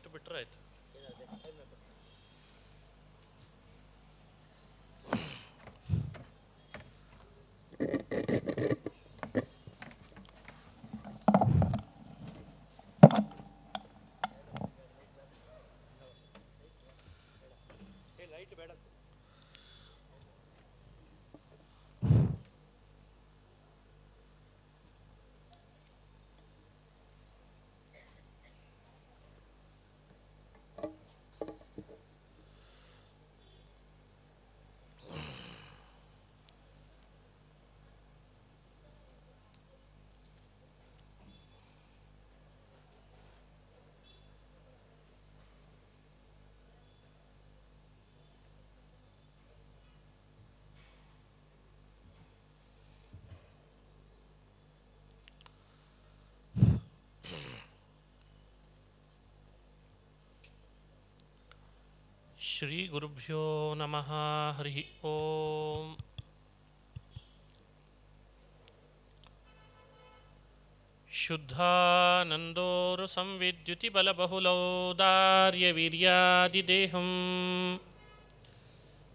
ಇಟ್ಟು ಬಿಟ್ರೆ ಆಯ್ತು ಲೈಟ್ ಬೇಡ श्रीगुरुभ्यो नमः हरिः ओम् मुखराशेष चिन्तासन्तापलेपोद्भवमृतिमुखराशेषदोषातिदूरम्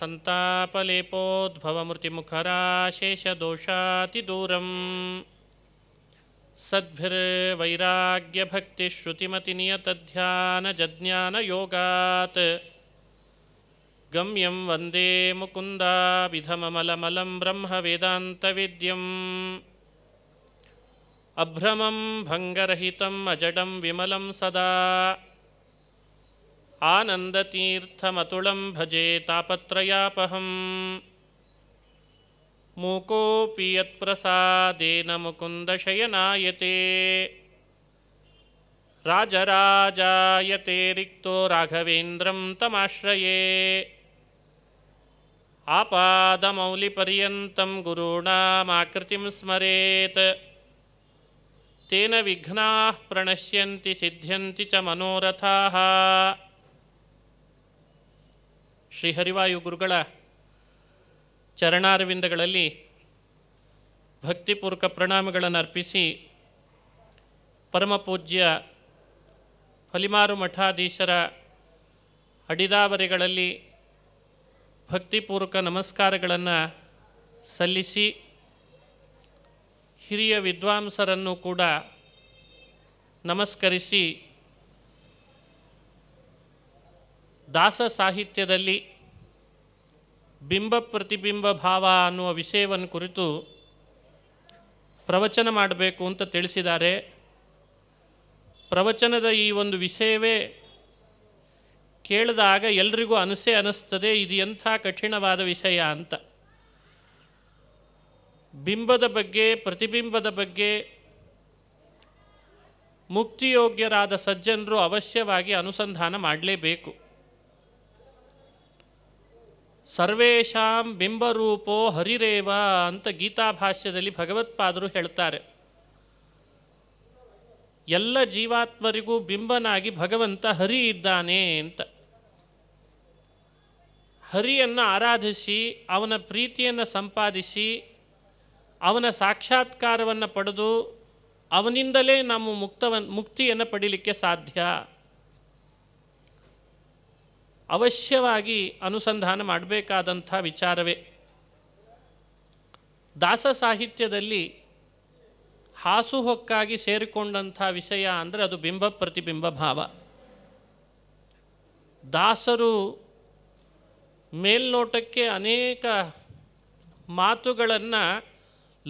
सन्तापलेपोद्भवमृतिमुखराशेषदोषातिदूरम् सद्भिर्वैराग्यभक्तिश्रुतिमतिनियतध्यानजज्ञानयोगात् गम्यं वन्दे मुकुन्दाविधममलमलं ब्रह्मवेदान्तविद्यम् अभ्रमं भङ्गरहितम् अजडं विमलं सदा आनन्दतीर्थमतुलं भजे तापत्रयापहम् मूकोऽपि यत्प्रसादेन मुकुन्दशयनायते राजराजायते रिक्तो राघवेन्द्रं तमाश्रये आपादमौलिपर्यन्तं गुरूणामाकृतिं स्मरेत् तेन विघ्नाः प्रणश्यन्ति सिद्ध्यन्ति च मनोरथाः श्रीहरिवायुगुरुगळ ಚರಣಾರವಿಂದಗಳಲ್ಲಿ ಭಕ್ತಿಪೂರ್ವಕ ಪ್ರಣಾಮಗಳನ್ನು ಅರ್ಪಿಸಿ ಪರಮಪೂಜ್ಯ ಫಲಿಮಾರು ಮಠಾಧೀಶರ ಅಡಿದಾವರೆಗಳಲ್ಲಿ ಭಕ್ತಿಪೂರ್ವಕ ನಮಸ್ಕಾರಗಳನ್ನು ಸಲ್ಲಿಸಿ ಹಿರಿಯ ವಿದ್ವಾಂಸರನ್ನು ಕೂಡ ನಮಸ್ಕರಿಸಿ ದಾಸ ಸಾಹಿತ್ಯದಲ್ಲಿ ಬಿಂಬ ಪ್ರತಿಬಿಂಬ ಭಾವ ಅನ್ನುವ ವಿಷಯವನ್ನು ಕುರಿತು ಪ್ರವಚನ ಮಾಡಬೇಕು ಅಂತ ತಿಳಿಸಿದ್ದಾರೆ ಪ್ರವಚನದ ಈ ಒಂದು ವಿಷಯವೇ ಕೇಳಿದಾಗ ಎಲ್ರಿಗೂ ಅನಿಸೆ ಅನಿಸ್ತದೆ ಇದು ಎಂಥ ಕಠಿಣವಾದ ವಿಷಯ ಅಂತ ಬಿಂಬದ ಬಗ್ಗೆ ಪ್ರತಿಬಿಂಬದ ಬಗ್ಗೆ ಮುಕ್ತಿಯೋಗ್ಯರಾದ ಸಜ್ಜನರು ಅವಶ್ಯವಾಗಿ ಅನುಸಂಧಾನ ಮಾಡಲೇಬೇಕು ಸರ್ವೇಷಾಂ ಬಿಂಬರೂಪೋ ಹರಿರೇವ ಅಂತ ಗೀತಾಭಾಷ್ಯದಲ್ಲಿ ಭಗವತ್ಪಾದರು ಹೇಳ್ತಾರೆ ಎಲ್ಲ ಜೀವಾತ್ಮರಿಗೂ ಬಿಂಬನಾಗಿ ಭಗವಂತ ಹರಿ ಇದ್ದಾನೆ ಅಂತ ಹರಿಯನ್ನು ಆರಾಧಿಸಿ ಅವನ ಪ್ರೀತಿಯನ್ನು ಸಂಪಾದಿಸಿ ಅವನ ಸಾಕ್ಷಾತ್ಕಾರವನ್ನು ಪಡೆದು ಅವನಿಂದಲೇ ನಾವು ಮುಕ್ತವನ್ ಮುಕ್ತಿಯನ್ನು ಪಡೀಲಿಕ್ಕೆ ಸಾಧ್ಯ ಅವಶ್ಯವಾಗಿ ಅನುಸಂಧಾನ ಮಾಡಬೇಕಾದಂಥ ವಿಚಾರವೇ ದಾಸ ಸಾಹಿತ್ಯದಲ್ಲಿ ಹಾಸುಹೊಕ್ಕಾಗಿ ಸೇರಿಕೊಂಡಂಥ ವಿಷಯ ಅಂದರೆ ಅದು ಬಿಂಬ ಪ್ರತಿಬಿಂಬ ಭಾವ ದಾಸರು ಮೇಲ್ನೋಟಕ್ಕೆ ಅನೇಕ ಮಾತುಗಳನ್ನು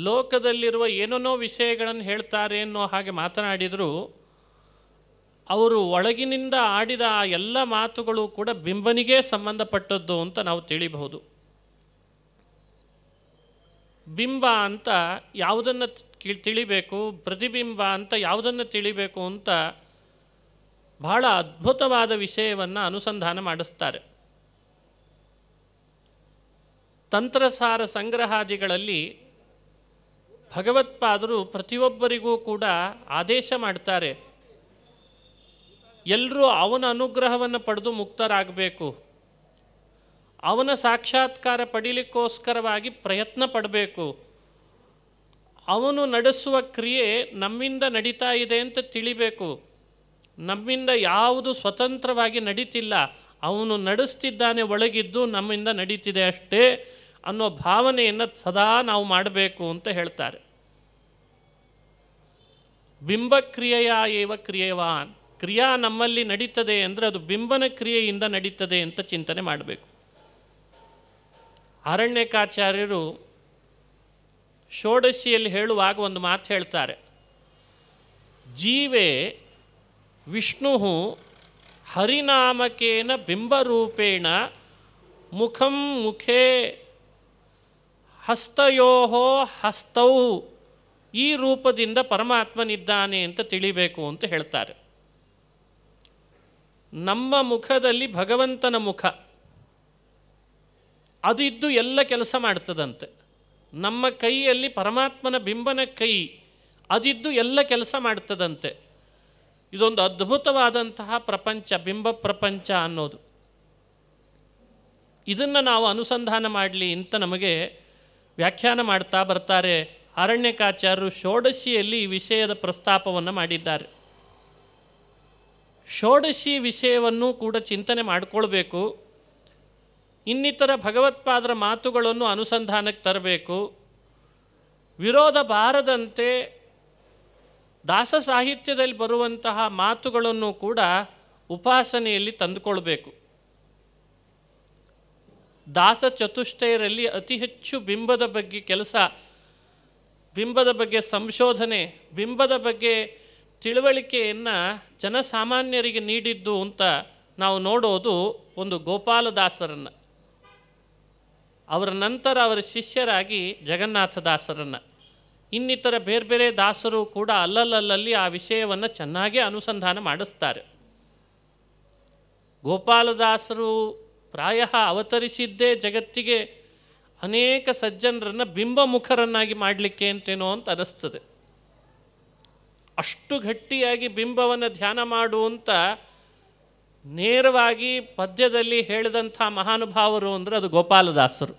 ಲೋಕದಲ್ಲಿರುವ ಏನೇನೋ ವಿಷಯಗಳನ್ನು ಹೇಳ್ತಾರೆ ಅನ್ನೋ ಹಾಗೆ ಮಾತನಾಡಿದರೂ ಅವರು ಒಳಗಿನಿಂದ ಆಡಿದ ಆ ಎಲ್ಲ ಮಾತುಗಳು ಕೂಡ ಬಿಂಬನಿಗೆ ಸಂಬಂಧಪಟ್ಟದ್ದು ಅಂತ ನಾವು ತಿಳಿಬಹುದು ಬಿಂಬ ಅಂತ ಯಾವುದನ್ನು ತಿಳಿಬೇಕು ಪ್ರತಿಬಿಂಬ ಅಂತ ಯಾವುದನ್ನು ತಿಳಿಬೇಕು ಅಂತ ಬಹಳ ಅದ್ಭುತವಾದ ವಿಷಯವನ್ನು ಅನುಸಂಧಾನ ಮಾಡಿಸ್ತಾರೆ ತಂತ್ರಸಾರ ಸಂಗ್ರಹಾದಿಗಳಲ್ಲಿ ಭಗವತ್ಪಾದರು ಪ್ರತಿಯೊಬ್ಬರಿಗೂ ಕೂಡ ಆದೇಶ ಮಾಡ್ತಾರೆ ಎಲ್ಲರೂ ಅವನ ಅನುಗ್ರಹವನ್ನು ಪಡೆದು ಮುಕ್ತರಾಗಬೇಕು ಅವನ ಸಾಕ್ಷಾತ್ಕಾರ ಪಡೀಲಿಕ್ಕೋಸ್ಕರವಾಗಿ ಪ್ರಯತ್ನ ಪಡಬೇಕು ಅವನು ನಡೆಸುವ ಕ್ರಿಯೆ ನಮ್ಮಿಂದ ನಡೀತಾ ಇದೆ ಅಂತ ತಿಳಿಬೇಕು ನಮ್ಮಿಂದ ಯಾವುದು ಸ್ವತಂತ್ರವಾಗಿ ನಡೀತಿಲ್ಲ ಅವನು ನಡೆಸ್ತಿದ್ದಾನೆ ಒಳಗಿದ್ದು ನಮ್ಮಿಂದ ನಡೀತಿದೆ ಅಷ್ಟೇ ಅನ್ನೋ ಭಾವನೆಯನ್ನು ಸದಾ ನಾವು ಮಾಡಬೇಕು ಅಂತ ಹೇಳ್ತಾರೆ ಬಿಂಬಕ್ರಿಯೆಯ ಏವ ಕ್ರಿಯೆವಾನ್ ಕ್ರಿಯಾ ನಮ್ಮಲ್ಲಿ ನಡೀತದೆ ಅಂದರೆ ಅದು ಬಿಂಬನ ಕ್ರಿಯೆಯಿಂದ ನಡೀತದೆ ಅಂತ ಚಿಂತನೆ ಮಾಡಬೇಕು ಅರಣ್ಯಕಾಚಾರ್ಯರು ಷೋಡಶಿಯಲ್ಲಿ ಹೇಳುವಾಗ ಒಂದು ಮಾತು ಹೇಳ್ತಾರೆ ಜೀವೆ ವಿಷ್ಣು ಹರಿನಾಮಕೇನ ಬಿಂಬರೂಪೇಣ ಮುಖಂ ಮುಖೇ ಹಸ್ತಯೋ ಹಸ್ತೌ ಈ ರೂಪದಿಂದ ಪರಮಾತ್ಮನಿದ್ದಾನೆ ಅಂತ ತಿಳಿಬೇಕು ಅಂತ ಹೇಳ್ತಾರೆ ನಮ್ಮ ಮುಖದಲ್ಲಿ ಭಗವಂತನ ಮುಖ ಅದು ಇದ್ದು ಎಲ್ಲ ಕೆಲಸ ಮಾಡ್ತದಂತೆ ನಮ್ಮ ಕೈಯಲ್ಲಿ ಪರಮಾತ್ಮನ ಬಿಂಬನ ಕೈ ಅದಿದ್ದು ಎಲ್ಲ ಕೆಲಸ ಮಾಡ್ತದಂತೆ ಇದೊಂದು ಅದ್ಭುತವಾದಂತಹ ಪ್ರಪಂಚ ಬಿಂಬ ಪ್ರಪಂಚ ಅನ್ನೋದು ಇದನ್ನು ನಾವು ಅನುಸಂಧಾನ ಮಾಡಲಿ ಅಂತ ನಮಗೆ ವ್ಯಾಖ್ಯಾನ ಮಾಡ್ತಾ ಬರ್ತಾರೆ ಅರಣ್ಯಕಾಚಾರ್ಯರು ಷೋಡಶಿಯಲ್ಲಿ ಈ ವಿಷಯದ ಪ್ರಸ್ತಾಪವನ್ನು ಮಾಡಿದ್ದಾರೆ ಷೋಡಶಿ ವಿಷಯವನ್ನು ಕೂಡ ಚಿಂತನೆ ಮಾಡಿಕೊಳ್ಬೇಕು ಇನ್ನಿತರ ಭಗವತ್ಪಾದರ ಮಾತುಗಳನ್ನು ಅನುಸಂಧಾನಕ್ಕೆ ತರಬೇಕು ವಿರೋಧ ಬಾರದಂತೆ ದಾಸ ಸಾಹಿತ್ಯದಲ್ಲಿ ಬರುವಂತಹ ಮಾತುಗಳನ್ನು ಕೂಡ ಉಪಾಸನೆಯಲ್ಲಿ ತಂದುಕೊಳ್ಬೇಕು ದಾಸ ಚತುಷ್ಟಯರಲ್ಲಿ ಅತಿ ಹೆಚ್ಚು ಬಿಂಬದ ಬಗ್ಗೆ ಕೆಲಸ ಬಿಂಬದ ಬಗ್ಗೆ ಸಂಶೋಧನೆ ಬಿಂಬದ ಬಗ್ಗೆ ತಿಳುವಳಿಕೆಯನ್ನು ಜನಸಾಮಾನ್ಯರಿಗೆ ನೀಡಿದ್ದು ಅಂತ ನಾವು ನೋಡೋದು ಒಂದು ಗೋಪಾಲದಾಸರನ್ನು ಅವರ ನಂತರ ಅವರ ಶಿಷ್ಯರಾಗಿ ಜಗನ್ನಾಥದಾಸರನ್ನು ಇನ್ನಿತರ ಬೇರೆ ಬೇರೆ ದಾಸರು ಕೂಡ ಅಲ್ಲಲ್ಲಲ್ಲಿ ಆ ವಿಷಯವನ್ನು ಚೆನ್ನಾಗೇ ಅನುಸಂಧಾನ ಮಾಡಿಸ್ತಾರೆ ಗೋಪಾಲದಾಸರು ಪ್ರಾಯ ಅವತರಿಸಿದ್ದೇ ಜಗತ್ತಿಗೆ ಅನೇಕ ಸಜ್ಜನರನ್ನು ಬಿಂಬಮುಖರನ್ನಾಗಿ ಮಾಡಲಿಕ್ಕೆ ಅಂತೇನೋ ಅಂತ ಅನಿಸ್ತದೆ ಅಷ್ಟು ಗಟ್ಟಿಯಾಗಿ ಬಿಂಬವನ್ನು ಧ್ಯಾನ ಮಾಡು ಅಂತ ನೇರವಾಗಿ ಪದ್ಯದಲ್ಲಿ ಹೇಳಿದಂಥ ಮಹಾನುಭಾವರು ಅಂದರೆ ಅದು ಗೋಪಾಲದಾಸರು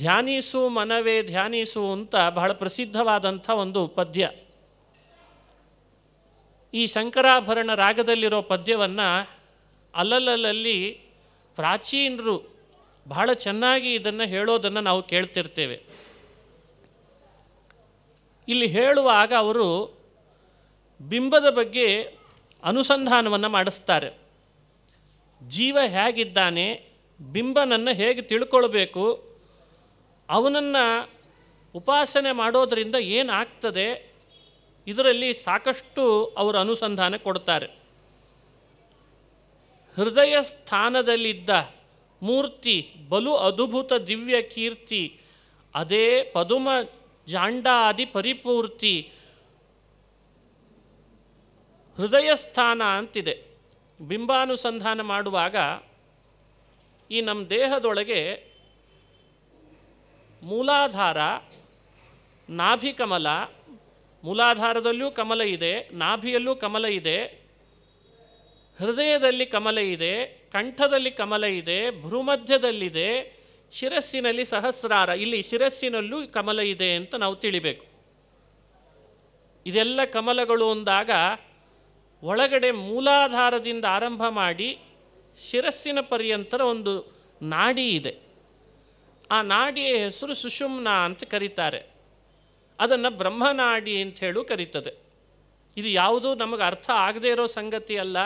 ಧ್ಯಾನಿಸು ಮನವೇ ಧ್ಯಾನಿಸು ಅಂತ ಬಹಳ ಪ್ರಸಿದ್ಧವಾದಂಥ ಒಂದು ಪದ್ಯ ಈ ಶಂಕರಾಭರಣ ರಾಗದಲ್ಲಿರೋ ಪದ್ಯವನ್ನು ಅಲ್ಲಲ್ಲಲ್ಲಿ ಪ್ರಾಚೀನರು ಬಹಳ ಚೆನ್ನಾಗಿ ಇದನ್ನು ಹೇಳೋದನ್ನು ನಾವು ಕೇಳ್ತಿರ್ತೇವೆ ಇಲ್ಲಿ ಹೇಳುವಾಗ ಅವರು ಬಿಂಬದ ಬಗ್ಗೆ ಅನುಸಂಧಾನವನ್ನು ಮಾಡಿಸ್ತಾರೆ ಜೀವ ಹೇಗಿದ್ದಾನೆ ಬಿಂಬನನ್ನು ಹೇಗೆ ತಿಳ್ಕೊಳ್ಬೇಕು ಅವನನ್ನು ಉಪಾಸನೆ ಮಾಡೋದರಿಂದ ಏನಾಗ್ತದೆ ಇದರಲ್ಲಿ ಸಾಕಷ್ಟು ಅವರು ಅನುಸಂಧಾನ ಕೊಡ್ತಾರೆ ಹೃದಯ ಸ್ಥಾನದಲ್ಲಿದ್ದ ಮೂರ್ತಿ ಬಲು ಅದ್ಭುತ ದಿವ್ಯ ಕೀರ್ತಿ ಅದೇ ಪದುಮ ಜಾಂಡಾದಿ ಪರಿಪೂರ್ತಿ ಹೃದಯ ಸ್ಥಾನ ಅಂತಿದೆ ಬಿಂಬಾನುಸಂಧಾನ ಮಾಡುವಾಗ ಈ ನಮ್ಮ ದೇಹದೊಳಗೆ ಮೂಲಾಧಾರ ನಾಭಿ ಕಮಲ ಮೂಲಾಧಾರದಲ್ಲೂ ಕಮಲ ಇದೆ ನಾಭಿಯಲ್ಲೂ ಕಮಲ ಇದೆ ಹೃದಯದಲ್ಲಿ ಕಮಲ ಇದೆ ಕಂಠದಲ್ಲಿ ಕಮಲ ಇದೆ ಭ್ರೂಮಧ್ಯದಲ್ಲಿದೆ ಶಿರಸ್ಸಿನಲ್ಲಿ ಸಹಸ್ರಾರ ಇಲ್ಲಿ ಶಿರಸ್ಸಿನಲ್ಲೂ ಕಮಲ ಇದೆ ಅಂತ ನಾವು ತಿಳಿಬೇಕು ಇದೆಲ್ಲ ಕಮಲಗಳು ಅಂದಾಗ ಒಳಗಡೆ ಮೂಲಾಧಾರದಿಂದ ಆರಂಭ ಮಾಡಿ ಶಿರಸ್ಸಿನ ಪರ್ಯಂತರ ಒಂದು ನಾಡಿ ಇದೆ ಆ ನಾಡಿಯ ಹೆಸರು ಸುಷುಮ್ನ ಅಂತ ಕರೀತಾರೆ ಅದನ್ನು ಬ್ರಹ್ಮನಾಡಿ ಅಂತ ಹೇಳು ಕರೀತದೆ ಇದು ಯಾವುದೂ ನಮಗೆ ಅರ್ಥ ಆಗದೇ ಇರೋ ಸಂಗತಿ ಅಲ್ಲ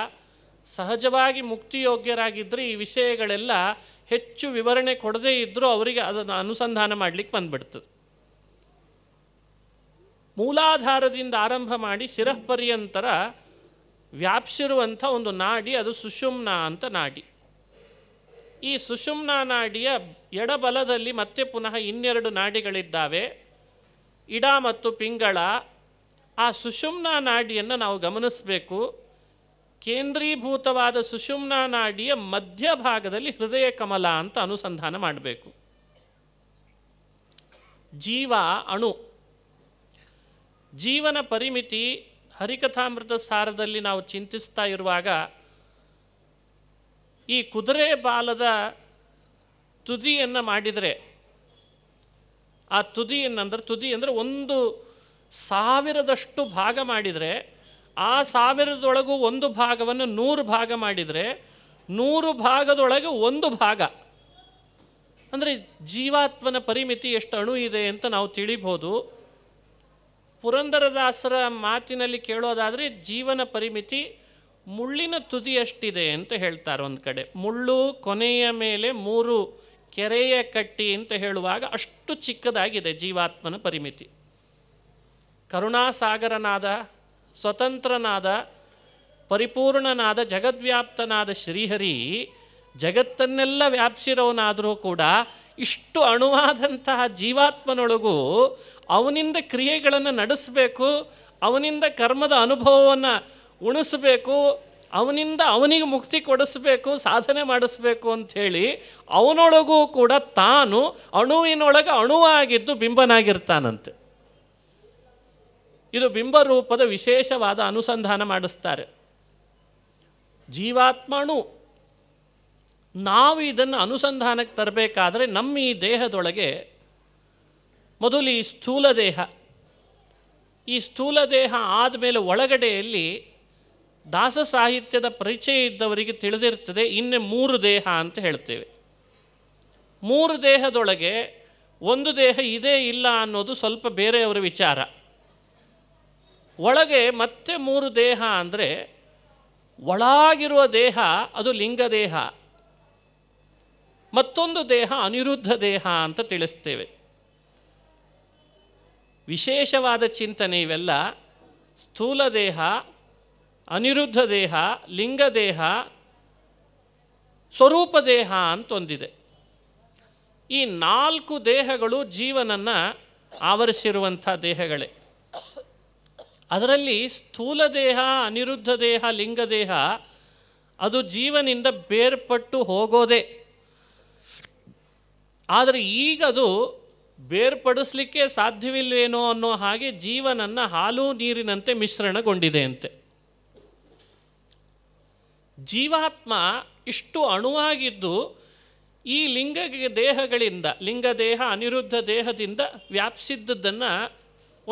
ಸಹಜವಾಗಿ ಮುಕ್ತಿಯೋಗ್ಯರಾಗಿದ್ದರೆ ಈ ವಿಷಯಗಳೆಲ್ಲ ಹೆಚ್ಚು ವಿವರಣೆ ಕೊಡದೇ ಇದ್ದರೂ ಅವರಿಗೆ ಅದನ್ನು ಅನುಸಂಧಾನ ಮಾಡಲಿಕ್ಕೆ ಬಂದ್ಬಿಡ್ತದೆ ಮೂಲಾಧಾರದಿಂದ ಆರಂಭ ಮಾಡಿ ಶಿರಃಪರ್ಯಂತರ ವ್ಯಾಪ್ಸಿರುವಂಥ ಒಂದು ನಾಡಿ ಅದು ಸುಷುಮ್ನ ಅಂತ ನಾಡಿ ಈ ಸುಷುಮ್ನ ನಾಡಿಯ ಎಡಬಲದಲ್ಲಿ ಮತ್ತೆ ಪುನಃ ಇನ್ನೆರಡು ನಾಡಿಗಳಿದ್ದಾವೆ ಇಡ ಮತ್ತು ಪಿಂಗಳ ಆ ಸುಷುಮ್ನ ನಾಡಿಯನ್ನು ನಾವು ಗಮನಿಸಬೇಕು ಕೇಂದ್ರೀಭೂತವಾದ ಸುಷುಮ್ನ ನಾಡಿಯ ಮಧ್ಯ ಭಾಗದಲ್ಲಿ ಹೃದಯ ಕಮಲ ಅಂತ ಅನುಸಂಧಾನ ಮಾಡಬೇಕು ಜೀವ ಅಣು ಜೀವನ ಪರಿಮಿತಿ ಹರಿಕಥಾಮೃತ ಸಾರದಲ್ಲಿ ನಾವು ಚಿಂತಿಸ್ತಾ ಇರುವಾಗ ಈ ಕುದುರೆ ಬಾಲದ ತುದಿಯನ್ನು ಮಾಡಿದರೆ ಆ ತುದಿಯನ್ನಂದ್ರೆ ತುದಿ ಅಂದರೆ ಒಂದು ಸಾವಿರದಷ್ಟು ಭಾಗ ಮಾಡಿದರೆ ಆ ಸಾವಿರದೊಳಗು ಒಂದು ಭಾಗವನ್ನು ನೂರು ಭಾಗ ಮಾಡಿದರೆ ನೂರು ಭಾಗದೊಳಗೆ ಒಂದು ಭಾಗ ಅಂದರೆ ಜೀವಾತ್ಮನ ಪರಿಮಿತಿ ಎಷ್ಟು ಅಣು ಇದೆ ಅಂತ ನಾವು ತಿಳಿಬೋದು ಪುರಂದರದಾಸರ ಮಾತಿನಲ್ಲಿ ಕೇಳೋದಾದರೆ ಜೀವನ ಪರಿಮಿತಿ ಮುಳ್ಳಿನ ತುದಿಯಷ್ಟಿದೆ ಅಂತ ಹೇಳ್ತಾರೆ ಒಂದು ಕಡೆ ಮುಳ್ಳು ಕೊನೆಯ ಮೇಲೆ ಮೂರು ಕೆರೆಯ ಕಟ್ಟಿ ಅಂತ ಹೇಳುವಾಗ ಅಷ್ಟು ಚಿಕ್ಕದಾಗಿದೆ ಜೀವಾತ್ಮನ ಪರಿಮಿತಿ ಕರುಣಾಸಾಗರನಾದ ಸ್ವತಂತ್ರನಾದ ಪರಿಪೂರ್ಣನಾದ ಜಗದ್ವ್ಯಾಪ್ತನಾದ ಶ್ರೀಹರಿ ಜಗತ್ತನ್ನೆಲ್ಲ ವ್ಯಾಪಿಸಿರೋನಾದರೂ ಕೂಡ ಇಷ್ಟು ಅಣುವಾದಂತಹ ಜೀವಾತ್ಮನೊಳಗೂ ಅವನಿಂದ ಕ್ರಿಯೆಗಳನ್ನು ನಡೆಸಬೇಕು ಅವನಿಂದ ಕರ್ಮದ ಅನುಭವವನ್ನು ಉಣಿಸಬೇಕು ಅವನಿಂದ ಅವನಿಗೆ ಮುಕ್ತಿ ಕೊಡಿಸ್ಬೇಕು ಸಾಧನೆ ಮಾಡಿಸ್ಬೇಕು ಅಂಥೇಳಿ ಅವನೊಳಗೂ ಕೂಡ ತಾನು ಅಣುವಿನೊಳಗೆ ಅಣುವಾಗಿದ್ದು ಬಿಂಬನಾಗಿರ್ತಾನಂತೆ ಇದು ಬಿಂಬರೂಪದ ವಿಶೇಷವಾದ ಅನುಸಂಧಾನ ಮಾಡಿಸ್ತಾರೆ ಜೀವಾತ್ಮನು ನಾವು ಇದನ್ನು ಅನುಸಂಧಾನಕ್ಕೆ ತರಬೇಕಾದರೆ ನಮ್ಮ ಈ ದೇಹದೊಳಗೆ ಮೊದಲು ಈ ಸ್ಥೂಲ ದೇಹ ಈ ಸ್ಥೂಲ ದೇಹ ಆದಮೇಲೆ ಒಳಗಡೆಯಲ್ಲಿ ದಾಸ ಸಾಹಿತ್ಯದ ಪರಿಚಯ ಇದ್ದವರಿಗೆ ತಿಳಿದಿರ್ತದೆ ಇನ್ನೇ ಮೂರು ದೇಹ ಅಂತ ಹೇಳ್ತೇವೆ ಮೂರು ದೇಹದೊಳಗೆ ಒಂದು ದೇಹ ಇದೇ ಇಲ್ಲ ಅನ್ನೋದು ಸ್ವಲ್ಪ ಬೇರೆಯವರ ವಿಚಾರ ಒಳಗೆ ಮತ್ತೆ ಮೂರು ದೇಹ ಅಂದರೆ ಒಳಗಿರುವ ದೇಹ ಅದು ಲಿಂಗ ದೇಹ ಮತ್ತೊಂದು ದೇಹ ಅನಿರುದ್ಧ ದೇಹ ಅಂತ ತಿಳಿಸ್ತೇವೆ ವಿಶೇಷವಾದ ಚಿಂತನೆ ಇವೆಲ್ಲ ಸ್ಥೂಲ ದೇಹ ಅನಿರುದ್ಧ ದೇಹ ಲಿಂಗ ದೇಹ ಸ್ವರೂಪ ದೇಹ ಅಂತೊಂದಿದೆ ಈ ನಾಲ್ಕು ದೇಹಗಳು ಜೀವನನ್ನು ಆವರಿಸಿರುವಂಥ ದೇಹಗಳೇ ಅದರಲ್ಲಿ ಸ್ಥೂಲ ದೇಹ ಅನಿರುದ್ಧ ದೇಹ ಲಿಂಗ ದೇಹ ಅದು ಜೀವನಿಂದ ಬೇರ್ಪಟ್ಟು ಹೋಗೋದೆ ಆದರೆ ಈಗ ಅದು ಬೇರ್ಪಡಿಸ್ಲಿಕ್ಕೆ ಸಾಧ್ಯವಿಲ್ಲೇನೋ ಅನ್ನೋ ಹಾಗೆ ಜೀವನನ್ನು ಹಾಲು ನೀರಿನಂತೆ ಮಿಶ್ರಣಗೊಂಡಿದೆಯಂತೆ ಜೀವಾತ್ಮ ಇಷ್ಟು ಅಣುವಾಗಿದ್ದು ಈ ಲಿಂಗ ದೇಹಗಳಿಂದ ಲಿಂಗ ದೇಹ ಅನಿರುದ್ಧ ದೇಹದಿಂದ ವ್ಯಾಪಿಸಿದ್ದುದನ್ನು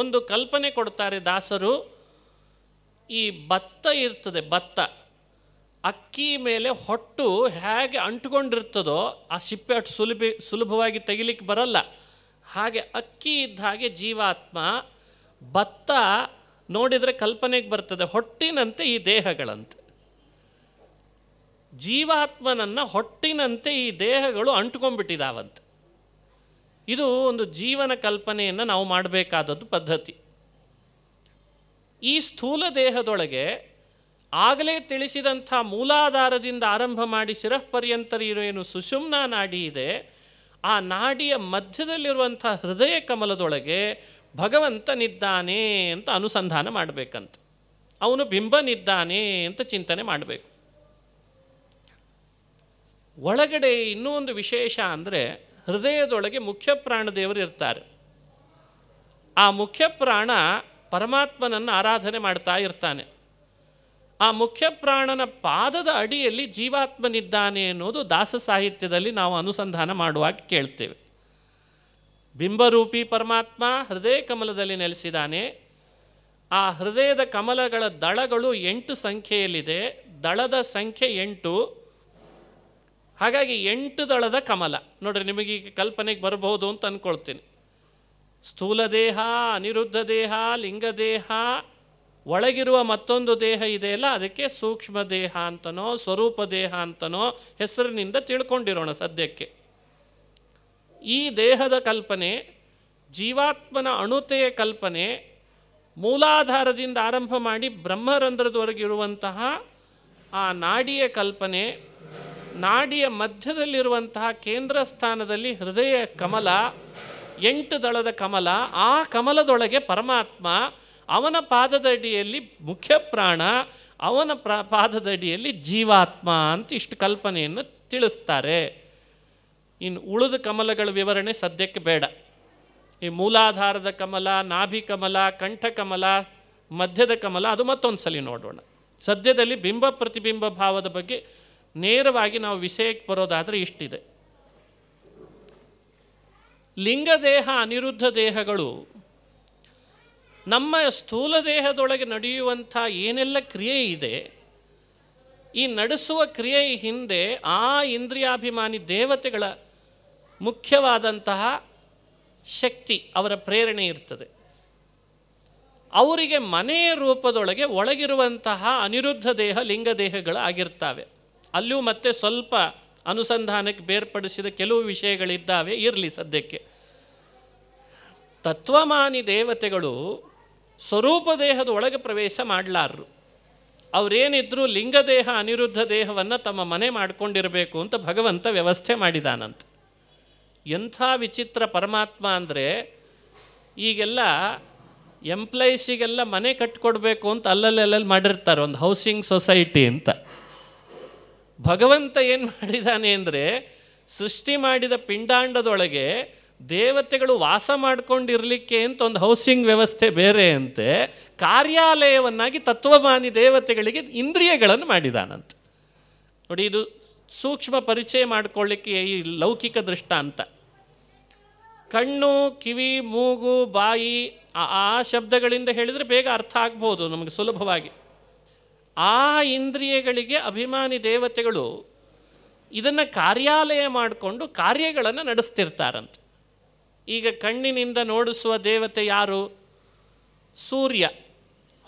ಒಂದು ಕಲ್ಪನೆ ಕೊಡ್ತಾರೆ ದಾಸರು ಈ ಭತ್ತ ಇರ್ತದೆ ಭತ್ತ ಅಕ್ಕಿ ಮೇಲೆ ಹೊಟ್ಟು ಹೇಗೆ ಅಂಟ್ಕೊಂಡಿರ್ತದೋ ಆ ಸಿಪ್ಪೆ ಅಷ್ಟು ಸುಲಭ ಸುಲಭವಾಗಿ ತೆಗಿಲಿಕ್ಕೆ ಬರಲ್ಲ ಹಾಗೆ ಅಕ್ಕಿ ಇದ್ದ ಹಾಗೆ ಜೀವಾತ್ಮ ಭತ್ತ ನೋಡಿದರೆ ಕಲ್ಪನೆಗೆ ಬರ್ತದೆ ಹೊಟ್ಟಿನಂತೆ ಈ ದೇಹಗಳಂತೆ ಜೀವಾತ್ಮನನ್ನು ಹೊಟ್ಟಿನಂತೆ ಈ ದೇಹಗಳು ಅಂಟ್ಕೊಂಡ್ಬಿಟ್ಟಿದಾವಂತೆ ಇದು ಒಂದು ಜೀವನ ಕಲ್ಪನೆಯನ್ನು ನಾವು ಮಾಡಬೇಕಾದದ್ದು ಪದ್ಧತಿ ಈ ಸ್ಥೂಲ ದೇಹದೊಳಗೆ ಆಗಲೇ ತಿಳಿಸಿದಂಥ ಮೂಲಾಧಾರದಿಂದ ಆರಂಭ ಮಾಡಿ ಇರೋ ಏನು ಸುಷುಮ್ನ ನಾಡಿ ಇದೆ ಆ ನಾಡಿಯ ಮಧ್ಯದಲ್ಲಿರುವಂಥ ಹೃದಯ ಕಮಲದೊಳಗೆ ಭಗವಂತನಿದ್ದಾನೆ ಅಂತ ಅನುಸಂಧಾನ ಮಾಡಬೇಕಂತ ಅವನು ಬಿಂಬನಿದ್ದಾನೆ ಅಂತ ಚಿಂತನೆ ಮಾಡಬೇಕು ಒಳಗಡೆ ಇನ್ನೂ ಒಂದು ವಿಶೇಷ ಅಂದರೆ ಹೃದಯದೊಳಗೆ ಮುಖ್ಯ ದೇವರು ಇರ್ತಾರೆ ಆ ಮುಖ್ಯ ಪ್ರಾಣ ಪರಮಾತ್ಮನನ್ನು ಆರಾಧನೆ ಮಾಡ್ತಾ ಇರ್ತಾನೆ ಆ ಮುಖ್ಯ ಪ್ರಾಣನ ಪಾದದ ಅಡಿಯಲ್ಲಿ ಜೀವಾತ್ಮನಿದ್ದಾನೆ ಅನ್ನೋದು ದಾಸ ಸಾಹಿತ್ಯದಲ್ಲಿ ನಾವು ಅನುಸಂಧಾನ ಮಾಡುವಾಗ ಕೇಳ್ತೇವೆ ಬಿಂಬರೂಪಿ ಪರಮಾತ್ಮ ಹೃದಯ ಕಮಲದಲ್ಲಿ ನೆಲೆಸಿದ್ದಾನೆ ಆ ಹೃದಯದ ಕಮಲಗಳ ದಳಗಳು ಎಂಟು ಸಂಖ್ಯೆಯಲ್ಲಿದೆ ದಳದ ಸಂಖ್ಯೆ ಎಂಟು ಹಾಗಾಗಿ ಎಂಟು ದಳದ ಕಮಲ ನೋಡ್ರಿ ನಿಮಗೀಗ ಕಲ್ಪನೆಗೆ ಬರಬಹುದು ಅಂತ ಅಂದ್ಕೊಳ್ತೀನಿ ಸ್ಥೂಲ ದೇಹ ಅನಿರುದ್ಧ ದೇಹ ಲಿಂಗ ದೇಹ ಒಳಗಿರುವ ಮತ್ತೊಂದು ದೇಹ ಇದೆಯಲ್ಲ ಅದಕ್ಕೆ ಸೂಕ್ಷ್ಮ ದೇಹ ಅಂತನೋ ಸ್ವರೂಪ ದೇಹ ಅಂತನೋ ಹೆಸರಿನಿಂದ ತಿಳ್ಕೊಂಡಿರೋಣ ಸದ್ಯಕ್ಕೆ ಈ ದೇಹದ ಕಲ್ಪನೆ ಜೀವಾತ್ಮನ ಅಣುತೆಯ ಕಲ್ಪನೆ ಮೂಲಾಧಾರದಿಂದ ಆರಂಭ ಮಾಡಿ ಬ್ರಹ್ಮರಂಧ್ರದವರೆಗಿರುವಂತಹ ಆ ನಾಡಿಯ ಕಲ್ಪನೆ ನಾಡಿಯ ಮಧ್ಯದಲ್ಲಿರುವಂತಹ ಕೇಂದ್ರ ಸ್ಥಾನದಲ್ಲಿ ಹೃದಯ ಕಮಲ ಎಂಟು ದಳದ ಕಮಲ ಆ ಕಮಲದೊಳಗೆ ಪರಮಾತ್ಮ ಅವನ ಪಾದದಡಿಯಲ್ಲಿ ಮುಖ್ಯ ಪ್ರಾಣ ಅವನ ಪ್ರ ಪಾದದಡಿಯಲ್ಲಿ ಜೀವಾತ್ಮ ಅಂತ ಇಷ್ಟು ಕಲ್ಪನೆಯನ್ನು ತಿಳಿಸ್ತಾರೆ ಇನ್ನು ಉಳಿದ ಕಮಲಗಳ ವಿವರಣೆ ಸದ್ಯಕ್ಕೆ ಬೇಡ ಈ ಮೂಲಾಧಾರದ ಕಮಲ ನಾಭಿ ಕಮಲ ಕಂಠ ಕಮಲ ಮಧ್ಯದ ಕಮಲ ಅದು ಮತ್ತೊಂದು ಸಲ ನೋಡೋಣ ಸದ್ಯದಲ್ಲಿ ಬಿಂಬ ಪ್ರತಿಬಿಂಬ ಭಾವದ ಬಗ್ಗೆ ನೇರವಾಗಿ ನಾವು ವಿಷಯಕ್ಕೆ ಬರೋದಾದರೆ ಇಷ್ಟಿದೆ ಲಿಂಗದೇಹ ಅನಿರುದ್ಧ ದೇಹಗಳು ನಮ್ಮ ಸ್ಥೂಲ ದೇಹದೊಳಗೆ ನಡೆಯುವಂಥ ಏನೆಲ್ಲ ಕ್ರಿಯೆ ಇದೆ ಈ ನಡೆಸುವ ಕ್ರಿಯೆ ಹಿಂದೆ ಆ ಇಂದ್ರಿಯಾಭಿಮಾನಿ ದೇವತೆಗಳ ಮುಖ್ಯವಾದಂತಹ ಶಕ್ತಿ ಅವರ ಪ್ರೇರಣೆ ಇರ್ತದೆ ಅವರಿಗೆ ಮನೆಯ ರೂಪದೊಳಗೆ ಒಳಗಿರುವಂತಹ ಅನಿರುದ್ಧ ದೇಹ ಲಿಂಗದೇಹಗಳಾಗಿರ್ತವೆ ಅಲ್ಲೂ ಮತ್ತೆ ಸ್ವಲ್ಪ ಅನುಸಂಧಾನಕ್ಕೆ ಬೇರ್ಪಡಿಸಿದ ಕೆಲವು ವಿಷಯಗಳಿದ್ದಾವೆ ಇರಲಿ ಸದ್ಯಕ್ಕೆ ತತ್ವಮಾನಿ ದೇವತೆಗಳು ಸ್ವರೂಪ ದೇಹದ ಒಳಗೆ ಪ್ರವೇಶ ಮಾಡಲಾರರು ಲಿಂಗ ಲಿಂಗದೇಹ ಅನಿರುದ್ಧ ದೇಹವನ್ನು ತಮ್ಮ ಮನೆ ಮಾಡಿಕೊಂಡಿರಬೇಕು ಅಂತ ಭಗವಂತ ವ್ಯವಸ್ಥೆ ಮಾಡಿದಾನಂತ ಎಂಥ ವಿಚಿತ್ರ ಪರಮಾತ್ಮ ಅಂದರೆ ಈಗೆಲ್ಲ ಎಂಪ್ಲಾಯೀಸಿಗೆಲ್ಲ ಮನೆ ಕಟ್ಕೊಡ್ಬೇಕು ಅಂತ ಅಲ್ಲಲ್ಲಿ ಅಲ್ಲಲ್ಲಿ ಮಾಡಿರ್ತಾರೆ ಒಂದು ಹೌಸಿಂಗ್ ಸೊಸೈಟಿ ಅಂತ ಭಗವಂತ ಏನು ಮಾಡಿದ್ದಾನೆ ಅಂದರೆ ಸೃಷ್ಟಿ ಮಾಡಿದ ಪಿಂಡಾಂಡದೊಳಗೆ ದೇವತೆಗಳು ವಾಸ ಮಾಡ್ಕೊಂಡಿರಲಿಕ್ಕೆ ಅಂತ ಒಂದು ಹೌಸಿಂಗ್ ವ್ಯವಸ್ಥೆ ಬೇರೆ ಅಂತೆ ಕಾರ್ಯಾಲಯವನ್ನಾಗಿ ತತ್ವಮಾನಿ ದೇವತೆಗಳಿಗೆ ಇಂದ್ರಿಯಗಳನ್ನು ಮಾಡಿದಾನಂತೆ ನೋಡಿ ಇದು ಸೂಕ್ಷ್ಮ ಪರಿಚಯ ಮಾಡಿಕೊಳ್ಳಿಕ್ಕೆ ಈ ಲೌಕಿಕ ಅಂತ ಕಣ್ಣು ಕಿವಿ ಮೂಗು ಬಾಯಿ ಆ ಶಬ್ದಗಳಿಂದ ಹೇಳಿದರೆ ಬೇಗ ಅರ್ಥ ಆಗ್ಬೋದು ನಮಗೆ ಸುಲಭವಾಗಿ ಆ ಇಂದ್ರಿಯಗಳಿಗೆ ಅಭಿಮಾನಿ ದೇವತೆಗಳು ಇದನ್ನು ಕಾರ್ಯಾಲಯ ಮಾಡಿಕೊಂಡು ಕಾರ್ಯಗಳನ್ನು ನಡೆಸ್ತಿರ್ತಾರಂತೆ ಈಗ ಕಣ್ಣಿನಿಂದ ನೋಡಿಸುವ ದೇವತೆ ಯಾರು ಸೂರ್ಯ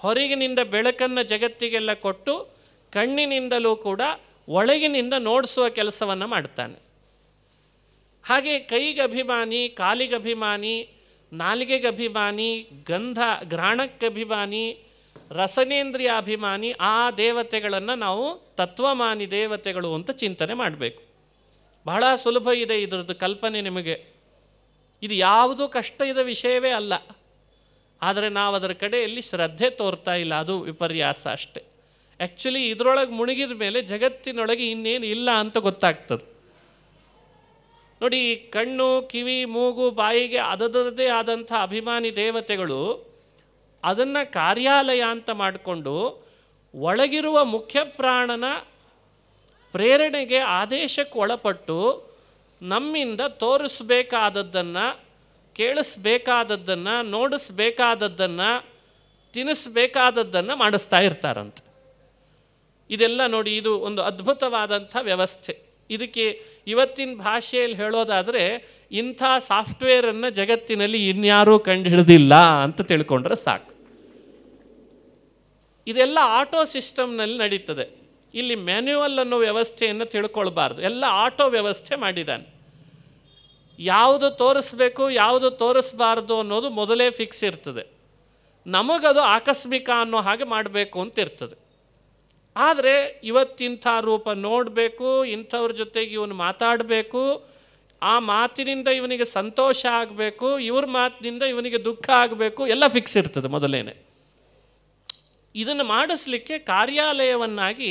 ಹೊರಗಿನಿಂದ ಬೆಳಕನ್ನು ಜಗತ್ತಿಗೆಲ್ಲ ಕೊಟ್ಟು ಕಣ್ಣಿನಿಂದಲೂ ಕೂಡ ಒಳಗಿನಿಂದ ನೋಡಿಸುವ ಕೆಲಸವನ್ನು ಮಾಡ್ತಾನೆ ಹಾಗೆ ಕೈಗಭಿಮಾನಿ ಕಾಲಿಗಭಿಮಾನಿ ನಾಲಿಗೆಗಭಿಮಾನಿ ಗಂಧ ಗ್ರಾಣಕ್ಕಭಿಮಾನಿ ರಸನೇಂದ್ರಿಯಾಭಿಮಾನಿ ಆ ದೇವತೆಗಳನ್ನು ನಾವು ತತ್ವಮಾನಿ ದೇವತೆಗಳು ಅಂತ ಚಿಂತನೆ ಮಾಡಬೇಕು ಬಹಳ ಸುಲಭ ಇದೆ ಇದರದ್ದು ಕಲ್ಪನೆ ನಿಮಗೆ ಇದು ಯಾವುದೂ ಕಷ್ಟ ಇದ ವಿಷಯವೇ ಅಲ್ಲ ಆದರೆ ನಾವು ಅದರ ಕಡೆಯಲ್ಲಿ ಶ್ರದ್ಧೆ ತೋರ್ತಾ ಇಲ್ಲ ಅದು ವಿಪರ್ಯಾಸ ಅಷ್ಟೆ ಆ್ಯಕ್ಚುಲಿ ಇದರೊಳಗೆ ಮುಳುಗಿದ ಮೇಲೆ ಜಗತ್ತಿನೊಳಗೆ ಇನ್ನೇನು ಇಲ್ಲ ಅಂತ ಗೊತ್ತಾಗ್ತದೆ ನೋಡಿ ಕಣ್ಣು ಕಿವಿ ಮೂಗು ಬಾಯಿಗೆ ಅದರದ್ದೇ ಆದಂಥ ಅಭಿಮಾನಿ ದೇವತೆಗಳು ಅದನ್ನು ಕಾರ್ಯಾಲಯ ಅಂತ ಮಾಡಿಕೊಂಡು ಒಳಗಿರುವ ಮುಖ್ಯ ಪ್ರಾಣನ ಪ್ರೇರಣೆಗೆ ಆದೇಶಕ್ಕೆ ಒಳಪಟ್ಟು ನಮ್ಮಿಂದ ತೋರಿಸ್ಬೇಕಾದದ್ದನ್ನು ಕೇಳಿಸ್ಬೇಕಾದದ್ದನ್ನು ನೋಡಿಸ್ಬೇಕಾದದ್ದನ್ನು ತಿನ್ನಿಸ್ಬೇಕಾದದ್ದನ್ನು ಮಾಡಿಸ್ತಾ ಇರ್ತಾರಂತೆ ಇದೆಲ್ಲ ನೋಡಿ ಇದು ಒಂದು ಅದ್ಭುತವಾದಂಥ ವ್ಯವಸ್ಥೆ ಇದಕ್ಕೆ ಇವತ್ತಿನ ಭಾಷೆಯಲ್ಲಿ ಹೇಳೋದಾದರೆ ಇಂಥ ಸಾಫ್ಟ್ವೇರನ್ನು ಜಗತ್ತಿನಲ್ಲಿ ಇನ್ಯಾರೂ ಕಂಡುಹಿಡಿದಿಲ್ಲ ಅಂತ ತಿಳ್ಕೊಂಡ್ರೆ ಸಾಕು ಇದೆಲ್ಲ ಆಟೋ ಸಿಸ್ಟಮ್ನಲ್ಲಿ ನಡೀತದೆ ಇಲ್ಲಿ ಮ್ಯಾನ್ಯುವಲ್ ಅನ್ನೋ ವ್ಯವಸ್ಥೆಯನ್ನು ತಿಳ್ಕೊಳ್ಬಾರ್ದು ಎಲ್ಲ ಆಟೋ ವ್ಯವಸ್ಥೆ ಮಾಡಿದ್ದಾನೆ ಯಾವುದು ತೋರಿಸ್ಬೇಕು ಯಾವುದು ತೋರಿಸ್ಬಾರ್ದು ಅನ್ನೋದು ಮೊದಲೇ ಫಿಕ್ಸ್ ಇರ್ತದೆ ನಮಗದು ಆಕಸ್ಮಿಕ ಅನ್ನೋ ಹಾಗೆ ಮಾಡಬೇಕು ಅಂತ ಇರ್ತದೆ ಆದರೆ ಇವತ್ತಿಂಥ ರೂಪ ನೋಡಬೇಕು ಇಂಥವ್ರ ಜೊತೆಗೆ ಇವನು ಮಾತಾಡಬೇಕು ಆ ಮಾತಿನಿಂದ ಇವನಿಗೆ ಸಂತೋಷ ಆಗಬೇಕು ಇವ್ರ ಮಾತಿನಿಂದ ಇವನಿಗೆ ದುಃಖ ಆಗಬೇಕು ಎಲ್ಲ ಫಿಕ್ಸ್ ಇರ್ತದೆ ಮೊದಲೇನೆ ಇದನ್ನು ಮಾಡಿಸ್ಲಿಕ್ಕೆ ಕಾರ್ಯಾಲಯವನ್ನಾಗಿ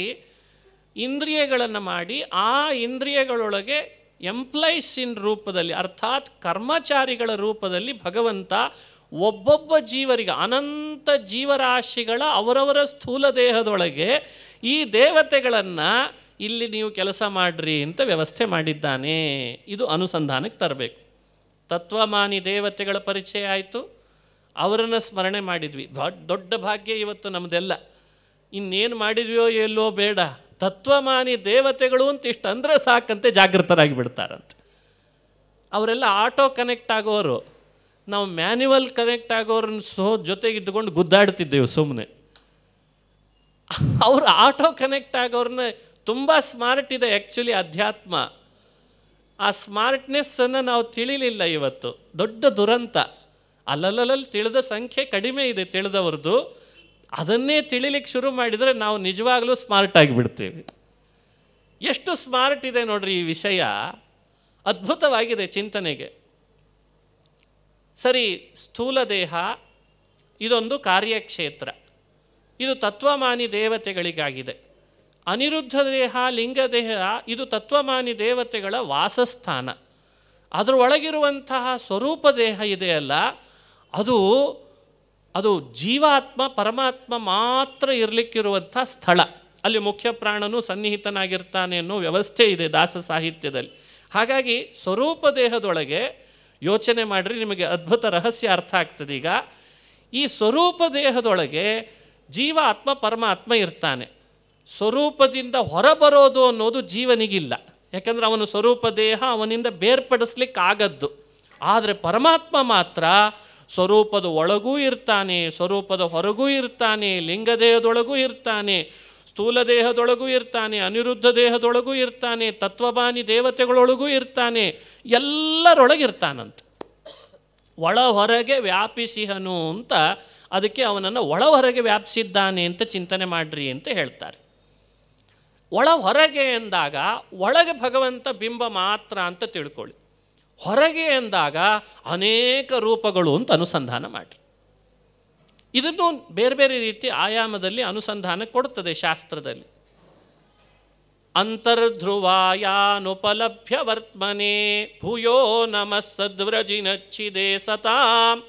ಇಂದ್ರಿಯಗಳನ್ನು ಮಾಡಿ ಆ ಇಂದ್ರಿಯಗಳೊಳಗೆ ಎಂಪ್ಲಾಯ್ಸ್ ಇನ್ ರೂಪದಲ್ಲಿ ಅರ್ಥಾತ್ ಕರ್ಮಚಾರಿಗಳ ರೂಪದಲ್ಲಿ ಭಗವಂತ ಒಬ್ಬೊಬ್ಬ ಜೀವರಿಗೆ ಅನಂತ ಜೀವರಾಶಿಗಳ ಅವರವರ ಸ್ಥೂಲ ದೇಹದೊಳಗೆ ಈ ದೇವತೆಗಳನ್ನು ಇಲ್ಲಿ ನೀವು ಕೆಲಸ ಮಾಡ್ರಿ ಅಂತ ವ್ಯವಸ್ಥೆ ಮಾಡಿದ್ದಾನೆ ಇದು ಅನುಸಂಧಾನಕ್ಕೆ ತರಬೇಕು ತತ್ವಮಾನಿ ದೇವತೆಗಳ ಪರಿಚಯ ಆಯಿತು ಅವರನ್ನು ಸ್ಮರಣೆ ಮಾಡಿದ್ವಿ ದೊಡ್ಡ ದೊಡ್ಡ ಭಾಗ್ಯ ಇವತ್ತು ನಮ್ಮದೆಲ್ಲ ಇನ್ನೇನು ಮಾಡಿದ್ವಿಯೋ ಎಲ್ಲೋ ಬೇಡ ತತ್ವಮಾನಿ ದೇವತೆಗಳು ಅಂತ ಇಷ್ಟು ಅಂದರೆ ಸಾಕಂತೆ ಜಾಗೃತರಾಗಿ ಬಿಡ್ತಾರಂತೆ ಅವರೆಲ್ಲ ಆಟೋ ಕನೆಕ್ಟ್ ಆಗೋರು ನಾವು ಮ್ಯಾನ್ಯುವಲ್ ಕನೆಕ್ಟ್ ಆಗೋರನ್ನ ಸೋ ಜೊತೆಗೆ ಇದ್ದುಕೊಂಡು ಗುದ್ದಾಡ್ತಿದ್ದೆವು ಸುಮ್ಮನೆ ಅವರು ಆಟೋ ಕನೆಕ್ಟ್ ಆಗೋರನ್ನ ತುಂಬ ಸ್ಮಾರ್ಟ್ ಇದೆ ಆ್ಯಕ್ಚುಲಿ ಅಧ್ಯಾತ್ಮ ಆ ಸ್ಮಾರ್ಟ್ನೆಸ್ಸನ್ನು ನಾವು ತಿಳಿಲಿಲ್ಲ ಇವತ್ತು ದೊಡ್ಡ ದುರಂತ ಅಲ್ಲಲ್ಲಲ್ಲಿ ತಿಳಿದ ಸಂಖ್ಯೆ ಕಡಿಮೆ ಇದೆ ತಿಳಿದವ್ರದ್ದು ಅದನ್ನೇ ತಿಳಿಲಿಕ್ಕೆ ಶುರು ಮಾಡಿದರೆ ನಾವು ನಿಜವಾಗಲೂ ಸ್ಮಾರ್ಟ್ ಆಗಿಬಿಡ್ತೇವೆ ಎಷ್ಟು ಸ್ಮಾರ್ಟ್ ಇದೆ ನೋಡ್ರಿ ಈ ವಿಷಯ ಅದ್ಭುತವಾಗಿದೆ ಚಿಂತನೆಗೆ ಸರಿ ಸ್ಥೂಲ ದೇಹ ಇದೊಂದು ಕಾರ್ಯಕ್ಷೇತ್ರ ಇದು ತತ್ವಮಾನಿ ದೇವತೆಗಳಿಗಾಗಿದೆ ಅನಿರುದ್ಧ ದೇಹ ಲಿಂಗ ದೇಹ ಇದು ತತ್ವಮಾನಿ ದೇವತೆಗಳ ವಾಸಸ್ಥಾನ ಅದರೊಳಗಿರುವಂತಹ ಸ್ವರೂಪ ದೇಹ ಇದೆಯಲ್ಲ ಅದು ಅದು ಜೀವಾತ್ಮ ಪರಮಾತ್ಮ ಮಾತ್ರ ಇರಲಿಕ್ಕಿರುವಂಥ ಸ್ಥಳ ಅಲ್ಲಿ ಮುಖ್ಯ ಪ್ರಾಣನು ಸನ್ನಿಹಿತನಾಗಿರ್ತಾನೆ ಅನ್ನೋ ವ್ಯವಸ್ಥೆ ಇದೆ ದಾಸ ಸಾಹಿತ್ಯದಲ್ಲಿ ಹಾಗಾಗಿ ಸ್ವರೂಪ ದೇಹದೊಳಗೆ ಯೋಚನೆ ಮಾಡಿರಿ ನಿಮಗೆ ಅದ್ಭುತ ರಹಸ್ಯ ಅರ್ಥ ಆಗ್ತದೆ ಈಗ ಈ ಸ್ವರೂಪ ದೇಹದೊಳಗೆ ಜೀವಾತ್ಮ ಪರಮಾತ್ಮ ಇರ್ತಾನೆ ಸ್ವರೂಪದಿಂದ ಹೊರಬರೋದು ಅನ್ನೋದು ಜೀವನಿಗಿಲ್ಲ ಯಾಕಂದರೆ ಅವನು ಸ್ವರೂಪ ದೇಹ ಅವನಿಂದ ಬೇರ್ಪಡಿಸ್ಲಿಕ್ಕಾಗದ್ದು ಆದರೆ ಪರಮಾತ್ಮ ಮಾತ್ರ ಸ್ವರೂಪದ ಒಳಗೂ ಇರ್ತಾನೆ ಸ್ವರೂಪದ ಹೊರಗೂ ಇರ್ತಾನೆ ದೇಹದೊಳಗೂ ಇರ್ತಾನೆ ಸ್ಥೂಲ ದೇಹದೊಳಗೂ ಇರ್ತಾನೆ ಅನಿರುದ್ಧ ದೇಹದೊಳಗೂ ಇರ್ತಾನೆ ತತ್ವಬಾನಿ ದೇವತೆಗಳೊಳಗೂ ಇರ್ತಾನೆ ಎಲ್ಲರೊಳಗಿರ್ತಾನಂತ ಒಳ ಹೊರಗೆ ವ್ಯಾಪಿಸಿಹನು ಅಂತ ಅದಕ್ಕೆ ಅವನನ್ನು ಒಳ ಹೊರಗೆ ವ್ಯಾಪಿಸಿದ್ದಾನೆ ಅಂತ ಚಿಂತನೆ ಮಾಡ್ರಿ ಅಂತ ಹೇಳ್ತಾರೆ ಒಳ ಹೊರಗೆ ಎಂದಾಗ ಒಳಗೆ ಭಗವಂತ ಬಿಂಬ ಮಾತ್ರ ಅಂತ ತಿಳ್ಕೊಳ್ಳಿ ಹೊರಗೆ ಎಂದಾಗ ಅನೇಕ ರೂಪಗಳು ಅಂತ ಅನುಸಂಧಾನ ಮಾಡಿ ಇದನ್ನು ಬೇರೆ ಬೇರೆ ರೀತಿ ಆಯಾಮದಲ್ಲಿ ಅನುಸಂಧಾನ ಕೊಡುತ್ತದೆ ಶಾಸ್ತ್ರದಲ್ಲಿ ಅಂತರ್ಧ್ರುವಾಯಾನುಪಲಭ್ಯ ವರ್ತ್ಮನೆ ಭೂಯೋ ನಮಃ ನಚ್ಚಿದೆ ಸತಾಂ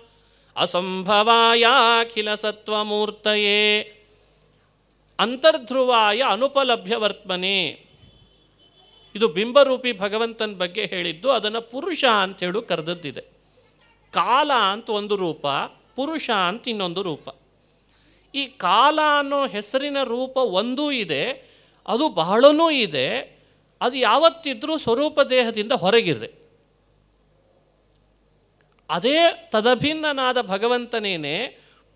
ಅಸಂಭವಾಯಾಖಿಲ ಸತ್ವಮೂರ್ತಯೇ ಅಂತರ್ಧ್ರುವಾಯ ಅನುಪಲಭ್ಯ ವರ್ತ್ಮನೆ ಇದು ಬಿಂಬರೂಪಿ ಭಗವಂತನ ಬಗ್ಗೆ ಹೇಳಿದ್ದು ಅದನ್ನು ಪುರುಷ ಅಂತ ಹೇಳು ಕರೆದದ್ದಿದೆ ಕಾಲ ಅಂತ ಒಂದು ರೂಪ ಪುರುಷ ಅಂತ ಇನ್ನೊಂದು ರೂಪ ಈ ಕಾಲ ಅನ್ನೋ ಹೆಸರಿನ ರೂಪ ಒಂದೂ ಇದೆ ಅದು ಬಹಳನೂ ಇದೆ ಅದು ಯಾವತ್ತಿದ್ರೂ ಸ್ವರೂಪ ದೇಹದಿಂದ ಹೊರಗಿದೆ ಅದೇ ತದಭಿನ್ನನಾದ ಭಗವಂತನೇನೆ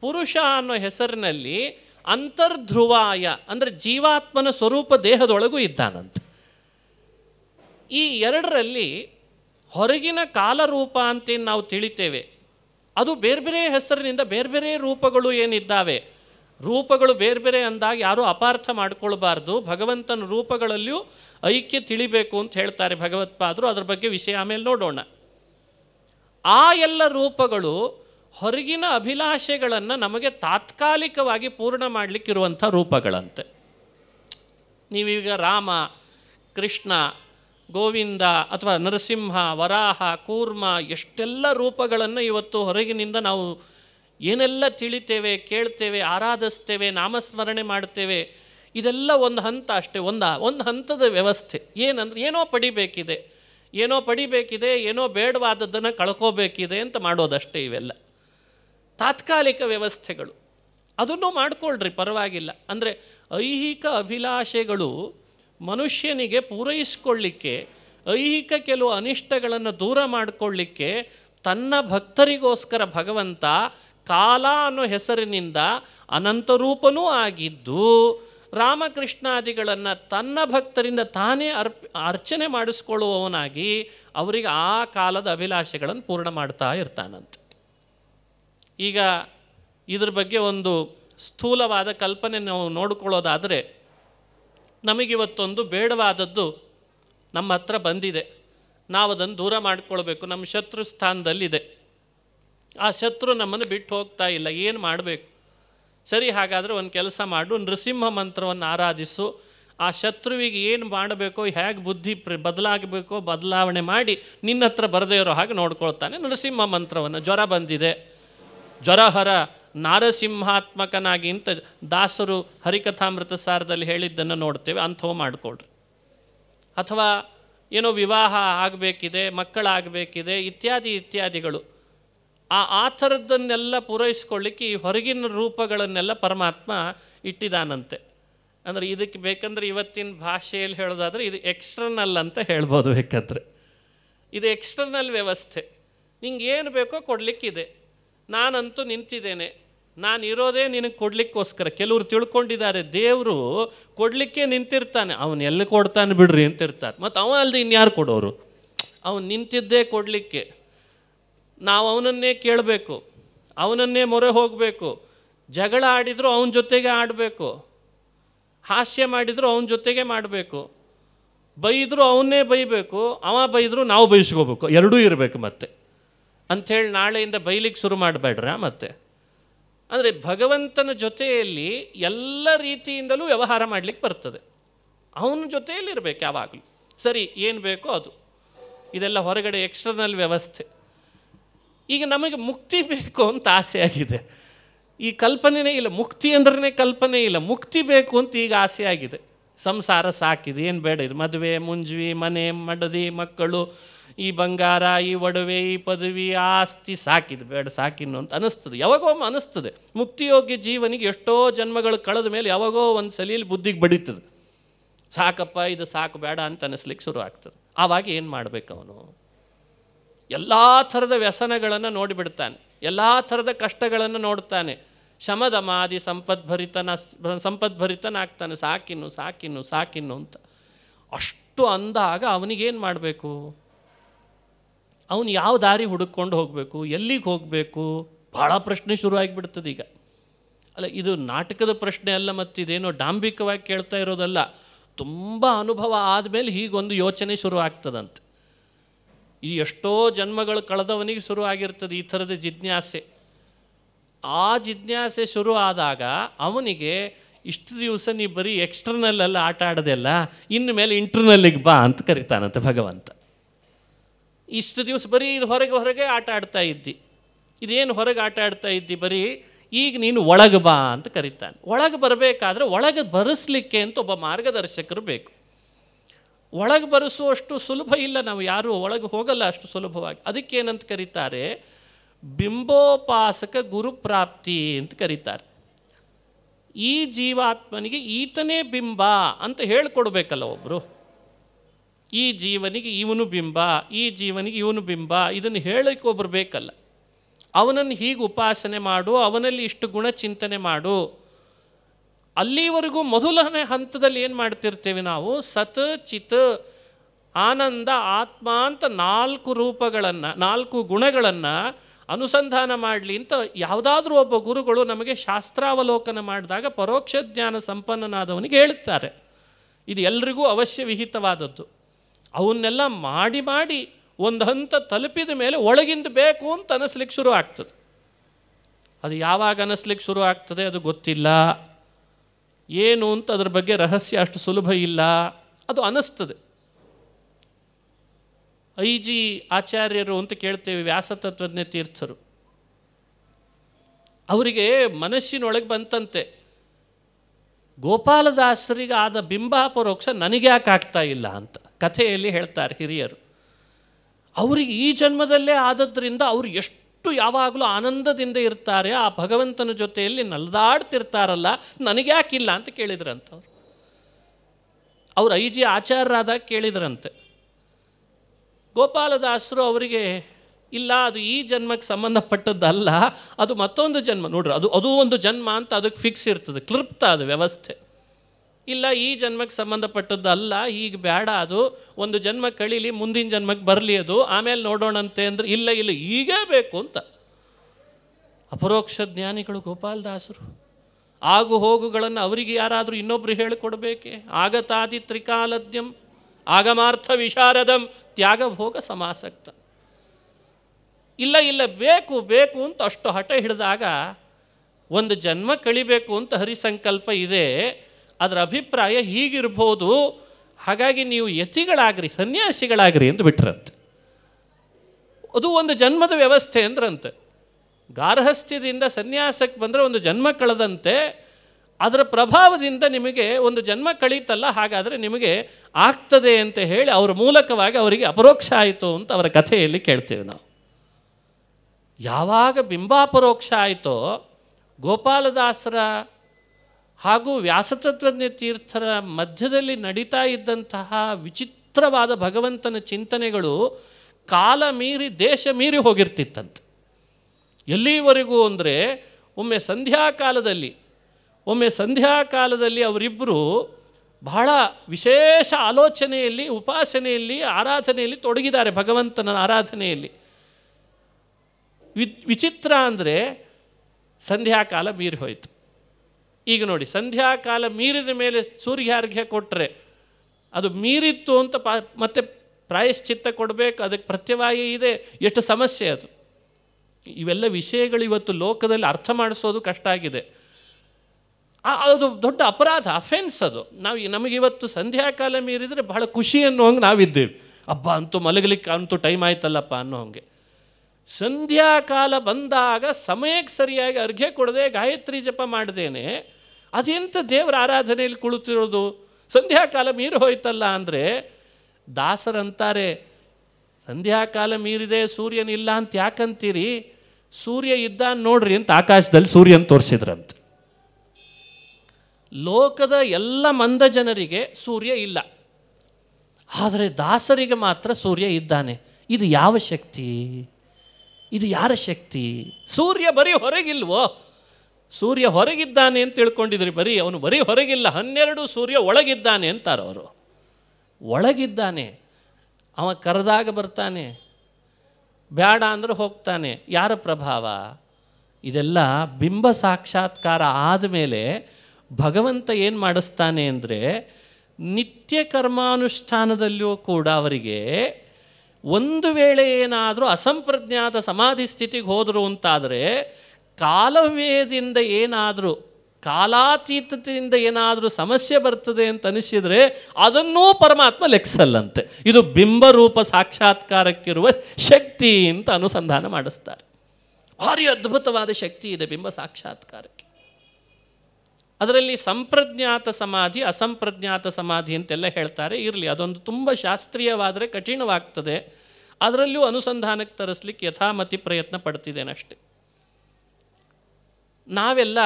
ಪುರುಷ ಅನ್ನೋ ಹೆಸರಿನಲ್ಲಿ ಅಂತರ್ಧ್ರುವಾಯ ಅಂದರೆ ಜೀವಾತ್ಮನ ಸ್ವರೂಪ ದೇಹದೊಳಗೂ ಇದ್ದಾನಂತೆ ಈ ಎರಡರಲ್ಲಿ ಹೊರಗಿನ ಕಾಲರೂಪ ಅಂತೇನು ನಾವು ತಿಳಿತೇವೆ ಅದು ಬೇರೆ ಬೇರೆ ಹೆಸರಿನಿಂದ ಬೇರೆ ಬೇರೆ ರೂಪಗಳು ಏನಿದ್ದಾವೆ ರೂಪಗಳು ಬೇರೆ ಬೇರೆ ಅಂದಾಗ ಯಾರೂ ಅಪಾರ್ಥ ಮಾಡಿಕೊಳ್ಬಾರ್ದು ಭಗವಂತನ ರೂಪಗಳಲ್ಲಿಯೂ ಐಕ್ಯ ತಿಳಿಬೇಕು ಅಂತ ಹೇಳ್ತಾರೆ ಭಗವತ್ಪಾದರು ಅದರ ಬಗ್ಗೆ ವಿಷಯ ಆಮೇಲೆ ನೋಡೋಣ ಆ ಎಲ್ಲ ರೂಪಗಳು ಹೊರಗಿನ ಅಭಿಲಾಷೆಗಳನ್ನು ನಮಗೆ ತಾತ್ಕಾಲಿಕವಾಗಿ ಪೂರ್ಣ ಮಾಡಲಿಕ್ಕಿರುವಂಥ ರೂಪಗಳಂತೆ ನೀವೀಗ ರಾಮ ಕೃಷ್ಣ ಗೋವಿಂದ ಅಥವಾ ನರಸಿಂಹ ವರಾಹ ಕೂರ್ಮ ಎಷ್ಟೆಲ್ಲ ರೂಪಗಳನ್ನು ಇವತ್ತು ಹೊರಗಿನಿಂದ ನಾವು ಏನೆಲ್ಲ ತಿಳಿತೇವೆ ಕೇಳ್ತೇವೆ ಆರಾಧಿಸ್ತೇವೆ ನಾಮಸ್ಮರಣೆ ಮಾಡ್ತೇವೆ ಇದೆಲ್ಲ ಒಂದು ಹಂತ ಅಷ್ಟೇ ಒಂದು ಒಂದು ಹಂತದ ವ್ಯವಸ್ಥೆ ಏನಂದ್ರೆ ಏನೋ ಪಡಿಬೇಕಿದೆ ಏನೋ ಪಡಿಬೇಕಿದೆ ಏನೋ ಬೇಡವಾದದ್ದನ್ನು ಕಳ್ಕೋಬೇಕಿದೆ ಅಂತ ಮಾಡೋದಷ್ಟೇ ಇವೆಲ್ಲ ತಾತ್ಕಾಲಿಕ ವ್ಯವಸ್ಥೆಗಳು ಅದನ್ನು ಮಾಡಿಕೊಳ್ಳ್ರಿ ಪರವಾಗಿಲ್ಲ ಅಂದರೆ ಐಹಿಕ ಅಭಿಲಾಷೆಗಳು ಮನುಷ್ಯನಿಗೆ ಪೂರೈಸಿಕೊಳ್ಳಿಕ್ಕೆ ಐಹಿಕ ಕೆಲವು ಅನಿಷ್ಟಗಳನ್ನು ದೂರ ಮಾಡಿಕೊಳ್ಳಿಕ್ಕೆ ತನ್ನ ಭಕ್ತರಿಗೋಸ್ಕರ ಭಗವಂತ ಕಾಲ ಅನ್ನೋ ಹೆಸರಿನಿಂದ ಅನಂತರೂಪನೂ ಆಗಿದ್ದು ರಾಮಕೃಷ್ಣಾದಿಗಳನ್ನು ತನ್ನ ಭಕ್ತರಿಂದ ತಾನೇ ಅರ್ಪ್ ಅರ್ಚನೆ ಮಾಡಿಸ್ಕೊಳ್ಳುವವನಾಗಿ ಅವರಿಗೆ ಆ ಕಾಲದ ಅಭಿಲಾಷೆಗಳನ್ನು ಪೂರ್ಣ ಮಾಡ್ತಾ ಇರ್ತಾನಂತೆ ಈಗ ಇದ್ರ ಬಗ್ಗೆ ಒಂದು ಸ್ಥೂಲವಾದ ಕಲ್ಪನೆ ನಾವು ನೋಡಿಕೊಳ್ಳೋದಾದರೆ ನಮಗಿವತ್ತೊಂದು ಬೇಡವಾದದ್ದು ನಮ್ಮ ಹತ್ರ ಬಂದಿದೆ ನಾವು ಅದನ್ನು ದೂರ ಮಾಡಿಕೊಳ್ಬೇಕು ನಮ್ಮ ಶತ್ರು ಸ್ಥಾನದಲ್ಲಿದೆ ಆ ಶತ್ರು ನಮ್ಮನ್ನು ಬಿಟ್ಟು ಹೋಗ್ತಾ ಇಲ್ಲ ಏನು ಮಾಡಬೇಕು ಸರಿ ಹಾಗಾದರೆ ಒಂದು ಕೆಲಸ ಮಾಡು ನೃಸಿಂಹ ಮಂತ್ರವನ್ನು ಆರಾಧಿಸು ಆ ಶತ್ರುವಿಗೆ ಏನು ಮಾಡಬೇಕೋ ಹೇಗೆ ಬುದ್ಧಿ ಪ್ರ ಬದಲಾಗಬೇಕೋ ಬದಲಾವಣೆ ಮಾಡಿ ನಿನ್ನ ಹತ್ರ ಬರದೇ ಇರೋ ಹಾಗೆ ನೋಡ್ಕೊಳ್ತಾನೆ ನೃಸಿಂಹ ಮಂತ್ರವನ್ನು ಜ್ವರ ಬಂದಿದೆ ಜ್ವರ ನಾರಸಿಂಹಾತ್ಮಕನಾಗಿ ಅಂತ ದಾಸರು ಹರಿಕಥಾಮೃತ ಸಾರದಲ್ಲಿ ಹೇಳಿದ್ದನ್ನು ನೋಡ್ತೇವೆ ಅಂಥವು ಮಾಡಿಕೊಡ್ರಿ ಅಥವಾ ಏನೋ ವಿವಾಹ ಆಗಬೇಕಿದೆ ಮಕ್ಕಳಾಗಬೇಕಿದೆ ಇತ್ಯಾದಿ ಇತ್ಯಾದಿಗಳು ಆ ಆ ಥರದ್ದನ್ನೆಲ್ಲ ಪೂರೈಸ್ಕೊಳ್ಳಿಕ್ಕೆ ಈ ಹೊರಗಿನ ರೂಪಗಳನ್ನೆಲ್ಲ ಪರಮಾತ್ಮ ಇಟ್ಟಿದಾನಂತೆ ಅಂದರೆ ಇದಕ್ಕೆ ಬೇಕಂದರೆ ಇವತ್ತಿನ ಭಾಷೆಯಲ್ಲಿ ಹೇಳೋದಾದರೆ ಇದು ಎಕ್ಸ್ಟರ್ನಲ್ ಅಂತ ಹೇಳ್ಬೋದು ಬೇಕಾದರೆ ಇದು ಎಕ್ಸ್ಟರ್ನಲ್ ವ್ಯವಸ್ಥೆ ನಿಂಗೆ ಏನು ಬೇಕೋ ಕೊಡಲಿಕ್ಕಿದೆ ನಾನಂತೂ ನಿಂತಿದ್ದೇನೆ ನಾನು ಇರೋದೇ ನಿನಗೆ ಕೊಡಲಿಕ್ಕೋಸ್ಕರ ಕೆಲವರು ತಿಳ್ಕೊಂಡಿದ್ದಾರೆ ದೇವರು ಕೊಡಲಿಕ್ಕೆ ನಿಂತಿರ್ತಾನೆ ಅವನು ಎಲ್ಲಿ ಕೊಡ್ತಾನೆ ಬಿಡ್ರಿ ಇರ್ತಾರೆ ಮತ್ತು ಅವನು ಅಲ್ಲದೆ ಇನ್ಯಾರು ಕೊಡೋರು ಅವನು ನಿಂತಿದ್ದೇ ಕೊಡಲಿಕ್ಕೆ ನಾವು ಅವನನ್ನೇ ಕೇಳಬೇಕು ಅವನನ್ನೇ ಮೊರೆ ಹೋಗಬೇಕು ಜಗಳ ಆಡಿದರೂ ಅವನ ಜೊತೆಗೆ ಆಡಬೇಕು ಹಾಸ್ಯ ಮಾಡಿದರೂ ಅವನ ಜೊತೆಗೆ ಮಾಡಬೇಕು ಬೈದರೂ ಅವನ್ನೇ ಬೈಬೇಕು ಅವ ಬೈದರೂ ನಾವು ಬೈಸ್ಕೋಬೇಕು ಎರಡೂ ಇರಬೇಕು ಮತ್ತೆ ಅಂಥೇಳಿ ನಾಳೆಯಿಂದ ಬೈಲಿಕ್ಕೆ ಶುರು ಮಾಡಬೇಡ್ರಾ ಮತ್ತೆ ಅಂದರೆ ಭಗವಂತನ ಜೊತೆಯಲ್ಲಿ ಎಲ್ಲ ರೀತಿಯಿಂದಲೂ ವ್ಯವಹಾರ ಮಾಡಲಿಕ್ಕೆ ಬರ್ತದೆ ಅವನ ಇರಬೇಕು ಯಾವಾಗಲೂ ಸರಿ ಏನು ಬೇಕೋ ಅದು ಇದೆಲ್ಲ ಹೊರಗಡೆ ಎಕ್ಸ್ಟರ್ನಲ್ ವ್ಯವಸ್ಥೆ ಈಗ ನಮಗೆ ಮುಕ್ತಿ ಬೇಕು ಅಂತ ಆಸೆ ಆಗಿದೆ ಈ ಕಲ್ಪನೆನೇ ಇಲ್ಲ ಮುಕ್ತಿ ಅಂದ್ರೆ ಕಲ್ಪನೆ ಇಲ್ಲ ಮುಕ್ತಿ ಬೇಕು ಅಂತ ಈಗ ಆಸೆ ಆಗಿದೆ ಸಂಸಾರ ಸಾಕಿದೆ ಏನು ಬೇಡ ಇದು ಮದುವೆ ಮುಂಜ್ವಿ ಮನೆ ಮಡದಿ ಮಕ್ಕಳು ಈ ಬಂಗಾರ ಈ ಒಡವೆ ಈ ಪದವಿ ಆಸ್ತಿ ಸಾಕಿದು ಬೇಡ ಸಾಕಿನ್ನು ಅಂತ ಅನಿಸ್ತದೆ ಯಾವಾಗೋ ಅನಿಸ್ತದೆ ಮುಕ್ತಿಯೋಗ್ಯ ಜೀವನಿಗೆ ಎಷ್ಟೋ ಜನ್ಮಗಳು ಕಳೆದ ಮೇಲೆ ಯಾವಾಗೋ ಒಂದು ಸಲೀಲಿ ಬುದ್ಧಿಗೆ ಬಡೀತದೆ ಸಾಕಪ್ಪ ಇದು ಸಾಕು ಬೇಡ ಅಂತ ಅನಿಸ್ಲಿಕ್ಕೆ ಶುರು ಆಗ್ತದೆ ಆವಾಗ ಏನು ಮಾಡಬೇಕು ಅವನು ಎಲ್ಲ ಥರದ ವ್ಯಸನಗಳನ್ನು ನೋಡಿಬಿಡ್ತಾನೆ ಎಲ್ಲ ಥರದ ಕಷ್ಟಗಳನ್ನು ನೋಡ್ತಾನೆ ಶಮದ ಮಾದಿ ಸಂಪದ್ಭರಿತನ ಆಗ್ತಾನೆ ಸಾಕಿನ್ನು ಸಾಕಿನ್ನು ಸಾಕಿನ್ನು ಅಂತ ಅಷ್ಟು ಅಂದಾಗ ಅವನಿಗೇನು ಮಾಡಬೇಕು ಅವನು ಯಾವ ದಾರಿ ಹುಡುಕೊಂಡು ಹೋಗಬೇಕು ಎಲ್ಲಿಗೆ ಹೋಗಬೇಕು ಭಾಳ ಪ್ರಶ್ನೆ ಶುರು ಆಗಿಬಿಡ್ತದೆ ಈಗ ಅಲ್ಲ ಇದು ನಾಟಕದ ಪ್ರಶ್ನೆ ಅಲ್ಲ ಇದೇನೋ ಡಾಂಬಿಕವಾಗಿ ಕೇಳ್ತಾ ಇರೋದಲ್ಲ ತುಂಬ ಅನುಭವ ಆದಮೇಲೆ ಹೀಗೊಂದು ಯೋಚನೆ ಶುರು ಆಗ್ತದಂತೆ ಈ ಎಷ್ಟೋ ಜನ್ಮಗಳು ಕಳೆದವನಿಗೆ ಶುರು ಆಗಿರ್ತದೆ ಈ ಥರದ ಜಿಜ್ಞಾಸೆ ಆ ಜಿಜ್ಞಾಸೆ ಶುರು ಆದಾಗ ಅವನಿಗೆ ಇಷ್ಟು ದಿವಸ ನೀ ಬರೀ ಎಕ್ಸ್ಟರ್ನಲ್ಲೆಲ್ಲ ಆಟ ಆಡೋದೆಲ್ಲ ಇನ್ನು ಮೇಲೆ ಇಂಟರ್ನಲ್ಲಿಗೆ ಬಾ ಅಂತ ಕರಿತಾನಂತೆ ಭಗವಂತ ಇಷ್ಟು ದಿವಸ ಬರೀ ಇದು ಹೊರಗೆ ಹೊರಗೆ ಆಟ ಆಡ್ತಾ ಇದ್ದಿ ಇದೇನು ಹೊರಗೆ ಆಟ ಆಡ್ತಾ ಇದ್ದಿ ಬರೀ ಈಗ ನೀನು ಒಳಗೆ ಬಾ ಅಂತ ಕರೀತಾನೆ ಒಳಗೆ ಬರಬೇಕಾದ್ರೆ ಒಳಗೆ ಬರೆಸ್ಲಿಕ್ಕೆ ಅಂತ ಒಬ್ಬ ಮಾರ್ಗದರ್ಶಕರು ಬೇಕು ಒಳಗೆ ಬರೆಸುವಷ್ಟು ಸುಲಭ ಇಲ್ಲ ನಾವು ಯಾರೂ ಒಳಗೆ ಹೋಗಲ್ಲ ಅಷ್ಟು ಸುಲಭವಾಗಿ ಅದಕ್ಕೇನಂತ ಕರೀತಾರೆ ಬಿಂಬೋಪಾಸಕ ಗುರುಪ್ರಾಪ್ತಿ ಅಂತ ಕರೀತಾರೆ ಈ ಜೀವಾತ್ಮನಿಗೆ ಈತನೇ ಬಿಂಬ ಅಂತ ಹೇಳಿಕೊಡ್ಬೇಕಲ್ಲ ಒಬ್ಬರು ಈ ಜೀವನಿಗೆ ಇವನು ಬಿಂಬ ಈ ಜೀವನಿಗೆ ಇವನು ಬಿಂಬ ಇದನ್ನು ಒಬ್ಬರು ಬೇಕಲ್ಲ ಅವನನ್ನು ಹೀಗೆ ಉಪಾಸನೆ ಮಾಡು ಅವನಲ್ಲಿ ಇಷ್ಟು ಗುಣ ಚಿಂತನೆ ಮಾಡು ಅಲ್ಲಿವರೆಗೂ ಮೊದಲನೇ ಹಂತದಲ್ಲಿ ಏನು ಮಾಡ್ತಿರ್ತೇವೆ ನಾವು ಸತ್ ಚಿತ್ ಆನಂದ ಆತ್ಮ ಅಂತ ನಾಲ್ಕು ರೂಪಗಳನ್ನು ನಾಲ್ಕು ಗುಣಗಳನ್ನು ಅನುಸಂಧಾನ ಮಾಡಲಿ ಅಂತ ಯಾವುದಾದ್ರೂ ಒಬ್ಬ ಗುರುಗಳು ನಮಗೆ ಶಾಸ್ತ್ರಾವಲೋಕನ ಮಾಡಿದಾಗ ಪರೋಕ್ಷ ಜ್ಞಾನ ಸಂಪನ್ನನಾದವನಿಗೆ ಹೇಳುತ್ತಾರೆ ಇದು ಎಲ್ರಿಗೂ ಅವಶ್ಯ ವಿಹಿತವಾದದ್ದು ಅವನ್ನೆಲ್ಲ ಮಾಡಿ ಮಾಡಿ ಒಂದು ಹಂತ ತಲುಪಿದ ಮೇಲೆ ಒಳಗಿಂದ ಬೇಕು ಅಂತ ಅನಿಸ್ಲಿಕ್ಕೆ ಶುರು ಆಗ್ತದೆ ಅದು ಯಾವಾಗ ಅನಿಸ್ಲಿಕ್ಕೆ ಶುರು ಆಗ್ತದೆ ಅದು ಗೊತ್ತಿಲ್ಲ ಏನು ಅಂತ ಅದ್ರ ಬಗ್ಗೆ ರಹಸ್ಯ ಅಷ್ಟು ಸುಲಭ ಇಲ್ಲ ಅದು ಅನಿಸ್ತದೆ ಐ ಜಿ ಆಚಾರ್ಯರು ಅಂತ ಕೇಳ್ತೇವೆ ವ್ಯಾಸತತ್ವಜ್ಞ ತೀರ್ಥರು ಅವರಿಗೆ ಮನಸ್ಸಿನೊಳಗೆ ಬಂತಂತೆ ಗೋಪಾಲದಾಸರಿಗೆ ಆದ ಬಿಂಬಾಪರೋಕ್ಷ ನನಗ್ಯಾಕೆ ಆಗ್ತಾ ಇಲ್ಲ ಅಂತ ಕಥೆಯಲ್ಲಿ ಹೇಳ್ತಾರೆ ಹಿರಿಯರು ಅವ್ರಿಗೆ ಈ ಜನ್ಮದಲ್ಲೇ ಆದದ್ರಿಂದ ಅವರು ಎಷ್ಟು ಯಾವಾಗಲೂ ಆನಂದದಿಂದ ಇರ್ತಾರೆ ಆ ಭಗವಂತನ ಜೊತೆಯಲ್ಲಿ ನಲ್ದಾಡ್ತಿರ್ತಾರಲ್ಲ ನನಗ್ಯಾಕಿಲ್ಲ ಅಂತ ಅವರು ಅವ್ರು ಐಜಿ ಜಿ ಆಚಾರ್ಯರಾದಾಗ ಕೇಳಿದ್ರಂತೆ ಗೋಪಾಲದಾಸರು ಅವರಿಗೆ ಇಲ್ಲ ಅದು ಈ ಜನ್ಮಕ್ಕೆ ಸಂಬಂಧಪಟ್ಟದ್ದಲ್ಲ ಅದು ಮತ್ತೊಂದು ಜನ್ಮ ನೋಡ್ರಿ ಅದು ಅದೂ ಒಂದು ಜನ್ಮ ಅಂತ ಅದಕ್ಕೆ ಫಿಕ್ಸ್ ಇರ್ತದೆ ಕ್ಲೃಪ್ತ ಅದು ವ್ಯವಸ್ಥೆ ಇಲ್ಲ ಈ ಜನ್ಮಕ್ಕೆ ಸಂಬಂಧಪಟ್ಟದ್ದಲ್ಲ ಈಗ ಬೇಡ ಅದು ಒಂದು ಜನ್ಮ ಕಳೀಲಿ ಮುಂದಿನ ಜನ್ಮಕ್ಕೆ ಬರಲಿ ಅದು ಆಮೇಲೆ ನೋಡೋಣಂತೆ ಅಂದ್ರೆ ಇಲ್ಲ ಇಲ್ಲ ಈಗೇ ಬೇಕು ಅಂತ ಅಪರೋಕ್ಷ ಜ್ಞಾನಿಗಳು ಗೋಪಾಲದಾಸರು ಆಗು ಹೋಗುಗಳನ್ನು ಅವರಿಗೆ ಯಾರಾದರೂ ಇನ್ನೊಬ್ರು ಹೇಳಿಕೊಡ್ಬೇಕೆ ಆಗತಾದಿ ತ್ರಿಕಾಲದ್ಯಂ ಆಗಮಾರ್ಥ ವಿಶಾರದಂ ತ್ಯಾಗ ಭೋಗ ಸಮಾಸಕ್ತ ಇಲ್ಲ ಇಲ್ಲ ಬೇಕು ಬೇಕು ಅಂತ ಅಷ್ಟು ಹಠ ಹಿಡಿದಾಗ ಒಂದು ಜನ್ಮ ಕಳಿಬೇಕು ಅಂತ ಹರಿಸಂಕಲ್ಪ ಇದೆ ಅದರ ಅಭಿಪ್ರಾಯ ಹೀಗಿರ್ಬೋದು ಹಾಗಾಗಿ ನೀವು ಯತಿಗಳಾಗ್ರಿ ಸನ್ಯಾಸಿಗಳಾಗ್ರಿ ಎಂದು ಬಿಟ್ರಂತೆ ಅದು ಒಂದು ಜನ್ಮದ ವ್ಯವಸ್ಥೆ ಅಂದ್ರಂತೆ ಗಾರ್ಹಸ್ಥ್ಯದಿಂದ ಸನ್ಯಾಸಕ್ಕೆ ಬಂದರೆ ಒಂದು ಜನ್ಮ ಕಳೆದಂತೆ ಅದರ ಪ್ರಭಾವದಿಂದ ನಿಮಗೆ ಒಂದು ಜನ್ಮ ಕಳೀತಲ್ಲ ಹಾಗಾದರೆ ನಿಮಗೆ ಆಗ್ತದೆ ಅಂತ ಹೇಳಿ ಅವರ ಮೂಲಕವಾಗಿ ಅವರಿಗೆ ಅಪರೋಕ್ಷ ಆಯಿತು ಅಂತ ಅವರ ಕಥೆಯಲ್ಲಿ ಕೇಳ್ತೇವೆ ನಾವು ಯಾವಾಗ ಬಿಂಬಾಪರೋಕ್ಷ ಆಯಿತೋ ಗೋಪಾಲದಾಸರ ಹಾಗೂ ವ್ಯಾಸತತ್ವಜ್ಞ ತೀರ್ಥರ ಮಧ್ಯದಲ್ಲಿ ನಡೀತಾ ಇದ್ದಂತಹ ವಿಚಿತ್ರವಾದ ಭಗವಂತನ ಚಿಂತನೆಗಳು ಕಾಲ ಮೀರಿ ದೇಶ ಮೀರಿ ಹೋಗಿರ್ತಿತ್ತಂತೆ ಎಲ್ಲಿವರೆಗೂ ಅಂದರೆ ಒಮ್ಮೆ ಸಂಧ್ಯಾಕಾಲದಲ್ಲಿ ಒಮ್ಮೆ ಸಂಧ್ಯಾಕಾಲದಲ್ಲಿ ಅವರಿಬ್ಬರು ಬಹಳ ವಿಶೇಷ ಆಲೋಚನೆಯಲ್ಲಿ ಉಪಾಸನೆಯಲ್ಲಿ ಆರಾಧನೆಯಲ್ಲಿ ತೊಡಗಿದ್ದಾರೆ ಭಗವಂತನ ಆರಾಧನೆಯಲ್ಲಿ ವಿಚಿತ್ರ ಅಂದರೆ ಸಂಧ್ಯಾಕಾಲ ಮೀರಿ ಹೋಯಿತು ಈಗ ನೋಡಿ ಸಂಧ್ಯಾಕಾಲ ಮೀರಿದ ಮೇಲೆ ಸೂರ್ಯ ಸೂರ್ಯಾರ್ಘ್ಯ ಕೊಟ್ಟರೆ ಅದು ಮೀರಿತ್ತು ಅಂತ ಪಾ ಮತ್ತೆ ಪ್ರಾಯಶ್ಚಿತ್ತ ಕೊಡಬೇಕು ಅದಕ್ಕೆ ಪ್ರತ್ಯವಾಗಿ ಇದೆ ಎಷ್ಟು ಸಮಸ್ಯೆ ಅದು ಇವೆಲ್ಲ ವಿಷಯಗಳು ಇವತ್ತು ಲೋಕದಲ್ಲಿ ಅರ್ಥ ಮಾಡಿಸೋದು ಕಷ್ಟ ಆಗಿದೆ ಅದು ದೊಡ್ಡ ಅಪರಾಧ ಅಫೆನ್ಸ್ ಅದು ನಾವು ನಮಗಿವತ್ತು ಸಂಧ್ಯಾಕಾಲ ಮೀರಿದರೆ ಬಹಳ ಖುಷಿ ಅನ್ನೋಂಗೆ ನಾವಿದ್ದೇವೆ ಹಬ್ಬ ಅಂತೂ ಮಲಗಲಿಕ್ಕೆ ಅಂತೂ ಟೈಮ್ ಆಯ್ತಲ್ಲಪ್ಪ ಅನ್ನೋ ಹಂಗೆ ಸಂಧ್ಯಾಕಾಲ ಬಂದಾಗ ಸಮಯಕ್ಕೆ ಸರಿಯಾಗಿ ಅರ್ಘ್ಯ ಕೊಡದೆ ಗಾಯತ್ರಿ ಜಪ ಮಾಡ್ದೇನೆ ಅದೆಂತ ದೇವರ ಆರಾಧನೆಯಲ್ಲಿ ಕುಳಿತಿರೋದು ಸಂಧ್ಯಾಕಾಲ ಮೀರಿ ಹೋಯ್ತಲ್ಲ ಅಂದರೆ ದಾಸರಂತಾರೆ ಸಂಧ್ಯಾಕಾಲ ಮೀರಿದೆ ಸೂರ್ಯನಿಲ್ಲ ಅಂತ ಯಾಕಂತೀರಿ ಸೂರ್ಯ ಇದ್ದ ನೋಡ್ರಿ ಅಂತ ಆಕಾಶದಲ್ಲಿ ಸೂರ್ಯನ ತೋರಿಸಿದ್ರಂತೆ ಲೋಕದ ಎಲ್ಲ ಮಂದ ಜನರಿಗೆ ಸೂರ್ಯ ಇಲ್ಲ ಆದರೆ ದಾಸರಿಗೆ ಮಾತ್ರ ಸೂರ್ಯ ಇದ್ದಾನೆ ಇದು ಯಾವ ಶಕ್ತಿ ಇದು ಯಾರ ಶಕ್ತಿ ಸೂರ್ಯ ಬರೀ ಹೊರಗಿಲ್ವೋ ಸೂರ್ಯ ಹೊರಗಿದ್ದಾನೆ ಅಂತ ತಿಳ್ಕೊಂಡಿದ್ರಿ ಬರೀ ಅವನು ಬರೀ ಹೊರಗಿಲ್ಲ ಹನ್ನೆರಡು ಸೂರ್ಯ ಒಳಗಿದ್ದಾನೆ ಅಂತಾರೆ ಅವರು ಒಳಗಿದ್ದಾನೆ ಅವ ಕರೆದಾಗ ಬರ್ತಾನೆ ಬೇಡ ಅಂದ್ರೆ ಹೋಗ್ತಾನೆ ಯಾರ ಪ್ರಭಾವ ಇದೆಲ್ಲ ಬಿಂಬ ಸಾಕ್ಷಾತ್ಕಾರ ಆದಮೇಲೆ ಭಗವಂತ ಏನು ಮಾಡಿಸ್ತಾನೆ ಅಂದರೆ ನಿತ್ಯ ಕರ್ಮಾನುಷ್ಠಾನದಲ್ಲಿಯೂ ಕೂಡ ಅವರಿಗೆ ಒಂದು ವೇಳೆ ಏನಾದರೂ ಅಸಂಪ್ರಜ್ಞಾತ ಸಮಾಧಿ ಸ್ಥಿತಿಗೆ ಹೋದರು ಅಂತಾದರೆ ಕಾಲವೇದಿಂದ ಏನಾದರೂ ಕಾಲಾತೀತದಿಂದ ಏನಾದರೂ ಸಮಸ್ಯೆ ಬರ್ತದೆ ಅಂತ ಅನಿಸಿದರೆ ಅದನ್ನೂ ಪರಮಾತ್ಮ ಲೆಕ್ಸಲ್ಲಂತೆ ಇದು ಬಿಂಬರೂಪ ಸಾಕ್ಷಾತ್ಕಾರಕ್ಕಿರುವ ಶಕ್ತಿ ಅಂತ ಅನುಸಂಧಾನ ಮಾಡಿಸ್ತಾರೆ ಭಾರಿ ಅದ್ಭುತವಾದ ಶಕ್ತಿ ಇದೆ ಬಿಂಬ ಸಾಕ್ಷಾತ್ಕಾರಕ್ಕೆ ಅದರಲ್ಲಿ ಸಂಪ್ರಜ್ಞಾತ ಸಮಾಧಿ ಅಸಂಪ್ರಜ್ಞಾತ ಸಮಾಧಿ ಅಂತೆಲ್ಲ ಹೇಳ್ತಾರೆ ಇರಲಿ ಅದೊಂದು ತುಂಬ ಶಾಸ್ತ್ರೀಯವಾದರೆ ಕಠಿಣವಾಗ್ತದೆ ಅದರಲ್ಲೂ ಅನುಸಂಧಾನಕ್ಕೆ ತರಿಸ್ಲಿಕ್ಕೆ ಯಥಾಮತಿ ಪ್ರಯತ್ನ ಪಡ್ತಿದ್ದೇನಷ್ಟೇ ನಾವೆಲ್ಲ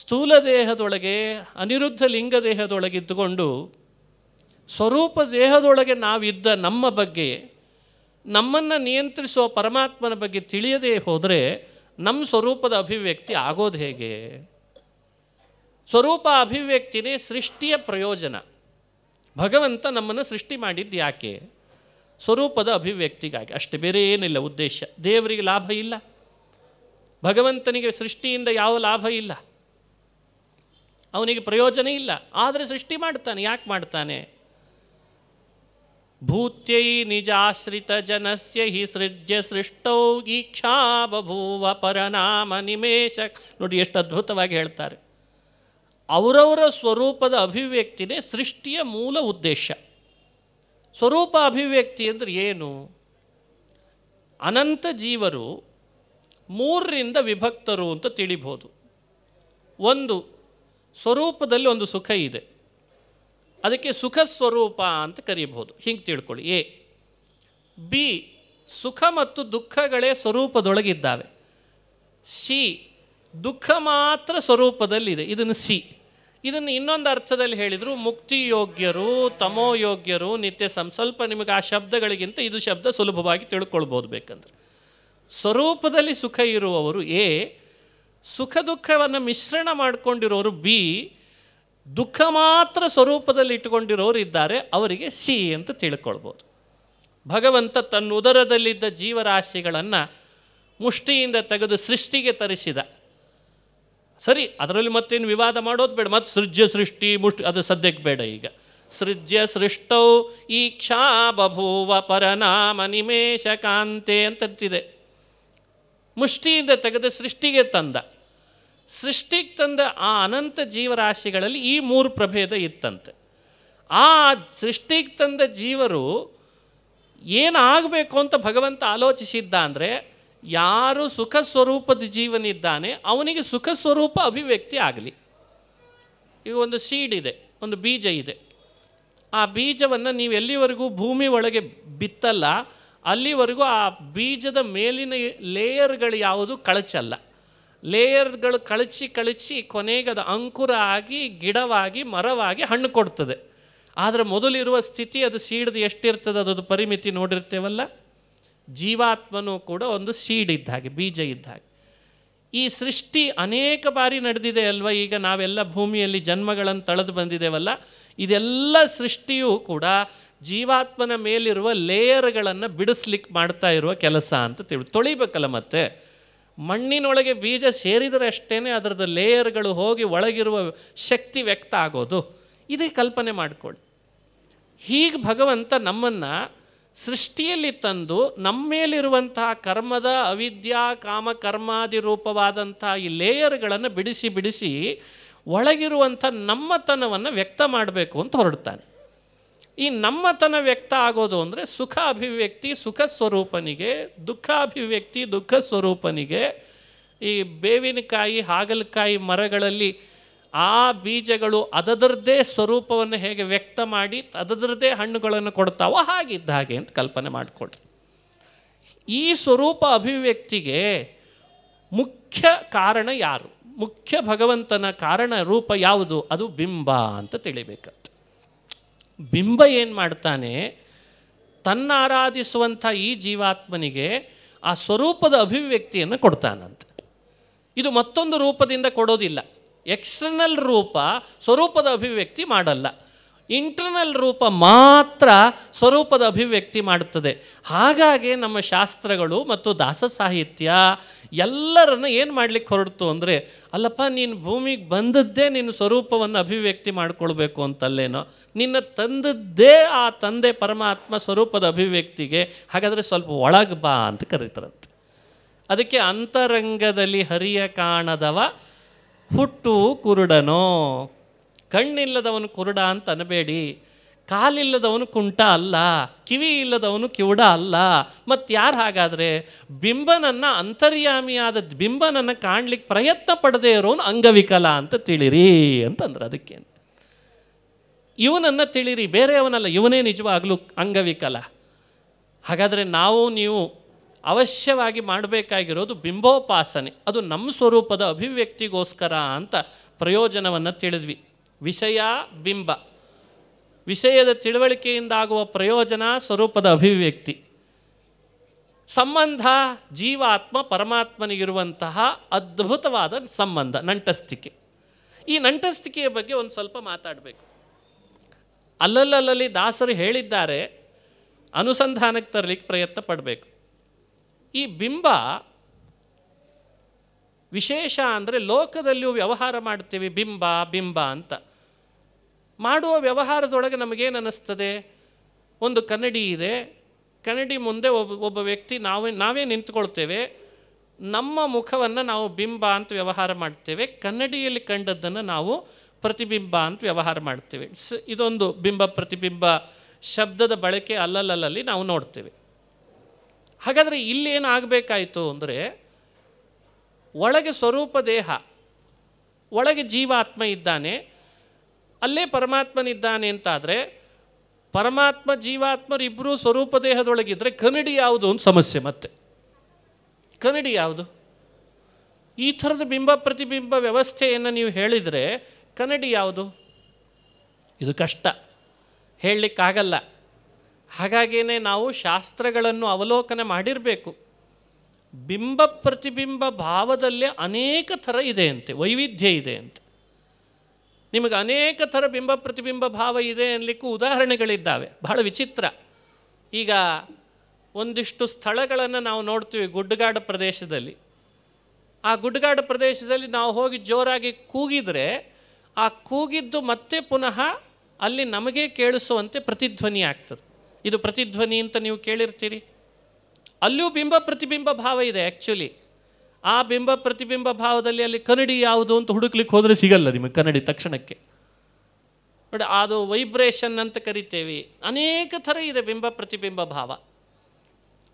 ಸ್ಥೂಲ ದೇಹದೊಳಗೆ ಅನಿರುದ್ಧ ಲಿಂಗ ದೇಹದೊಳಗೆ ಇದ್ದುಕೊಂಡು ಸ್ವರೂಪ ದೇಹದೊಳಗೆ ನಾವಿದ್ದ ನಮ್ಮ ಬಗ್ಗೆ ನಮ್ಮನ್ನು ನಿಯಂತ್ರಿಸುವ ಪರಮಾತ್ಮನ ಬಗ್ಗೆ ತಿಳಿಯದೇ ಹೋದರೆ ನಮ್ಮ ಸ್ವರೂಪದ ಅಭಿವ್ಯಕ್ತಿ ಆಗೋದು ಹೇಗೆ ಸ್ವರೂಪ ಅಭಿವ್ಯಕ್ತಿನೇ ಸೃಷ್ಟಿಯ ಪ್ರಯೋಜನ ಭಗವಂತ ನಮ್ಮನ್ನು ಸೃಷ್ಟಿ ಮಾಡಿದ್ದು ಯಾಕೆ ಸ್ವರೂಪದ ಅಭಿವ್ಯಕ್ತಿಗಾಗಿ ಅಷ್ಟೇ ಬೇರೆ ಏನಿಲ್ಲ ಉದ್ದೇಶ ದೇವರಿಗೆ ಲಾಭ ಇಲ್ಲ ಭಗವಂತನಿಗೆ ಸೃಷ್ಟಿಯಿಂದ ಯಾವ ಲಾಭ ಇಲ್ಲ ಅವನಿಗೆ ಪ್ರಯೋಜನ ಇಲ್ಲ ಆದರೆ ಸೃಷ್ಟಿ ಮಾಡ್ತಾನೆ ಯಾಕೆ ಮಾಡ್ತಾನೆ ಭೂತ್ಯೈ ನಿಜಾಶ್ರಿತ ಜನಸ್ಯ ಹಿ ಸೃಜ್ಯ ಸೃಷ್ಟೌ ಈಕ್ಷಾ ಬಭೂವ ಪರನಾಮ ನಿಮೇಶ ನೋಡಿ ಎಷ್ಟು ಅದ್ಭುತವಾಗಿ ಹೇಳ್ತಾರೆ ಅವರವರ ಸ್ವರೂಪದ ಅಭಿವ್ಯಕ್ತಿನೇ ಸೃಷ್ಟಿಯ ಮೂಲ ಉದ್ದೇಶ ಸ್ವರೂಪ ಅಭಿವ್ಯಕ್ತಿ ಅಂದರೆ ಏನು ಅನಂತ ಜೀವರು ಮೂರರಿಂದ ವಿಭಕ್ತರು ಅಂತ ತಿಳಿಬೋದು ಒಂದು ಸ್ವರೂಪದಲ್ಲಿ ಒಂದು ಸುಖ ಇದೆ ಅದಕ್ಕೆ ಸುಖ ಸ್ವರೂಪ ಅಂತ ಕರೀಬೋದು ಹಿಂಗೆ ತಿಳ್ಕೊಳ್ಳಿ ಎ ಬಿ ಸುಖ ಮತ್ತು ದುಃಖಗಳೇ ಸ್ವರೂಪದೊಳಗಿದ್ದಾವೆ ಸಿ ದುಃಖ ಮಾತ್ರ ಸ್ವರೂಪದಲ್ಲಿದೆ ಇದನ್ನು ಸಿ ಇದನ್ನು ಇನ್ನೊಂದು ಅರ್ಥದಲ್ಲಿ ಹೇಳಿದರು ಮುಕ್ತಿಯೋಗ್ಯರು ತಮೋಯೋಗ್ಯರು ನಿತ್ಯ ಸಂಸಲ್ಪ ನಿಮಗೆ ಆ ಶಬ್ದಗಳಿಗಿಂತ ಇದು ಶಬ್ದ ಸುಲಭವಾಗಿ ತಿಳ್ಕೊಳ್ಬೋದು ಬೇಕಂದ್ರೆ ಸ್ವರೂಪದಲ್ಲಿ ಸುಖ ಇರುವವರು ಎ ಸುಖ ದುಃಖವನ್ನು ಮಿಶ್ರಣ ಮಾಡಿಕೊಂಡಿರೋರು ಬಿ ದುಃಖ ಮಾತ್ರ ಸ್ವರೂಪದಲ್ಲಿ ಇಟ್ಟುಕೊಂಡಿರೋರು ಇದ್ದಾರೆ ಅವರಿಗೆ ಸಿ ಅಂತ ತಿಳ್ಕೊಳ್ಬೋದು ಭಗವಂತ ತನ್ನ ಉದರದಲ್ಲಿದ್ದ ಜೀವರಾಶಿಗಳನ್ನು ಮುಷ್ಟಿಯಿಂದ ತೆಗೆದು ಸೃಷ್ಟಿಗೆ ತರಿಸಿದ ಸರಿ ಅದರಲ್ಲಿ ಮತ್ತೇನು ವಿವಾದ ಮಾಡೋದು ಬೇಡ ಮತ್ತು ಸೃಜ್ಯ ಸೃಷ್ಟಿ ಮುಷ್ಟಿ ಅದು ಸದ್ಯಕ್ಕೆ ಬೇಡ ಈಗ ಸೃಜ್ಯ ಸೃಷ್ಟೌ ಕ್ಷಾ ಬಭೂವ ಪರನಾಮ ನಿಮೇಶ ಕಾಂತೆ ಅಂತಂತಿದೆ ಮುಷ್ಟಿಯಿಂದ ತೆಗೆದು ಸೃಷ್ಟಿಗೆ ತಂದ ಸೃಷ್ಟಿಗೆ ತಂದ ಆ ಅನಂತ ಜೀವರಾಶಿಗಳಲ್ಲಿ ಈ ಮೂರು ಪ್ರಭೇದ ಇತ್ತಂತೆ ಆ ಸೃಷ್ಟಿಗೆ ತಂದ ಜೀವರು ಏನಾಗಬೇಕು ಅಂತ ಭಗವಂತ ಆಲೋಚಿಸಿದ್ದ ಅಂದರೆ ಯಾರು ಸುಖ ಸ್ವರೂಪದ ಜೀವನಿದ್ದಾನೆ ಅವನಿಗೆ ಸುಖ ಸ್ವರೂಪ ಅಭಿವ್ಯಕ್ತಿ ಆಗಲಿ ಈಗ ಒಂದು ಸೀಡ್ ಇದೆ ಒಂದು ಬೀಜ ಇದೆ ಆ ಬೀಜವನ್ನು ನೀವು ಎಲ್ಲಿವರೆಗೂ ಭೂಮಿ ಒಳಗೆ ಬಿತ್ತಲ್ಲ ಅಲ್ಲಿವರೆಗೂ ಆ ಬೀಜದ ಮೇಲಿನ ಲೇಯರ್ಗಳು ಯಾವುದು ಕಳಚಲ್ಲ ಲೇಯರ್ಗಳು ಕಳಚಿ ಕಳಚಿ ಕೊನೆಗದ ಅಂಕುರ ಆಗಿ ಗಿಡವಾಗಿ ಮರವಾಗಿ ಹಣ್ಣು ಕೊಡ್ತದೆ ಆದರೆ ಮೊದಲಿರುವ ಸ್ಥಿತಿ ಅದು ಸೀಡ್ದು ಎಷ್ಟಿರ್ತದೆ ಅದು ಪರಿಮಿತಿ ನೋಡಿರ್ತೇವಲ್ಲ ಜೀವಾತ್ಮನೂ ಕೂಡ ಒಂದು ಸೀಡ್ ಇದ್ದ ಹಾಗೆ ಬೀಜ ಇದ್ದ ಹಾಗೆ ಈ ಸೃಷ್ಟಿ ಅನೇಕ ಬಾರಿ ನಡೆದಿದೆ ಅಲ್ವ ಈಗ ನಾವೆಲ್ಲ ಭೂಮಿಯಲ್ಲಿ ಜನ್ಮಗಳನ್ನು ತಳೆದು ಬಂದಿದ್ದೇವಲ್ಲ ಇದೆಲ್ಲ ಸೃಷ್ಟಿಯೂ ಕೂಡ ಜೀವಾತ್ಮನ ಮೇಲಿರುವ ಲೇಯರ್ಗಳನ್ನು ಬಿಡಿಸ್ಲಿಕ್ಕೆ ಮಾಡ್ತಾ ಇರುವ ಕೆಲಸ ಅಂತ ತಿಳಿ ತೊಳಿಬೇಕಲ್ಲ ಮತ್ತೆ ಮಣ್ಣಿನೊಳಗೆ ಬೀಜ ಸೇರಿದರೆ ಅಷ್ಟೇ ಅದರದ ಲೇಯರ್ಗಳು ಹೋಗಿ ಒಳಗಿರುವ ಶಕ್ತಿ ವ್ಯಕ್ತ ಆಗೋದು ಇದೇ ಕಲ್ಪನೆ ಮಾಡಿಕೊಳ್ಳಿ ಹೀಗೆ ಭಗವಂತ ನಮ್ಮನ್ನು ಸೃಷ್ಟಿಯಲ್ಲಿ ತಂದು ನಮ್ಮ ಮೇಲಿರುವಂತಹ ಕರ್ಮದ ಅವಿದ್ಯಾ ಕಾಮ ಕರ್ಮಾದಿ ರೂಪವಾದಂತಹ ಈ ಲೇಯರ್ಗಳನ್ನು ಬಿಡಿಸಿ ಬಿಡಿಸಿ ಒಳಗಿರುವಂಥ ನಮ್ಮತನವನ್ನು ವ್ಯಕ್ತ ಮಾಡಬೇಕು ಅಂತ ಹೊರಡ್ತಾನೆ ಈ ನಮ್ಮತನ ವ್ಯಕ್ತ ಆಗೋದು ಅಂದರೆ ಸುಖ ಅಭಿವ್ಯಕ್ತಿ ಸುಖ ಸ್ವರೂಪನಿಗೆ ದುಃಖ ಅಭಿವ್ಯಕ್ತಿ ದುಃಖ ಸ್ವರೂಪನಿಗೆ ಈ ಬೇವಿನಕಾಯಿ ಹಾಗಲಕಾಯಿ ಮರಗಳಲ್ಲಿ ಆ ಬೀಜಗಳು ಅದರದ್ದೇ ಸ್ವರೂಪವನ್ನು ಹೇಗೆ ವ್ಯಕ್ತ ಮಾಡಿ ಅದರದ್ದೇ ಹಣ್ಣುಗಳನ್ನು ಕೊಡ್ತಾವೋ ಹಾಗಿದ್ದ ಹಾಗೆ ಅಂತ ಕಲ್ಪನೆ ಮಾಡಿಕೊಡ್ರಿ ಈ ಸ್ವರೂಪ ಅಭಿವ್ಯಕ್ತಿಗೆ ಮುಖ್ಯ ಕಾರಣ ಯಾರು ಮುಖ್ಯ ಭಗವಂತನ ಕಾರಣ ರೂಪ ಯಾವುದು ಅದು ಬಿಂಬ ಅಂತ ತಿಳಿಬೇಕು ಬಿಂಬ ಏನು ಮಾಡ್ತಾನೆ ತನ್ನ ಆರಾಧಿಸುವಂಥ ಈ ಜೀವಾತ್ಮನಿಗೆ ಆ ಸ್ವರೂಪದ ಅಭಿವ್ಯಕ್ತಿಯನ್ನು ಕೊಡ್ತಾನಂತೆ ಇದು ಮತ್ತೊಂದು ರೂಪದಿಂದ ಕೊಡೋದಿಲ್ಲ ಎಕ್ಸ್ಟರ್ನಲ್ ರೂಪ ಸ್ವರೂಪದ ಅಭಿವ್ಯಕ್ತಿ ಮಾಡಲ್ಲ ಇಂಟರ್ನಲ್ ರೂಪ ಮಾತ್ರ ಸ್ವರೂಪದ ಅಭಿವ್ಯಕ್ತಿ ಮಾಡುತ್ತದೆ ಹಾಗಾಗಿ ನಮ್ಮ ಶಾಸ್ತ್ರಗಳು ಮತ್ತು ದಾಸ ಸಾಹಿತ್ಯ ಎಲ್ಲರನ್ನು ಏನು ಮಾಡಲಿಕ್ಕೆ ಹೊರಡ್ತು ಅಂದರೆ ಅಲ್ಲಪ್ಪ ನೀನು ಭೂಮಿಗೆ ಬಂದದ್ದೇ ನಿನ್ನ ಸ್ವರೂಪವನ್ನು ಅಭಿವ್ಯಕ್ತಿ ಮಾಡಿಕೊಳ್ಬೇಕು ಅಂತಲ್ಲೇನೋ ನಿನ್ನ ತಂದದ್ದೇ ಆ ತಂದೆ ಪರಮಾತ್ಮ ಸ್ವರೂಪದ ಅಭಿವ್ಯಕ್ತಿಗೆ ಹಾಗಾದರೆ ಸ್ವಲ್ಪ ಒಳಗೆ ಬಾ ಅಂತ ಕರೀತಾರಂತೆ ಅದಕ್ಕೆ ಅಂತರಂಗದಲ್ಲಿ ಹರಿಯ ಕಾಣದವ ಹುಟ್ಟು ಕುರುಡನೋ ಕಣ್ಣಿಲ್ಲದವನು ಕುರುಡ ಅಂತ ಅನ್ನಬೇಡಿ ಕಾಲಿಲ್ಲದವನು ಕುಂಟ ಅಲ್ಲ ಕಿವಿ ಇಲ್ಲದವನು ಕಿವುಡ ಅಲ್ಲ ಮತ್ತು ಯಾರು ಹಾಗಾದರೆ ಬಿಂಬನನ್ನು ಅಂತರ್ಯಾಮಿಯಾದ ಬಿಂಬನನ್ನು ಕಾಣಲಿಕ್ಕೆ ಪ್ರಯತ್ನ ಪಡದೇ ಇರೋನು ಅಂಗವಿಕಲ ಅಂತ ತಿಳಿರಿ ಅಂತಂದ್ರೆ ಅದಕ್ಕೆ ಇವನನ್ನು ತಿಳಿರಿ ಬೇರೆಯವನಲ್ಲ ಇವನೇ ನಿಜವಾಗಲೂ ಅಂಗವಿಕಲ ಹಾಗಾದರೆ ನಾವು ನೀವು ಅವಶ್ಯವಾಗಿ ಮಾಡಬೇಕಾಗಿರೋದು ಬಿಂಬೋಪಾಸನೆ ಅದು ನಮ್ಮ ಸ್ವರೂಪದ ಅಭಿವ್ಯಕ್ತಿಗೋಸ್ಕರ ಅಂತ ಪ್ರಯೋಜನವನ್ನು ತಿಳಿದ್ವಿ ವಿಷಯ ಬಿಂಬ ವಿಷಯದ ತಿಳುವಳಿಕೆಯಿಂದಾಗುವ ಆಗುವ ಪ್ರಯೋಜನ ಸ್ವರೂಪದ ಅಭಿವ್ಯಕ್ತಿ ಸಂಬಂಧ ಜೀವಾತ್ಮ ಪರಮಾತ್ಮನಿಗಿರುವಂತಹ ಅದ್ಭುತವಾದ ಸಂಬಂಧ ನಂಟಸ್ತಿಕೆ ಈ ನಂಟಸ್ತಿಕೆಯ ಬಗ್ಗೆ ಒಂದು ಸ್ವಲ್ಪ ಮಾತಾಡಬೇಕು ಅಲ್ಲಲ್ಲಲ್ಲಲ್ಲಿ ದಾಸರು ಹೇಳಿದ್ದಾರೆ ಅನುಸಂಧಾನಕ್ಕೆ ತರಲಿಕ್ಕೆ ಪ್ರಯತ್ನ ಪಡಬೇಕು ಈ ಬಿಂಬ ವಿಶೇಷ ಅಂದರೆ ಲೋಕದಲ್ಲಿಯೂ ವ್ಯವಹಾರ ಮಾಡ್ತೀವಿ ಬಿಂಬ ಬಿಂಬ ಅಂತ ಮಾಡುವ ವ್ಯವಹಾರದೊಳಗೆ ನಮಗೇನು ಅನ್ನಿಸ್ತದೆ ಒಂದು ಕನ್ನಡಿ ಇದೆ ಕನ್ನಡಿ ಮುಂದೆ ಒಬ್ಬ ಒಬ್ಬ ವ್ಯಕ್ತಿ ನಾವೇ ನಾವೇ ನಿಂತ್ಕೊಳ್ತೇವೆ ನಮ್ಮ ಮುಖವನ್ನು ನಾವು ಬಿಂಬ ಅಂತ ವ್ಯವಹಾರ ಮಾಡ್ತೇವೆ ಕನ್ನಡಿಯಲ್ಲಿ ಕಂಡದ್ದನ್ನು ನಾವು ಪ್ರತಿಬಿಂಬ ಅಂತ ವ್ಯವಹಾರ ಮಾಡ್ತೇವೆ ಇದೊಂದು ಬಿಂಬ ಪ್ರತಿಬಿಂಬ ಶಬ್ದದ ಬಳಕೆ ಅಲ್ಲಲ್ಲಲ್ಲಿ ನಾವು ನೋಡ್ತೇವೆ ಹಾಗಾದರೆ ಇಲ್ಲಿ ಏನಾಗಬೇಕಾಯಿತು ಅಂದರೆ ಒಳಗೆ ಸ್ವರೂಪ ದೇಹ ಒಳಗೆ ಜೀವಾತ್ಮ ಇದ್ದಾನೆ ಅಲ್ಲೇ ಪರಮಾತ್ಮನಿದ್ದಾನೆ ಅಂತಾದರೆ ಪರಮಾತ್ಮ ಜೀವಾತ್ಮರಿಬ್ಬರೂ ಸ್ವರೂಪ ದೇಹದೊಳಗಿದ್ದರೆ ಕನ್ನಡಿ ಯಾವುದು ಒಂದು ಸಮಸ್ಯೆ ಮತ್ತೆ ಕನ್ನಡಿ ಯಾವುದು ಈ ಥರದ ಬಿಂಬ ಪ್ರತಿಬಿಂಬ ವ್ಯವಸ್ಥೆಯನ್ನು ನೀವು ಹೇಳಿದರೆ ಕನ್ನಡಿ ಯಾವುದು ಇದು ಕಷ್ಟ ಹೇಳಲಿಕ್ಕಾಗಲ್ಲ ಹಾಗಾಗಿಯೇ ನಾವು ಶಾಸ್ತ್ರಗಳನ್ನು ಅವಲೋಕನ ಮಾಡಿರಬೇಕು ಬಿಂಬ ಪ್ರತಿಬಿಂಬ ಭಾವದಲ್ಲಿ ಅನೇಕ ಥರ ಇದೆ ಅಂತೆ ವೈವಿಧ್ಯ ಇದೆ ಅಂತೆ ನಿಮಗೆ ಅನೇಕ ಥರ ಬಿಂಬ ಪ್ರತಿಬಿಂಬ ಭಾವ ಇದೆ ಅನ್ನಲಿಕ್ಕೂ ಉದಾಹರಣೆಗಳಿದ್ದಾವೆ ಬಹಳ ವಿಚಿತ್ರ ಈಗ ಒಂದಿಷ್ಟು ಸ್ಥಳಗಳನ್ನು ನಾವು ನೋಡ್ತೀವಿ ಗುಡ್ಡಗಾಡ ಪ್ರದೇಶದಲ್ಲಿ ಆ ಗುಡ್ಡಗಾಡು ಪ್ರದೇಶದಲ್ಲಿ ನಾವು ಹೋಗಿ ಜೋರಾಗಿ ಕೂಗಿದರೆ ಆ ಕೂಗಿದ್ದು ಮತ್ತೆ ಪುನಃ ಅಲ್ಲಿ ನಮಗೆ ಕೇಳಿಸುವಂತೆ ಪ್ರತಿಧ್ವನಿ ಆಗ್ತದೆ ಇದು ಪ್ರತಿಧ್ವನಿ ಅಂತ ನೀವು ಕೇಳಿರ್ತೀರಿ ಅಲ್ಲೂ ಬಿಂಬ ಪ್ರತಿಬಿಂಬ ಭಾವ ಇದೆ ಆ್ಯಕ್ಚುಲಿ ಆ ಬಿಂಬ ಪ್ರತಿಬಿಂಬ ಭಾವದಲ್ಲಿ ಅಲ್ಲಿ ಕನ್ನಡಿ ಯಾವುದು ಅಂತ ಹುಡುಕ್ಲಿಕ್ಕೆ ಹೋದರೆ ಸಿಗಲ್ಲ ನಿಮಗೆ ಕನ್ನಡಿ ತಕ್ಷಣಕ್ಕೆ ನೋಡಿ ಅದು ವೈಬ್ರೇಷನ್ ಅಂತ ಕರಿತೇವೆ ಅನೇಕ ಥರ ಇದೆ ಬಿಂಬ ಪ್ರತಿಬಿಂಬ ಭಾವ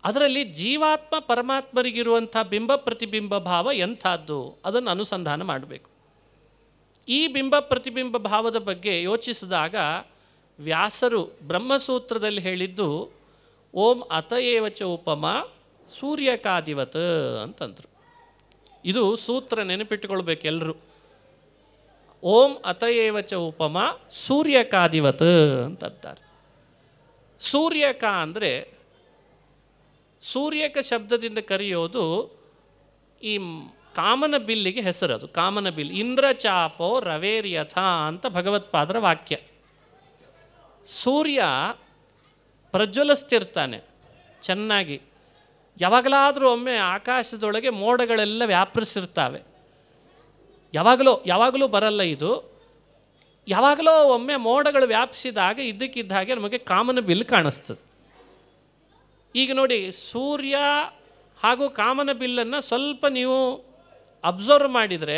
ಅದರಲ್ಲಿ ಜೀವಾತ್ಮ ಪರಮಾತ್ಮರಿಗಿರುವಂಥ ಬಿಂಬ ಪ್ರತಿಬಿಂಬ ಭಾವ ಎಂಥದ್ದು ಅದನ್ನು ಅನುಸಂಧಾನ ಮಾಡಬೇಕು ಈ ಬಿಂಬ ಪ್ರತಿಬಿಂಬ ಭಾವದ ಬಗ್ಗೆ ಯೋಚಿಸಿದಾಗ ವ್ಯಾಸರು ಬ್ರಹ್ಮಸೂತ್ರದಲ್ಲಿ ಹೇಳಿದ್ದು ಓಂ ಅತಯೇವಚ ಉಪಮ ಸೂರ್ಯಕಾದಿವತ್ ಅಂತಂದರು ಇದು ಸೂತ್ರ ನೆನಪಿಟ್ಟುಕೊಳ್ಬೇಕೆಲ್ಲರೂ ಓಂ ಅತಯೇವಚ ಉಪಮ ಸೂರ್ಯಕಾದಿವತ್ ಅಂತಂತಾರೆ ಸೂರ್ಯಕ ಅಂದರೆ ಸೂರ್ಯಕ ಶಬ್ದದಿಂದ ಕರೆಯೋದು ಈ ಕಾಮನ ಬಿಲ್ಲಿಗೆ ಹೆಸರದು ಕಾಮನ ಬಿಲ್ ಇಂದ್ರಚಾಪೋ ರವೇರ್ಯಥ ಅಂತ ಭಗವತ್ಪಾದರ ವಾಕ್ಯ ಸೂರ್ಯ ಪ್ರಜ್ವಲಿಸ್ತಿರ್ತಾನೆ ಚೆನ್ನಾಗಿ ಯಾವಾಗಲಾದರೂ ಒಮ್ಮೆ ಆಕಾಶದೊಳಗೆ ಮೋಡಗಳೆಲ್ಲ ವ್ಯಾಪರಿಸಿರ್ತಾವೆ ಯಾವಾಗಲೋ ಯಾವಾಗಲೂ ಬರಲ್ಲ ಇದು ಯಾವಾಗಲೋ ಒಮ್ಮೆ ಮೋಡಗಳು ವ್ಯಾಪಿಸಿದಾಗ ಇದ್ದಕ್ಕಿದ್ದ ಹಾಗೆ ನಮಗೆ ಕಾಮನ ಬಿಲ್ ಕಾಣಿಸ್ತದೆ ಈಗ ನೋಡಿ ಸೂರ್ಯ ಹಾಗೂ ಕಾಮನ ಬಿಲ್ಲನ್ನು ಸ್ವಲ್ಪ ನೀವು ಅಬ್ಸರ್ವ್ ಮಾಡಿದರೆ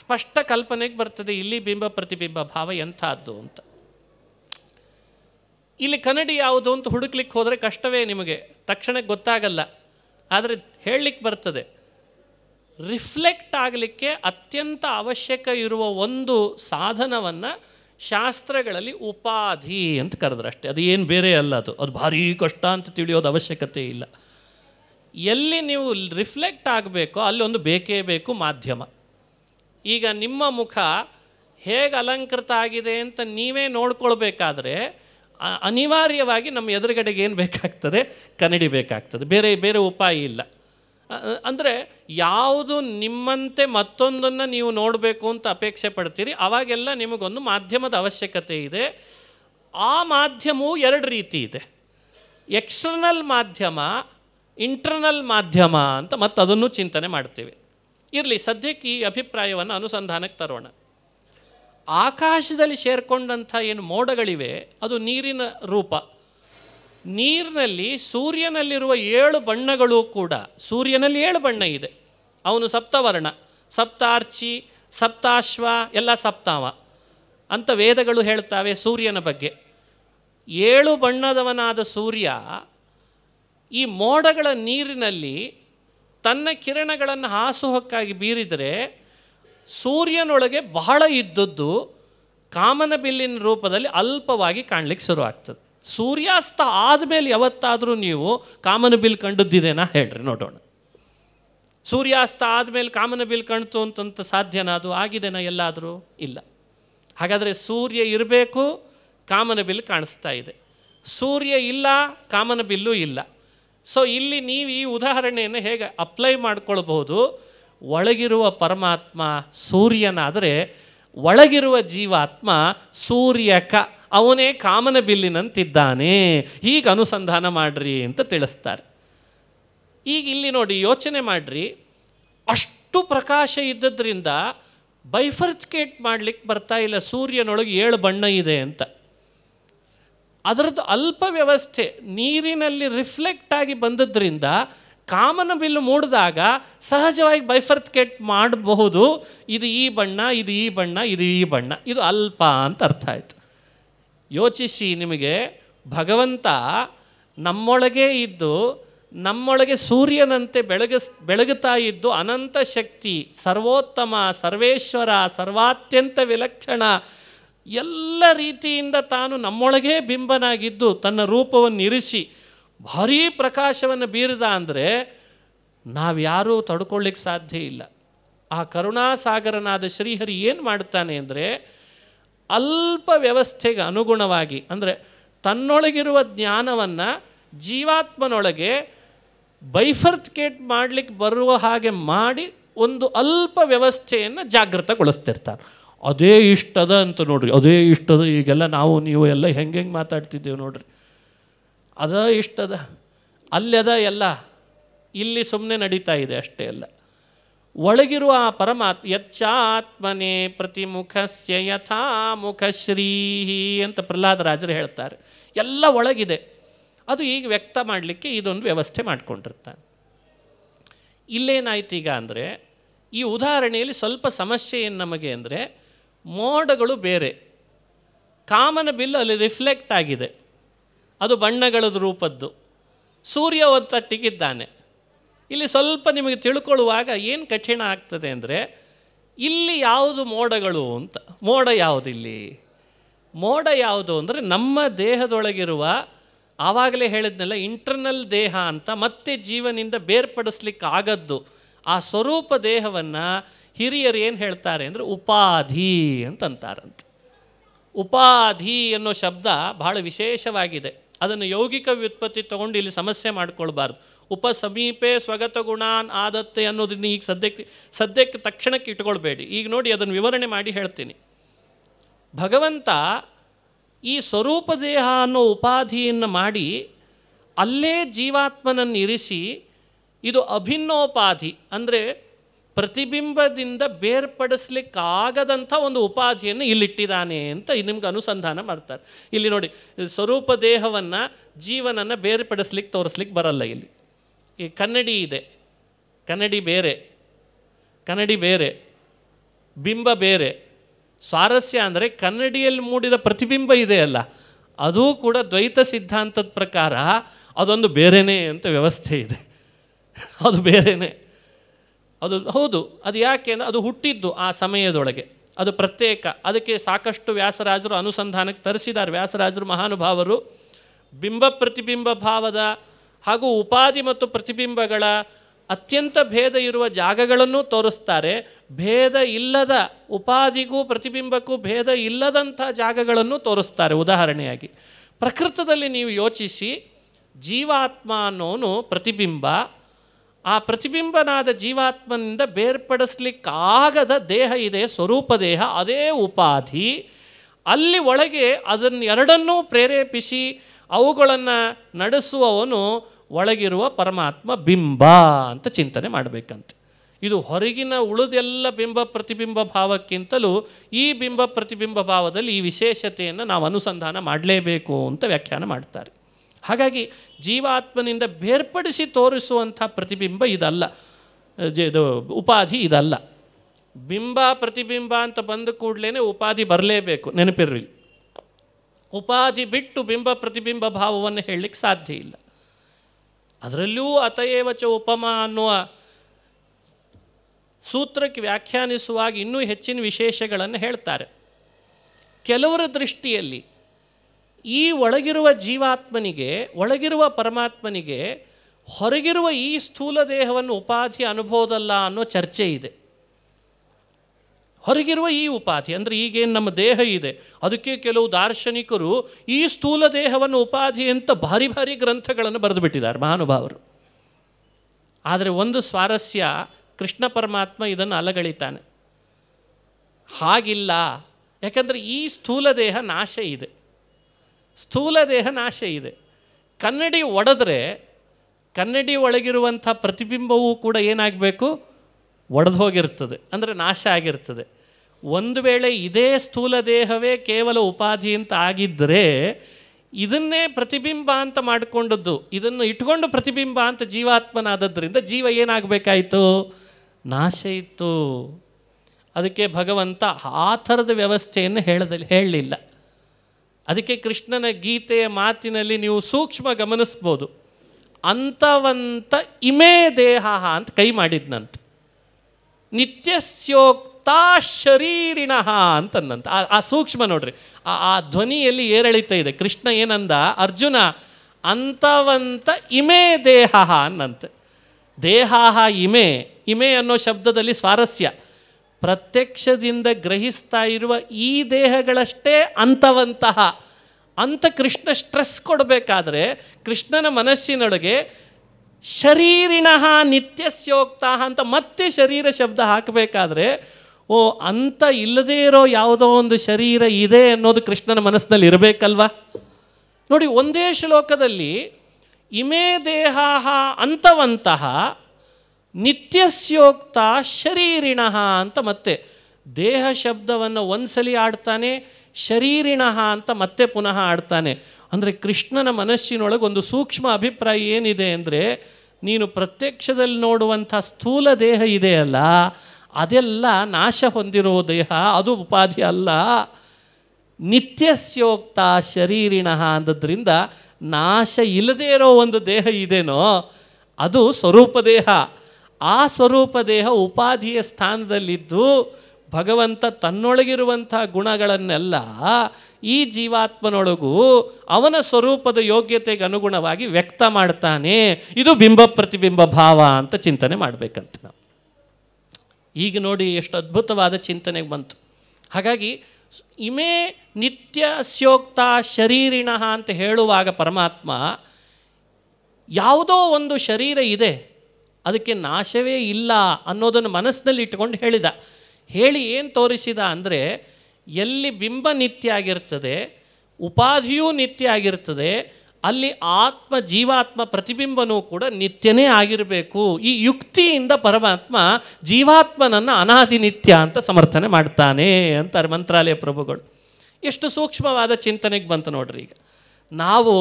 ಸ್ಪಷ್ಟ ಕಲ್ಪನೆಗೆ ಬರ್ತದೆ ಇಲ್ಲಿ ಬಿಂಬ ಪ್ರತಿಬಿಂಬ ಭಾವ ಎಂಥದ್ದು ಅಂತ ಇಲ್ಲಿ ಕನ್ನಡಿ ಯಾವುದು ಅಂತ ಹುಡುಕ್ಲಿಕ್ಕೆ ಹೋದರೆ ಕಷ್ಟವೇ ನಿಮಗೆ ತಕ್ಷಣಕ್ಕೆ ಗೊತ್ತಾಗಲ್ಲ ಆದರೆ ಹೇಳಲಿಕ್ಕೆ ಬರ್ತದೆ ರಿಫ್ಲೆಕ್ಟ್ ಆಗಲಿಕ್ಕೆ ಅತ್ಯಂತ ಅವಶ್ಯಕ ಇರುವ ಒಂದು ಸಾಧನವನ್ನು ಶಾಸ್ತ್ರಗಳಲ್ಲಿ ಉಪಾಧಿ ಅಂತ ಕರೆದ್ರಷ್ಟೇ ಅದು ಏನು ಬೇರೆ ಅಲ್ಲ ಅದು ಅದು ಭಾರೀ ಕಷ್ಟ ಅಂತ ತಿಳಿಯೋದು ಅವಶ್ಯಕತೆ ಇಲ್ಲ ಎಲ್ಲಿ ನೀವು ರಿಫ್ಲೆಕ್ಟ್ ಆಗಬೇಕೋ ಅಲ್ಲಿ ಒಂದು ಬೇಕೇ ಬೇಕು ಮಾಧ್ಯಮ ಈಗ ನಿಮ್ಮ ಮುಖ ಹೇಗೆ ಅಲಂಕೃತ ಆಗಿದೆ ಅಂತ ನೀವೇ ನೋಡ್ಕೊಳ್ಬೇಕಾದ್ರೆ ಅನಿವಾರ್ಯವಾಗಿ ನಮ್ಮ ಎದುರುಗಡೆಗೆ ಏನು ಬೇಕಾಗ್ತದೆ ಕನ್ನಡಿ ಬೇಕಾಗ್ತದೆ ಬೇರೆ ಬೇರೆ ಉಪಾಯ ಇಲ್ಲ ಅಂದರೆ ಯಾವುದು ನಿಮ್ಮಂತೆ ಮತ್ತೊಂದನ್ನು ನೀವು ನೋಡಬೇಕು ಅಂತ ಅಪೇಕ್ಷೆ ಪಡ್ತೀರಿ ಅವಾಗೆಲ್ಲ ನಿಮಗೊಂದು ಮಾಧ್ಯಮದ ಅವಶ್ಯಕತೆ ಇದೆ ಆ ಮಾಧ್ಯಮವು ಎರಡು ರೀತಿ ಇದೆ ಎಕ್ಸ್ಟರ್ನಲ್ ಮಾಧ್ಯಮ ಇಂಟರ್ನಲ್ ಮಾಧ್ಯಮ ಅಂತ ಮತ್ತು ಅದನ್ನು ಚಿಂತನೆ ಮಾಡ್ತೇವೆ ಇರಲಿ ಸದ್ಯಕ್ಕೆ ಈ ಅಭಿಪ್ರಾಯವನ್ನು ಅನುಸಂಧಾನಕ್ಕೆ ತರೋಣ ಆಕಾಶದಲ್ಲಿ ಸೇರ್ಕೊಂಡಂಥ ಏನು ಮೋಡಗಳಿವೆ ಅದು ನೀರಿನ ರೂಪ ನೀರಿನಲ್ಲಿ ಸೂರ್ಯನಲ್ಲಿರುವ ಏಳು ಬಣ್ಣಗಳು ಕೂಡ ಸೂರ್ಯನಲ್ಲಿ ಏಳು ಬಣ್ಣ ಇದೆ ಅವನು ಸಪ್ತವರ್ಣ ಸಪ್ತಾರ್ಚಿ ಸಪ್ತಾಶ್ವ ಎಲ್ಲ ಸಪ್ತಾವ ಅಂತ ವೇದಗಳು ಹೇಳ್ತಾವೆ ಸೂರ್ಯನ ಬಗ್ಗೆ ಏಳು ಬಣ್ಣದವನಾದ ಸೂರ್ಯ ಈ ಮೋಡಗಳ ನೀರಿನಲ್ಲಿ ತನ್ನ ಕಿರಣಗಳನ್ನು ಹಾಸುಹಕ್ಕಾಗಿ ಬೀರಿದರೆ ಸೂರ್ಯನೊಳಗೆ ಬಹಳ ಇದ್ದದ್ದು ಕಾಮನಬಿಲ್ಲಿನ ರೂಪದಲ್ಲಿ ಅಲ್ಪವಾಗಿ ಕಾಣಲಿಕ್ಕೆ ಶುರು ಆಗ್ತದೆ ಸೂರ್ಯಾಸ್ತ ಆದಮೇಲೆ ಯಾವತ್ತಾದರೂ ನೀವು ಕಾಮನಬಿಲ್ ಕಂಡದ್ದಿದೆನಾ ಹೇಳ್ರಿ ನೋಡೋಣ ಸೂರ್ಯಾಸ್ತ ಆದಮೇಲೆ ಕಾಮನಬಿಲ್ ಕಾಣ್ತು ಅಂತಂತ ಸಾಧ್ಯನಾ ಅದು ಆಗಿದೆನಾ ಎಲ್ಲಾದರೂ ಇಲ್ಲ ಹಾಗಾದರೆ ಸೂರ್ಯ ಇರಬೇಕು ಕಾಮನಬಿಲ್ ಕಾಣಿಸ್ತಾ ಇದೆ ಸೂರ್ಯ ಇಲ್ಲ ಕಾಮನಬಿಲ್ಲು ಇಲ್ಲ ಸೊ ಇಲ್ಲಿ ನೀವು ಈ ಉದಾಹರಣೆಯನ್ನು ಹೇಗೆ ಅಪ್ಲೈ ಮಾಡ್ಕೊಳ್ಬಹುದು ಒಳಗಿರುವ ಪರಮಾತ್ಮ ಸೂರ್ಯನಾದರೆ ಒಳಗಿರುವ ಜೀವಾತ್ಮ ಸೂರ್ಯಕ ಅವನೇ ಕಾಮನ ಬಿಲ್ಲಿನಂತಿದ್ದಾನೆ ಹೀಗೆ ಅನುಸಂಧಾನ ಮಾಡ್ರಿ ಅಂತ ತಿಳಿಸ್ತಾರೆ ಈಗ ಇಲ್ಲಿ ನೋಡಿ ಯೋಚನೆ ಮಾಡ್ರಿ ಅಷ್ಟು ಪ್ರಕಾಶ ಇದ್ದದ್ರಿಂದ ಬೈಫರ್ಕೇಟ್ ಮಾಡಲಿಕ್ಕೆ ಬರ್ತಾ ಇಲ್ಲ ಸೂರ್ಯನೊಳಗೆ ಏಳು ಬಣ್ಣ ಇದೆ ಅಂತ ಅದರದ್ದು ಅಲ್ಪ ವ್ಯವಸ್ಥೆ ನೀರಿನಲ್ಲಿ ರಿಫ್ಲೆಕ್ಟ್ ಆಗಿ ಬಂದದ್ರಿಂದ ಕಾಮನ ಬಿಲ್ಲು ಮೂಡಿದಾಗ ಸಹಜವಾಗಿ ಬೈಫರ್ಕೇಟ್ ಮಾಡಬಹುದು ಇದು ಈ ಬಣ್ಣ ಇದು ಈ ಬಣ್ಣ ಇದು ಈ ಬಣ್ಣ ಇದು ಅಲ್ಪ ಅಂತ ಅರ್ಥ ಆಯಿತು ಯೋಚಿಸಿ ನಿಮಗೆ ಭಗವಂತ ನಮ್ಮೊಳಗೆ ಇದ್ದು ನಮ್ಮೊಳಗೆ ಸೂರ್ಯನಂತೆ ಬೆಳಗಿಸ್ ಬೆಳಗುತ್ತಾ ಇದ್ದು ಅನಂತ ಶಕ್ತಿ ಸರ್ವೋತ್ತಮ ಸರ್ವೇಶ್ವರ ಸರ್ವಾತ್ಯಂತ ವಿಲಕ್ಷಣ ಎಲ್ಲ ರೀತಿಯಿಂದ ತಾನು ನಮ್ಮೊಳಗೇ ಬಿಂಬನಾಗಿದ್ದು ತನ್ನ ರೂಪವನ್ನು ಇರಿಸಿ ಭಾರೀ ಪ್ರಕಾಶವನ್ನು ಬೀರಿದ ಅಂದರೆ ನಾವ್ಯಾರೂ ತಡ್ಕೊಳ್ಳಿಕ್ಕೆ ಸಾಧ್ಯ ಇಲ್ಲ ಆ ಕರುಣಾಸಾಗರನಾದ ಶ್ರೀಹರಿ ಏನು ಮಾಡ್ತಾನೆ ಅಂದರೆ ಅಲ್ಪ ವ್ಯವಸ್ಥೆಗೆ ಅನುಗುಣವಾಗಿ ಅಂದರೆ ತನ್ನೊಳಗಿರುವ ಜ್ಞಾನವನ್ನು ಜೀವಾತ್ಮನೊಳಗೆ ಬೈಫರ್ತ್ಕೇಟ್ ಮಾಡಲಿಕ್ಕೆ ಬರುವ ಹಾಗೆ ಮಾಡಿ ಒಂದು ಅಲ್ಪ ವ್ಯವಸ್ಥೆಯನ್ನು ಜಾಗೃತಗೊಳಿಸ್ತಿರ್ತಾರೆ ಅದೇ ಇಷ್ಟದ ಅಂತ ನೋಡ್ರಿ ಅದೇ ಇಷ್ಟದ ಈಗೆಲ್ಲ ನಾವು ನೀವು ಎಲ್ಲ ಹೆಂಗೆ ಹೆಂಗೆ ಮಾತಾಡ್ತಿದ್ದೇವೆ ನೋಡ್ರಿ ಅದ ಇಷ್ಟದ ಅಲ್ಲೆದ ಎಲ್ಲ ಇಲ್ಲಿ ಸುಮ್ಮನೆ ನಡೀತಾ ಇದೆ ಅಷ್ಟೇ ಅಲ್ಲ ಒಳಗಿರುವ ಆ ಪರಮಾತ್ಮ ಯಚ್ಚಾತ್ಮನೆ ಪ್ರತಿಮುಖಸ್ಯ ಯಥಾ ಮುಖಶ್ರೀ ಅಂತ ಪ್ರಹ್ಲಾದರಾಜರು ಹೇಳ್ತಾರೆ ಎಲ್ಲ ಒಳಗಿದೆ ಅದು ಈಗ ವ್ಯಕ್ತ ಮಾಡಲಿಕ್ಕೆ ಇದೊಂದು ವ್ಯವಸ್ಥೆ ಮಾಡಿಕೊಂಡಿರ್ತಾನೆ ಇಲ್ಲೇನಾಯ್ತು ಈಗ ಅಂದರೆ ಈ ಉದಾಹರಣೆಯಲ್ಲಿ ಸ್ವಲ್ಪ ಸಮಸ್ಯೆ ಏನು ನಮಗೆ ಅಂದರೆ ಮೋಡಗಳು ಬೇರೆ ಕಾಮನ ಬಿಲ್ಲು ಅಲ್ಲಿ ರಿಫ್ಲೆಕ್ಟ್ ಆಗಿದೆ ಅದು ಬಣ್ಣಗಳ ರೂಪದ್ದು ಸೂರ್ಯ ಟಿಗಿದ್ದಾನೆ ಇಲ್ಲಿ ಸ್ವಲ್ಪ ನಿಮಗೆ ತಿಳ್ಕೊಳ್ಳುವಾಗ ಏನು ಕಠಿಣ ಆಗ್ತದೆ ಅಂದರೆ ಇಲ್ಲಿ ಯಾವುದು ಮೋಡಗಳು ಅಂತ ಮೋಡ ಇಲ್ಲಿ ಮೋಡ ಯಾವುದು ಅಂದರೆ ನಮ್ಮ ದೇಹದೊಳಗಿರುವ ಆವಾಗಲೇ ಹೇಳಿದ್ನಲ್ಲ ಇಂಟರ್ನಲ್ ದೇಹ ಅಂತ ಮತ್ತೆ ಜೀವನಿಂದ ಬೇರ್ಪಡಿಸ್ಲಿಕ್ಕೆ ಆಗದ್ದು ಆ ಸ್ವರೂಪ ದೇಹವನ್ನು ಹಿರಿಯರು ಏನು ಹೇಳ್ತಾರೆ ಅಂದರೆ ಉಪಾಧಿ ಅಂತಂತಾರಂತೆ ಉಪಾಧಿ ಅನ್ನೋ ಶಬ್ದ ಬಹಳ ವಿಶೇಷವಾಗಿದೆ ಅದನ್ನು ಯೌಗಿಕ ವ್ಯುತ್ಪತ್ತಿ ತಗೊಂಡು ಇಲ್ಲಿ ಸಮಸ್ಯೆ ಮಾಡ್ಕೊಳ್ಬಾರ್ದು ಉಪ ಸಮೀಪೆ ಸ್ವಗತ ಗುಣಾನ್ ಆದತ್ತೆ ಅನ್ನೋದನ್ನು ಈಗ ಸದ್ಯಕ್ಕೆ ಸದ್ಯಕ್ಕೆ ತಕ್ಷಣಕ್ಕೆ ಇಟ್ಕೊಳ್ಬೇಡಿ ಈಗ ನೋಡಿ ಅದನ್ನು ವಿವರಣೆ ಮಾಡಿ ಹೇಳ್ತೀನಿ ಭಗವಂತ ಈ ಸ್ವರೂಪ ದೇಹ ಅನ್ನೋ ಉಪಾಧಿಯನ್ನು ಮಾಡಿ ಅಲ್ಲೇ ಜೀವಾತ್ಮನನ್ನು ಇರಿಸಿ ಇದು ಅಭಿನ್ನೋಪಾಧಿ ಅಂದರೆ ಪ್ರತಿಬಿಂಬದಿಂದ ಬೇರ್ಪಡಿಸ್ಲಿಕ್ಕಾಗದಂಥ ಒಂದು ಉಪಾಧಿಯನ್ನು ಇಲ್ಲಿಟ್ಟಿದ್ದಾನೆ ಅಂತ ನಿಮ್ಗೆ ಅನುಸಂಧಾನ ಮಾಡ್ತಾರೆ ಇಲ್ಲಿ ನೋಡಿ ಸ್ವರೂಪ ದೇಹವನ್ನು ಜೀವನನ್ನು ಬೇರ್ಪಡಿಸ್ಲಿಕ್ಕೆ ತೋರಿಸ್ಲಿಕ್ಕೆ ಬರಲ್ಲ ಇಲ್ಲಿ ಈ ಕನ್ನಡಿ ಇದೆ ಕನ್ನಡಿ ಬೇರೆ ಕನ್ನಡಿ ಬೇರೆ ಬಿಂಬ ಬೇರೆ ಸ್ವಾರಸ್ಯ ಅಂದರೆ ಕನ್ನಡಿಯಲ್ಲಿ ಮೂಡಿದ ಪ್ರತಿಬಿಂಬ ಇದೆ ಅಲ್ಲ ಅದೂ ಕೂಡ ದ್ವೈತ ಸಿದ್ಧಾಂತದ ಪ್ರಕಾರ ಅದೊಂದು ಬೇರೆಯೇ ಅಂತ ವ್ಯವಸ್ಥೆ ಇದೆ ಅದು ಬೇರೆಯೇ ಅದು ಹೌದು ಅದು ಯಾಕೆ ಅಂದರೆ ಅದು ಹುಟ್ಟಿದ್ದು ಆ ಸಮಯದೊಳಗೆ ಅದು ಪ್ರತ್ಯೇಕ ಅದಕ್ಕೆ ಸಾಕಷ್ಟು ವ್ಯಾಸರಾಜರು ಅನುಸಂಧಾನಕ್ಕೆ ತರಿಸಿದ್ದಾರೆ ವ್ಯಾಸರಾಜರು ಮಹಾನುಭಾವರು ಬಿಂಬ ಪ್ರತಿಬಿಂಬ ಭಾವದ ಹಾಗೂ ಉಪಾಧಿ ಮತ್ತು ಪ್ರತಿಬಿಂಬಗಳ ಅತ್ಯಂತ ಭೇದ ಇರುವ ಜಾಗಗಳನ್ನು ತೋರಿಸ್ತಾರೆ ಭೇದ ಇಲ್ಲದ ಉಪಾಧಿಗೂ ಪ್ರತಿಬಿಂಬಕ್ಕೂ ಭೇದ ಇಲ್ಲದಂಥ ಜಾಗಗಳನ್ನು ತೋರಿಸ್ತಾರೆ ಉದಾಹರಣೆಯಾಗಿ ಪ್ರಕೃತದಲ್ಲಿ ನೀವು ಯೋಚಿಸಿ ಜೀವಾತ್ಮ ಅನ್ನೋನು ಪ್ರತಿಬಿಂಬ ಆ ಪ್ರತಿಬಿಂಬನಾದ ಜೀವಾತ್ಮನಿಂದ ಬೇರ್ಪಡಿಸ್ಲಿಕ್ಕಾಗದ ದೇಹ ಇದೆ ಸ್ವರೂಪ ದೇಹ ಅದೇ ಉಪಾಧಿ ಅಲ್ಲಿ ಒಳಗೆ ಅದನ್ನು ಎರಡನ್ನೂ ಪ್ರೇರೇಪಿಸಿ ಅವುಗಳನ್ನು ನಡೆಸುವವನು ಒಳಗಿರುವ ಪರಮಾತ್ಮ ಬಿಂಬ ಅಂತ ಚಿಂತನೆ ಮಾಡಬೇಕಂತೆ ಇದು ಹೊರಗಿನ ಉಳಿದೆಲ್ಲ ಬಿಂಬ ಪ್ರತಿಬಿಂಬ ಭಾವಕ್ಕಿಂತಲೂ ಈ ಬಿಂಬ ಪ್ರತಿಬಿಂಬ ಭಾವದಲ್ಲಿ ಈ ವಿಶೇಷತೆಯನ್ನು ನಾವು ಅನುಸಂಧಾನ ಮಾಡಲೇಬೇಕು ಅಂತ ವ್ಯಾಖ್ಯಾನ ಮಾಡ್ತಾರೆ ಹಾಗಾಗಿ ಜೀವಾತ್ಮನಿಂದ ಬೇರ್ಪಡಿಸಿ ತೋರಿಸುವಂಥ ಪ್ರತಿಬಿಂಬ ಇದಲ್ಲ ಇದು ಉಪಾಧಿ ಇದಲ್ಲ ಬಿಂಬ ಪ್ರತಿಬಿಂಬ ಅಂತ ಬಂದ ಕೂಡಲೇ ಉಪಾಧಿ ಬರಲೇಬೇಕು ನೆನಪಿರಲಿ ಉಪಾಧಿ ಬಿಟ್ಟು ಬಿಂಬ ಪ್ರತಿಬಿಂಬ ಭಾವವನ್ನು ಹೇಳಲಿಕ್ಕೆ ಸಾಧ್ಯ ಇಲ್ಲ ಅದರಲ್ಲೂ ಅತಯೇವಚ ಉಪಮ ಅನ್ನುವ ಸೂತ್ರಕ್ಕೆ ವ್ಯಾಖ್ಯಾನಿಸುವಾಗ ಇನ್ನೂ ಹೆಚ್ಚಿನ ವಿಶೇಷಗಳನ್ನು ಹೇಳ್ತಾರೆ ಕೆಲವರ ದೃಷ್ಟಿಯಲ್ಲಿ ಈ ಒಳಗಿರುವ ಜೀವಾತ್ಮನಿಗೆ ಒಳಗಿರುವ ಪರಮಾತ್ಮನಿಗೆ ಹೊರಗಿರುವ ಈ ಸ್ಥೂಲ ದೇಹವನ್ನು ಉಪಾಧಿ ಅನುಭವದಲ್ಲ ಅನ್ನೋ ಚರ್ಚೆ ಇದೆ ಹೊರಗಿರುವ ಈ ಉಪಾಧಿ ಅಂದರೆ ಈಗೇನು ನಮ್ಮ ದೇಹ ಇದೆ ಅದಕ್ಕೆ ಕೆಲವು ದಾರ್ಶನಿಕರು ಈ ಸ್ಥೂಲ ದೇಹವನ್ನು ಉಪಾಧಿ ಅಂತ ಭಾರಿ ಭಾರಿ ಗ್ರಂಥಗಳನ್ನು ಬರೆದು ಬಿಟ್ಟಿದ್ದಾರೆ ಮಹಾನುಭಾವರು ಆದರೆ ಒಂದು ಸ್ವಾರಸ್ಯ ಕೃಷ್ಣ ಪರಮಾತ್ಮ ಇದನ್ನು ಅಲಗಳಿತಾನೆ ಹಾಗಿಲ್ಲ ಯಾಕಂದರೆ ಈ ಸ್ಥೂಲ ದೇಹ ನಾಶ ಇದೆ ಸ್ಥೂಲ ದೇಹ ನಾಶ ಇದೆ ಕನ್ನಡಿ ಒಡೆದ್ರೆ ಕನ್ನಡಿ ಒಳಗಿರುವಂಥ ಪ್ರತಿಬಿಂಬವೂ ಕೂಡ ಏನಾಗಬೇಕು ಒಡೆದು ಹೋಗಿರ್ತದೆ ಅಂದರೆ ನಾಶ ಆಗಿರ್ತದೆ ಒಂದು ವೇಳೆ ಇದೇ ಸ್ಥೂಲ ದೇಹವೇ ಕೇವಲ ಉಪಾಧಿ ಅಂತ ಆಗಿದ್ದರೆ ಇದನ್ನೇ ಪ್ರತಿಬಿಂಬ ಅಂತ ಮಾಡಿಕೊಂಡದ್ದು ಇದನ್ನು ಇಟ್ಕೊಂಡು ಪ್ರತಿಬಿಂಬ ಅಂತ ಜೀವಾತ್ಮನಾದದ್ದರಿಂದ ಜೀವ ಏನಾಗಬೇಕಾಯಿತು ನಾಶ ಇತ್ತು ಅದಕ್ಕೆ ಭಗವಂತ ಆ ಥರದ ವ್ಯವಸ್ಥೆಯನ್ನು ಹೇಳದಲ್ಲಿ ಹೇಳಲಿಲ್ಲ ಅದಕ್ಕೆ ಕೃಷ್ಣನ ಗೀತೆಯ ಮಾತಿನಲ್ಲಿ ನೀವು ಸೂಕ್ಷ್ಮ ಗಮನಿಸ್ಬೋದು ಅಂತವಂತ ಇಮೇ ದೇಹ ಅಂತ ಕೈ ಮಾಡಿದ್ನಂತೆ ನಿತ್ಯಸ್ಯೋಕ್ತ ಶರೀರಿಣ ಅಂತಂದಂತ ಆ ಸೂಕ್ಷ್ಮ ನೋಡ್ರಿ ಆ ಆ ಧ್ವನಿಯಲ್ಲಿ ಏರಳಿತ ಇದೆ ಕೃಷ್ಣ ಏನಂದ ಅರ್ಜುನ ಅಂತವಂತ ಇಮೇ ದೇಹ ಅನ್ನಂತೆ ದೇಹ ಇಮೆ ಇಮೆ ಅನ್ನೋ ಶಬ್ದದಲ್ಲಿ ಸ್ವಾರಸ್ಯ ಪ್ರತ್ಯಕ್ಷದಿಂದ ಗ್ರಹಿಸ್ತಾ ಇರುವ ಈ ದೇಹಗಳಷ್ಟೇ ಅಂತವಂತಹ ಅಂತ ಕೃಷ್ಣ ಸ್ಟ್ರೆಸ್ ಕೊಡಬೇಕಾದ್ರೆ ಕೃಷ್ಣನ ಮನಸ್ಸಿನೊಳಗೆ ಶರೀರಿಣಃ ನಿತ್ಯಸ್ಯೋಕ್ತ ಅಂತ ಮತ್ತೆ ಶರೀರ ಶಬ್ದ ಹಾಕಬೇಕಾದ್ರೆ ಓ ಅಂತ ಇಲ್ಲದೇ ಇರೋ ಯಾವುದೋ ಒಂದು ಶರೀರ ಇದೆ ಅನ್ನೋದು ಕೃಷ್ಣನ ಮನಸ್ಸಿನಲ್ಲಿ ಇರಬೇಕಲ್ವಾ ನೋಡಿ ಒಂದೇ ಶ್ಲೋಕದಲ್ಲಿ ಇಮೇ ದೇಹ ಅಂತವಂತಹ ನಿತ್ಯಸ್ಯೋಕ್ತ ಶರೀರಿಣ ಅಂತ ಮತ್ತೆ ದೇಹ ಶಬ್ದವನ್ನು ಒಂದ್ಸಲಿ ಆಡ್ತಾನೆ ಶರೀರಿಣ ಅಂತ ಮತ್ತೆ ಪುನಃ ಆಡ್ತಾನೆ ಅಂದರೆ ಕೃಷ್ಣನ ಮನಸ್ಸಿನೊಳಗೆ ಒಂದು ಸೂಕ್ಷ್ಮ ಅಭಿಪ್ರಾಯ ಏನಿದೆ ಅಂದರೆ ನೀನು ಪ್ರತ್ಯಕ್ಷದಲ್ಲಿ ನೋಡುವಂಥ ಸ್ಥೂಲ ದೇಹ ಇದೆಯಲ್ಲ ಅದೆಲ್ಲ ನಾಶ ಹೊಂದಿರೋ ದೇಹ ಅದು ಉಪಾಧಿ ಅಲ್ಲ ನಿತ್ಯಸ್ಯೋಕ್ತ ಶರೀರಿಣ ಅಂದದ್ರಿಂದ ನಾಶ ಇಲ್ಲದೇ ಇರೋ ಒಂದು ದೇಹ ಇದೇನೋ ಅದು ಸ್ವರೂಪ ದೇಹ ಆ ಸ್ವರೂಪ ದೇಹ ಉಪಾಧಿಯ ಸ್ಥಾನದಲ್ಲಿದ್ದು ಭಗವಂತ ತನ್ನೊಳಗಿರುವಂಥ ಗುಣಗಳನ್ನೆಲ್ಲ ಈ ಜೀವಾತ್ಮನೊಳಗೂ ಅವನ ಸ್ವರೂಪದ ಯೋಗ್ಯತೆಗೆ ಅನುಗುಣವಾಗಿ ವ್ಯಕ್ತ ಮಾಡ್ತಾನೆ ಇದು ಬಿಂಬ ಪ್ರತಿಬಿಂಬ ಭಾವ ಅಂತ ಚಿಂತನೆ ಮಾಡಬೇಕಂತ ನಾವು ಈಗ ನೋಡಿ ಎಷ್ಟು ಅದ್ಭುತವಾದ ಚಿಂತನೆಗೆ ಬಂತು ಹಾಗಾಗಿ ಇಮೇ ನಿತ್ಯ ಸ್ಯೋಕ್ತ ಶರೀರಿಣ ಅಂತ ಹೇಳುವಾಗ ಪರಮಾತ್ಮ ಯಾವುದೋ ಒಂದು ಶರೀರ ಇದೆ ಅದಕ್ಕೆ ನಾಶವೇ ಇಲ್ಲ ಅನ್ನೋದನ್ನು ಮನಸ್ಸಿನಲ್ಲಿ ಇಟ್ಕೊಂಡು ಹೇಳಿದ ಹೇಳಿ ಏನು ತೋರಿಸಿದ ಅಂದರೆ ಎಲ್ಲಿ ಬಿಂಬ ನಿತ್ಯ ಆಗಿರ್ತದೆ ಉಪಾಧಿಯೂ ನಿತ್ಯ ಆಗಿರ್ತದೆ ಅಲ್ಲಿ ಆತ್ಮ ಜೀವಾತ್ಮ ಪ್ರತಿಬಿಂಬನೂ ಕೂಡ ನಿತ್ಯನೇ ಆಗಿರಬೇಕು ಈ ಯುಕ್ತಿಯಿಂದ ಪರಮಾತ್ಮ ಜೀವಾತ್ಮನನ್ನು ಅನಾದಿನಿತ್ಯ ಅಂತ ಸಮರ್ಥನೆ ಮಾಡ್ತಾನೆ ಅಂತಾರೆ ಮಂತ್ರಾಲಯ ಪ್ರಭುಗಳು ಎಷ್ಟು ಸೂಕ್ಷ್ಮವಾದ ಚಿಂತನೆಗೆ ಬಂತು ನೋಡ್ರಿ ಈಗ ನಾವು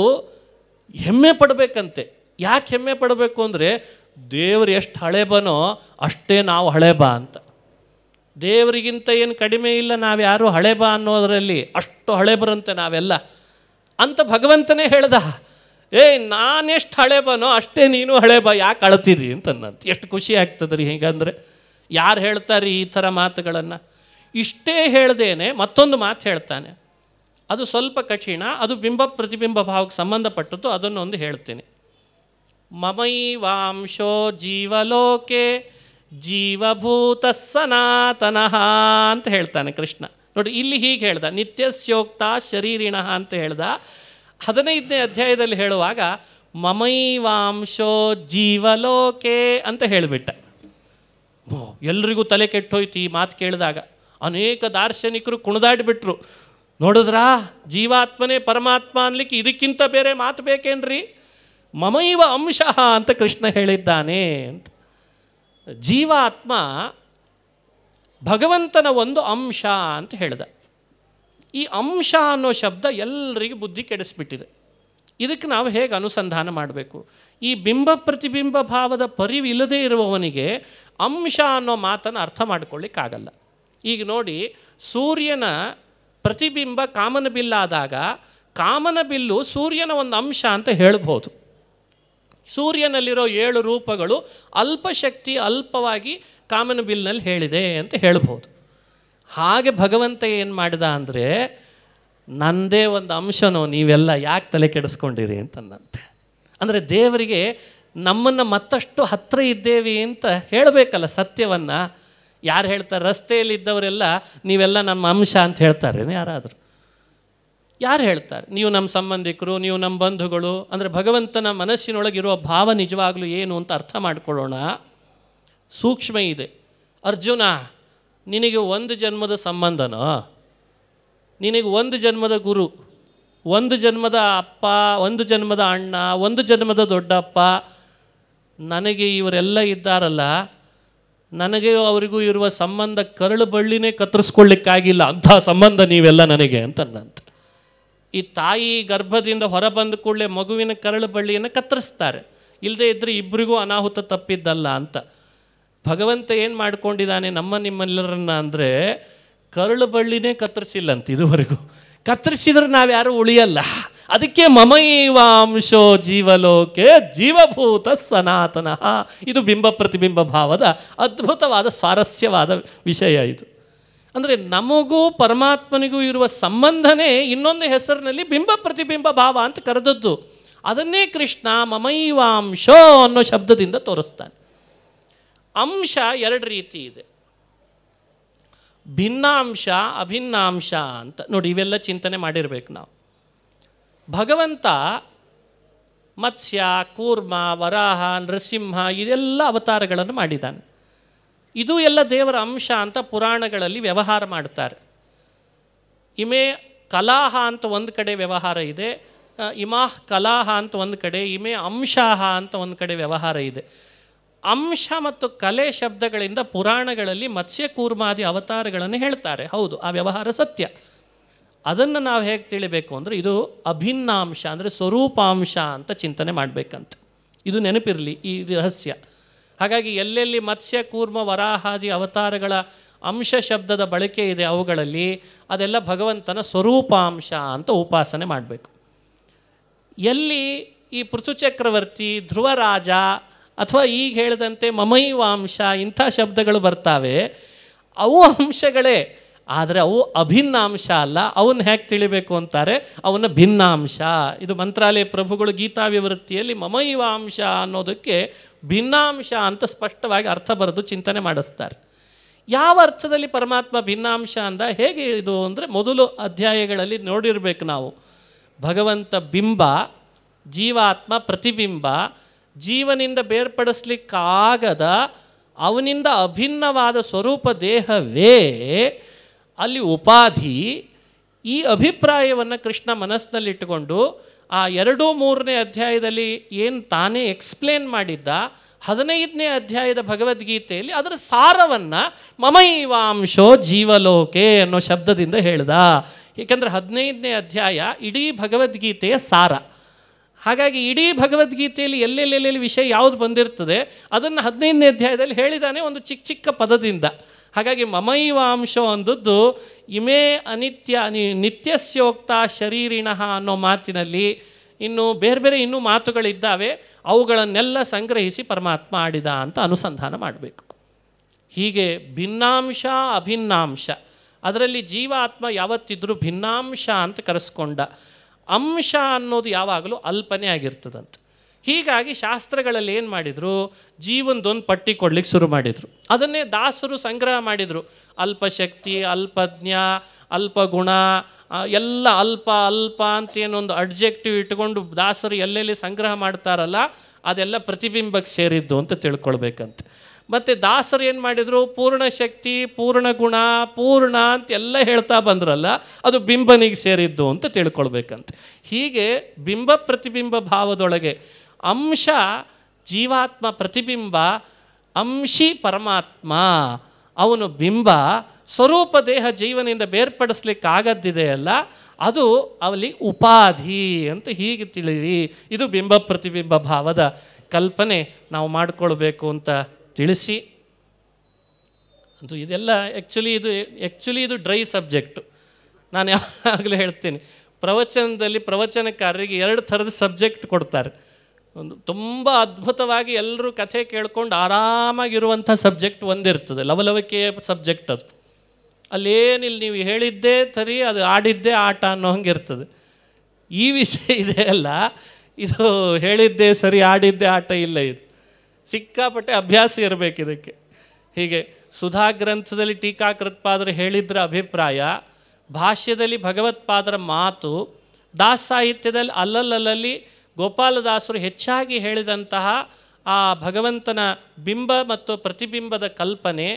ಹೆಮ್ಮೆ ಪಡಬೇಕಂತೆ ಯಾಕೆ ಹೆಮ್ಮೆ ಪಡಬೇಕು ಅಂದರೆ ದೇವರು ಎಷ್ಟು ಹಳೆಬನೋ ಅಷ್ಟೇ ನಾವು ಬಾ ಅಂತ ದೇವರಿಗಿಂತ ಏನು ಕಡಿಮೆ ಇಲ್ಲ ನಾವು ಯಾರು ಬಾ ಅನ್ನೋದರಲ್ಲಿ ಅಷ್ಟು ಹಳೆಬರಂತೆ ನಾವೆಲ್ಲ ಅಂತ ಭಗವಂತನೇ ಹೇಳ್ದ ಏಯ್ ನಾನೆಷ್ಟು ಹಳೆಬನೋ ಅಷ್ಟೇ ನೀನು ಬಾ ಯಾಕೆ ಅಳ್ತಿದಿ ಅಂತಂದಂತ ಎಷ್ಟು ಖುಷಿ ಆಗ್ತದ್ರಿ ರೀ ಹೀಗಂದರೆ ಯಾರು ಹೇಳ್ತಾರೆ ಈ ಥರ ಮಾತುಗಳನ್ನು ಇಷ್ಟೇ ಹೇಳ್ದೇನೆ ಮತ್ತೊಂದು ಮಾತು ಹೇಳ್ತಾನೆ ಅದು ಸ್ವಲ್ಪ ಕಠಿಣ ಅದು ಬಿಂಬ ಪ್ರತಿಬಿಂಬ ಭಾವಕ್ಕೆ ಸಂಬಂಧಪಟ್ಟದ್ದು ಒಂದು ಹೇಳ್ತೀನಿ ಮಮೈವಾಂಶೋ ಜೀವಲೋಕೆ ಜೀವಭೂತ ಸನಾತನಃ ಅಂತ ಹೇಳ್ತಾನೆ ಕೃಷ್ಣ ನೋಡಿ ಇಲ್ಲಿ ಹೀಗೆ ಹೇಳ್ದ ನಿತ್ಯಸ್ಯೋಕ್ತ ಶರೀರಿಣ ಅಂತ ಹೇಳ್ದ ಹದಿನೈದನೇ ಅಧ್ಯಾಯದಲ್ಲಿ ಹೇಳುವಾಗ ಮಮೈವಾಂಶೋ ಜೀವಲೋಕೆ ಅಂತ ಹೇಳಿಬಿಟ್ಟ ಎಲ್ರಿಗೂ ತಲೆ ಕೆಟ್ಟೋಯ್ತು ಈ ಮಾತು ಕೇಳಿದಾಗ ಅನೇಕ ದಾರ್ಶನಿಕರು ಕುಣದಾಡಿಬಿಟ್ರು ನೋಡಿದ್ರಾ ಜೀವಾತ್ಮನೇ ಪರಮಾತ್ಮ ಅನ್ಲಿಕ್ಕೆ ಇದಕ್ಕಿಂತ ಬೇರೆ ಮಾತು ಬೇಕೇನ್ರಿ ಮಮೈವ ಅಂಶ ಅಂತ ಕೃಷ್ಣ ಹೇಳಿದ್ದಾನೆ ಅಂತ ಜೀವಾತ್ಮ ಭಗವಂತನ ಒಂದು ಅಂಶ ಅಂತ ಹೇಳಿದ ಈ ಅಂಶ ಅನ್ನೋ ಶಬ್ದ ಎಲ್ಲರಿಗೂ ಬುದ್ಧಿ ಕೆಡಿಸ್ಬಿಟ್ಟಿದೆ ಇದಕ್ಕೆ ನಾವು ಹೇಗೆ ಅನುಸಂಧಾನ ಮಾಡಬೇಕು ಈ ಬಿಂಬ ಪ್ರತಿಬಿಂಬ ಭಾವದ ಪರಿವಿಲ್ಲದೆ ಇರುವವನಿಗೆ ಅಂಶ ಅನ್ನೋ ಮಾತನ್ನು ಅರ್ಥ ಮಾಡ್ಕೊಳ್ಳಿಕ್ಕಾಗಲ್ಲ ಈಗ ನೋಡಿ ಸೂರ್ಯನ ಪ್ರತಿಬಿಂಬ ಕಾಮನ ಬಿಲ್ಲಾದಾಗ ಕಾಮನ ಬಿಲ್ಲು ಸೂರ್ಯನ ಒಂದು ಅಂಶ ಅಂತ ಹೇಳ್ಬೋದು ಸೂರ್ಯನಲ್ಲಿರೋ ಏಳು ರೂಪಗಳು ಅಲ್ಪಶಕ್ತಿ ಅಲ್ಪವಾಗಿ ಕಾಮನ ಬಿಲ್ನಲ್ಲಿ ಹೇಳಿದೆ ಅಂತ ಹೇಳ್ಬೋದು ಹಾಗೆ ಭಗವಂತ ಏನು ಮಾಡಿದ ಅಂದರೆ ನನ್ನದೇ ಒಂದು ಅಂಶನೋ ನೀವೆಲ್ಲ ಯಾಕೆ ತಲೆ ಕೆಡಿಸ್ಕೊಂಡಿರಿ ಅಂತಂದಂತೆ ಅಂದರೆ ದೇವರಿಗೆ ನಮ್ಮನ್ನು ಮತ್ತಷ್ಟು ಹತ್ತಿರ ಇದ್ದೇವೆ ಅಂತ ಹೇಳಬೇಕಲ್ಲ ಸತ್ಯವನ್ನು ಯಾರು ಹೇಳ್ತಾರೆ ರಸ್ತೆಯಲ್ಲಿದ್ದವರೆಲ್ಲ ನೀವೆಲ್ಲ ನಮ್ಮ ಅಂಶ ಅಂತ ಹೇಳ್ತಾರೆ ಯಾರಾದರೂ ಯಾರು ಹೇಳ್ತಾರೆ ನೀವು ನಮ್ಮ ಸಂಬಂಧಿಕರು ನೀವು ನಮ್ಮ ಬಂಧುಗಳು ಅಂದರೆ ಭಗವಂತನ ಮನಸ್ಸಿನೊಳಗಿರುವ ಭಾವ ನಿಜವಾಗಲೂ ಏನು ಅಂತ ಅರ್ಥ ಮಾಡಿಕೊಳ್ಳೋಣ ಸೂಕ್ಷ್ಮ ಇದೆ ಅರ್ಜುನ ನಿನಗೆ ಒಂದು ಜನ್ಮದ ಸಂಬಂಧನೋ ನಿನಗೆ ಒಂದು ಜನ್ಮದ ಗುರು ಒಂದು ಜನ್ಮದ ಅಪ್ಪ ಒಂದು ಜನ್ಮದ ಅಣ್ಣ ಒಂದು ಜನ್ಮದ ದೊಡ್ಡಪ್ಪ ನನಗೆ ಇವರೆಲ್ಲ ಇದ್ದಾರಲ್ಲ ನನಗೆ ಅವರಿಗೂ ಇರುವ ಸಂಬಂಧ ಕರಳು ಬಳ್ಳಿನೇ ಕತ್ತರಿಸ್ಕೊಳ್ಳಿಕ್ಕಾಗಿಲ್ಲ ಅಂಥ ಸಂಬಂಧ ನೀವೆಲ್ಲ ನನಗೆ ಅಂತ ಅಂತಂದಂತ ಈ ತಾಯಿ ಗರ್ಭದಿಂದ ಹೊರಬಂದ ಕೂಡಲೇ ಮಗುವಿನ ಕರಳು ಬಳ್ಳಿಯನ್ನು ಕತ್ತರಿಸ್ತಾರೆ ಇಲ್ಲದೆ ಇದ್ದರೆ ಇಬ್ಬರಿಗೂ ಅನಾಹುತ ತಪ್ಪಿದ್ದಲ್ಲ ಅಂತ ಭಗವಂತ ಏನು ಮಾಡ್ಕೊಂಡಿದ್ದಾನೆ ನಮ್ಮ ನಿಮ್ಮೆಲ್ಲರನ್ನ ಅಂದರೆ ಕರಳು ಬಳ್ಳಿನೇ ಕತ್ತರಿಸಿಲ್ಲಂತ ಇದುವರೆಗೂ ಕತ್ತರಿಸಿದ್ರೆ ನಾವ್ಯಾರೂ ಉಳಿಯಲ್ಲ ಅದಕ್ಕೆ ಮಮೈವಾಂಶೋ ಜೀವಲೋಕೆ ಜೀವಭೂತ ಸನಾತನ ಇದು ಬಿಂಬ ಪ್ರತಿಬಿಂಬ ಭಾವದ ಅದ್ಭುತವಾದ ಸ್ವಾರಸ್ಯವಾದ ವಿಷಯ ಇದು ಅಂದರೆ ನಮಗೂ ಪರಮಾತ್ಮನಿಗೂ ಇರುವ ಸಂಬಂಧನೇ ಇನ್ನೊಂದು ಹೆಸರಿನಲ್ಲಿ ಬಿಂಬ ಪ್ರತಿಬಿಂಬ ಭಾವ ಅಂತ ಕರೆದದ್ದು ಅದನ್ನೇ ಕೃಷ್ಣ ಮಮೈವಾಂಶ ಅನ್ನೋ ಶಬ್ದದಿಂದ ತೋರಿಸ್ತಾನೆ ಅಂಶ ಎರಡು ರೀತಿ ಇದೆ ಭಿನ್ನಾಂಶ ಅಭಿನ್ನಾಂಶ ಅಂತ ನೋಡಿ ಇವೆಲ್ಲ ಚಿಂತನೆ ಮಾಡಿರ್ಬೇಕು ನಾವು ಭಗವಂತ ಮತ್ಸ್ಯ ಕೂರ್ಮ ವರಾಹ ನೃಸಿಂಹ ಇದೆಲ್ಲ ಅವತಾರಗಳನ್ನು ಮಾಡಿದ್ದಾನೆ ಇದು ಎಲ್ಲ ದೇವರ ಅಂಶ ಅಂತ ಪುರಾಣಗಳಲ್ಲಿ ವ್ಯವಹಾರ ಮಾಡ್ತಾರೆ ಇಮೆ ಕಲಾಹ ಅಂತ ಒಂದು ಕಡೆ ವ್ಯವಹಾರ ಇದೆ ಇಮಾಹ್ ಕಲಾಹ ಅಂತ ಒಂದು ಕಡೆ ಇಮೆ ಅಂಶಾಹ ಅಂತ ಒಂದು ಕಡೆ ವ್ಯವಹಾರ ಇದೆ ಅಂಶ ಮತ್ತು ಕಲೆ ಶಬ್ದಗಳಿಂದ ಪುರಾಣಗಳಲ್ಲಿ ಮತ್ಸ್ಯ ಕೂರ್ಮಾದಿ ಅವತಾರಗಳನ್ನು ಹೇಳ್ತಾರೆ ಹೌದು ಆ ವ್ಯವಹಾರ ಸತ್ಯ ಅದನ್ನು ನಾವು ಹೇಗೆ ತಿಳಿಬೇಕು ಅಂದರೆ ಇದು ಅಭಿನ್ನಾಂಶ ಅಂದರೆ ಸ್ವರೂಪಾಂಶ ಅಂತ ಚಿಂತನೆ ಮಾಡಬೇಕಂತ ಇದು ನೆನಪಿರಲಿ ಈ ರಹಸ್ಯ ಹಾಗಾಗಿ ಎಲ್ಲೆಲ್ಲಿ ಮತ್ಸ್ಯ ಕೂರ್ಮ ವರಾಹಾದಿ ಅವತಾರಗಳ ಅಂಶ ಶಬ್ದದ ಬಳಕೆ ಇದೆ ಅವುಗಳಲ್ಲಿ ಅದೆಲ್ಲ ಭಗವಂತನ ಸ್ವರೂಪಾಂಶ ಅಂತ ಉಪಾಸನೆ ಮಾಡಬೇಕು ಎಲ್ಲಿ ಈ ಧ್ರುವ ಧ್ರುವರಾಜ ಅಥವಾ ಈಗ ಹೇಳಿದಂತೆ ಮಮೈವಾಂಶ ಇಂಥ ಶಬ್ದಗಳು ಬರ್ತಾವೆ ಅವು ಅಂಶಗಳೇ ಆದರೆ ಅವು ಅಭಿನ್ನಾಂಶ ಅಲ್ಲ ಅವನ್ನ ಹೇಗೆ ತಿಳಿಬೇಕು ಅಂತಾರೆ ಅವನ ಭಿನ್ನಾಂಶ ಇದು ಮಂತ್ರಾಲಯ ಪ್ರಭುಗಳು ಗೀತಾ ಮಮೈವಾಂಶ ಅನ್ನೋದಕ್ಕೆ ಭಿನ್ನಾಂಶ ಅಂತ ಸ್ಪಷ್ಟವಾಗಿ ಅರ್ಥ ಬರೆದು ಚಿಂತನೆ ಮಾಡಿಸ್ತಾರೆ ಯಾವ ಅರ್ಥದಲ್ಲಿ ಪರಮಾತ್ಮ ಭಿನ್ನಾಂಶ ಅಂದ ಹೇಗೆ ಇದು ಅಂದರೆ ಮೊದಲು ಅಧ್ಯಾಯಗಳಲ್ಲಿ ನೋಡಿರಬೇಕು ನಾವು ಭಗವಂತ ಬಿಂಬ ಜೀವಾತ್ಮ ಪ್ರತಿಬಿಂಬ ಜೀವನಿಂದ ಬೇರ್ಪಡಿಸ್ಲಿಕ್ಕಾಗದ ಅವನಿಂದ ಅಭಿನ್ನವಾದ ಸ್ವರೂಪ ದೇಹವೇ ಅಲ್ಲಿ ಉಪಾಧಿ ಈ ಅಭಿಪ್ರಾಯವನ್ನು ಕೃಷ್ಣ ಮನಸ್ಸಿನಲ್ಲಿಟ್ಟುಕೊಂಡು ಆ ಎರಡು ಮೂರನೇ ಅಧ್ಯಾಯದಲ್ಲಿ ಏನು ತಾನೇ ಎಕ್ಸ್ಪ್ಲೇನ್ ಮಾಡಿದ್ದ ಹದಿನೈದನೇ ಅಧ್ಯಾಯದ ಭಗವದ್ಗೀತೆಯಲ್ಲಿ ಅದರ ಸಾರವನ್ನು ಮಮೈವಾಂಶೋ ಜೀವಲೋಕೆ ಅನ್ನೋ ಶಬ್ದದಿಂದ ಹೇಳ್ದ ಏಕೆಂದರೆ ಹದಿನೈದನೇ ಅಧ್ಯಾಯ ಇಡೀ ಭಗವದ್ಗೀತೆಯ ಸಾರ ಹಾಗಾಗಿ ಇಡೀ ಭಗವದ್ಗೀತೆಯಲ್ಲಿ ಎಲ್ಲೆಲ್ಲೆಲ್ಲೆಲ್ಲಿ ವಿಷಯ ಯಾವುದು ಬಂದಿರ್ತದೆ ಅದನ್ನು ಹದಿನೈದನೇ ಅಧ್ಯಾಯದಲ್ಲಿ ಹೇಳಿದಾನೆ ಒಂದು ಚಿಕ್ಕ ಚಿಕ್ಕ ಪದದಿಂದ ಹಾಗಾಗಿ ಮಮೈವಾಂಶ ಅಂದದ್ದು ಇಮೇ ಅನಿತ್ಯ ನಿತ್ಯಸ್ಯೋಕ್ತ ಶರೀರಿಣ ಅನ್ನೋ ಮಾತಿನಲ್ಲಿ ಇನ್ನು ಬೇರೆ ಬೇರೆ ಇನ್ನೂ ಮಾತುಗಳಿದ್ದಾವೆ ಅವುಗಳನ್ನೆಲ್ಲ ಸಂಗ್ರಹಿಸಿ ಪರಮಾತ್ಮ ಆಡಿದ ಅಂತ ಅನುಸಂಧಾನ ಮಾಡಬೇಕು ಹೀಗೆ ಭಿನ್ನಾಂಶ ಅಭಿನ್ನಾಂಶ ಅದರಲ್ಲಿ ಜೀವಾತ್ಮ ಯಾವತ್ತಿದ್ದರೂ ಭಿನ್ನಾಂಶ ಅಂತ ಕರೆಸ್ಕೊಂಡ ಅಂಶ ಅನ್ನೋದು ಯಾವಾಗಲೂ ಅಲ್ಪನೆ ಆಗಿರ್ತದಂತೆ ಹೀಗಾಗಿ ಶಾಸ್ತ್ರಗಳಲ್ಲಿ ಏನು ಮಾಡಿದರು ಜೀವನದೊಂದು ಪಟ್ಟಿ ಕೊಡ್ಲಿಕ್ಕೆ ಶುರು ಮಾಡಿದರು ಅದನ್ನೇ ದಾಸರು ಸಂಗ್ರಹ ಮಾಡಿದರು ಅಲ್ಪಶಕ್ತಿ ಅಲ್ಪಜ್ಞ ಅಲ್ಪಗುಣ ಎಲ್ಲ ಅಲ್ಪ ಅಲ್ಪ ಅಂತ ಏನೊಂದು ಅಡ್ಜೆಕ್ಟಿವ್ ಇಟ್ಕೊಂಡು ದಾಸರು ಎಲ್ಲೆಲ್ಲಿ ಸಂಗ್ರಹ ಮಾಡ್ತಾರಲ್ಲ ಅದೆಲ್ಲ ಪ್ರತಿಬಿಂಬಕ್ಕೆ ಸೇರಿದ್ದು ಅಂತ ತಿಳ್ಕೊಳ್ಬೇಕಂತೆ ಮತ್ತು ದಾಸರು ಏನು ಮಾಡಿದರು ಪೂರ್ಣ ಶಕ್ತಿ ಪೂರ್ಣ ಗುಣ ಪೂರ್ಣ ಅಂತ ಎಲ್ಲ ಹೇಳ್ತಾ ಬಂದ್ರಲ್ಲ ಅದು ಬಿಂಬನಿಗೆ ಸೇರಿದ್ದು ಅಂತ ತಿಳ್ಕೊಳ್ಬೇಕಂತೆ ಹೀಗೆ ಬಿಂಬ ಪ್ರತಿಬಿಂಬ ಭಾವದೊಳಗೆ ಅಂಶ ಜೀವಾತ್ಮ ಪ್ರತಿಬಿಂಬ ಅಂಶಿ ಪರಮಾತ್ಮ ಅವನು ಬಿಂಬ ಸ್ವರೂಪ ದೇಹ ಜೀವನದಿಂದ ಬೇರ್ಪಡಿಸ್ಲಿಕ್ಕೆ ಅದು ಅಲ್ಲಿ ಉಪಾಧಿ ಅಂತ ಹೀಗೆ ತಿಳಿಯಿರಿ ಇದು ಬಿಂಬ ಪ್ರತಿಬಿಂಬ ಭಾವದ ಕಲ್ಪನೆ ನಾವು ಮಾಡಿಕೊಳ್ಬೇಕು ಅಂತ ತಿಳಿಸಿ ಅದು ಇದೆಲ್ಲ ಆ್ಯಕ್ಚುಲಿ ಇದು ಆ್ಯಕ್ಚುಲಿ ಇದು ಡ್ರೈ ಸಬ್ಜೆಕ್ಟು ನಾನು ಯಾವಾಗಲೂ ಹೇಳ್ತೀನಿ ಪ್ರವಚನದಲ್ಲಿ ಪ್ರವಚನಕಾರರಿಗೆ ಎರಡು ಥರದ ಸಬ್ಜೆಕ್ಟ್ ಕೊಡ್ತಾರೆ ಒಂದು ತುಂಬ ಅದ್ಭುತವಾಗಿ ಎಲ್ಲರೂ ಕಥೆ ಕೇಳ್ಕೊಂಡು ಆರಾಮಾಗಿರುವಂಥ ಸಬ್ಜೆಕ್ಟ್ ಒಂದಿರ್ತದೆ ಲವಲವಿಕೆಯ ಸಬ್ಜೆಕ್ಟ್ ಅದು ಅಲ್ಲೇನಿಲ್ಲ ನೀವು ಹೇಳಿದ್ದೇ ಸರಿ ಅದು ಆಡಿದ್ದೇ ಆಟ ಅನ್ನೋ ಹಂಗೆ ಇರ್ತದೆ ಈ ವಿಷಯ ಇದೆ ಅಲ್ಲ ಇದು ಹೇಳಿದ್ದೇ ಸರಿ ಆಡಿದ್ದೇ ಆಟ ಇಲ್ಲ ಇದು ಸಿಕ್ಕಾಪಟ್ಟೆ ಅಭ್ಯಾಸ ಇರಬೇಕು ಇದಕ್ಕೆ ಹೀಗೆ ಸುಧಾ ಗ್ರಂಥದಲ್ಲಿ ಟೀಕಾಕೃತ್ಪಾದರು ಹೇಳಿದ್ರ ಅಭಿಪ್ರಾಯ ಭಾಷ್ಯದಲ್ಲಿ ಭಗವತ್ಪಾದರ ಮಾತು ದಾಸ ಸಾಹಿತ್ಯದಲ್ಲಿ ಅಲ್ಲಲ್ಲಲ್ಲಿ ಗೋಪಾಲದಾಸರು ಹೆಚ್ಚಾಗಿ ಹೇಳಿದಂತಹ ಆ ಭಗವಂತನ ಬಿಂಬ ಮತ್ತು ಪ್ರತಿಬಿಂಬದ ಕಲ್ಪನೆ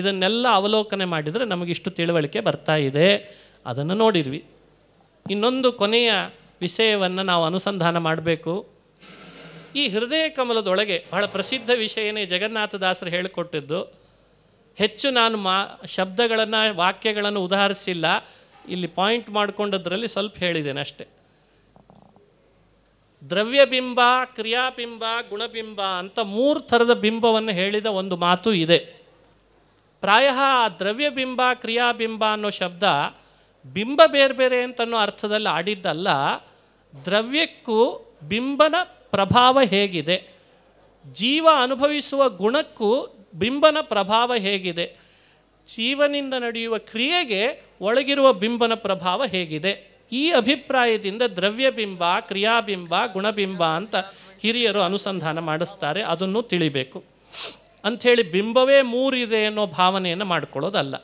ಇದನ್ನೆಲ್ಲ ಅವಲೋಕನೆ ಮಾಡಿದರೆ ನಮಗಿಷ್ಟು ತಿಳುವಳಿಕೆ ಬರ್ತಾ ಇದೆ ಅದನ್ನು ನೋಡಿರ್ವಿ ಇನ್ನೊಂದು ಕೊನೆಯ ವಿಷಯವನ್ನು ನಾವು ಅನುಸಂಧಾನ ಮಾಡಬೇಕು ಈ ಹೃದಯ ಕಮಲದೊಳಗೆ ಬಹಳ ಪ್ರಸಿದ್ಧ ವಿಷಯನೇ ಜಗನ್ನಾಥದಾಸರು ಹೇಳಿಕೊಟ್ಟಿದ್ದು ಹೆಚ್ಚು ನಾನು ಮಾ ಶಬ್ದಗಳನ್ನು ವಾಕ್ಯಗಳನ್ನು ಉದಾಹರಿಸಿಲ್ಲ ಇಲ್ಲಿ ಪಾಯಿಂಟ್ ಮಾಡಿಕೊಂಡದ್ರಲ್ಲಿ ಸ್ವಲ್ಪ ಹೇಳಿದ್ದೇನೆ ಅಷ್ಟೇ ದ್ರವ್ಯಬಿಂಬ ಕ್ರಿಯಾಬಿಂಬ ಗುಣಬಿಂಬ ಅಂತ ಮೂರು ಥರದ ಬಿಂಬವನ್ನು ಹೇಳಿದ ಒಂದು ಮಾತು ಇದೆ ಪ್ರಾಯ ಆ ಬಿಂಬ ಕ್ರಿಯಾಬಿಂಬ ಅನ್ನೋ ಶಬ್ದ ಬಿಂಬ ಬೇರೆ ಬೇರೆ ಅಂತನೋ ಅರ್ಥದಲ್ಲಿ ಆಡಿದ್ದಲ್ಲ ದ್ರವ್ಯಕ್ಕೂ ಬಿಂಬನ ಪ್ರಭಾವ ಹೇಗಿದೆ ಜೀವ ಅನುಭವಿಸುವ ಗುಣಕ್ಕೂ ಬಿಂಬನ ಪ್ರಭಾವ ಹೇಗಿದೆ ಜೀವನಿಂದ ನಡೆಯುವ ಕ್ರಿಯೆಗೆ ಒಳಗಿರುವ ಬಿಂಬನ ಪ್ರಭಾವ ಹೇಗಿದೆ ಈ ಅಭಿಪ್ರಾಯದಿಂದ ದ್ರವ್ಯಬಿಂಬ ಕ್ರಿಯಾಬಿಂಬ ಗುಣಬಿಂಬ ಅಂತ ಹಿರಿಯರು ಅನುಸಂಧಾನ ಮಾಡಿಸ್ತಾರೆ ಅದನ್ನು ತಿಳಿಬೇಕು ಅಂಥೇಳಿ ಬಿಂಬವೇ ಮೂರಿದೆ ಅನ್ನೋ ಭಾವನೆಯನ್ನು ಮಾಡಿಕೊಳ್ಳೋದಲ್ಲ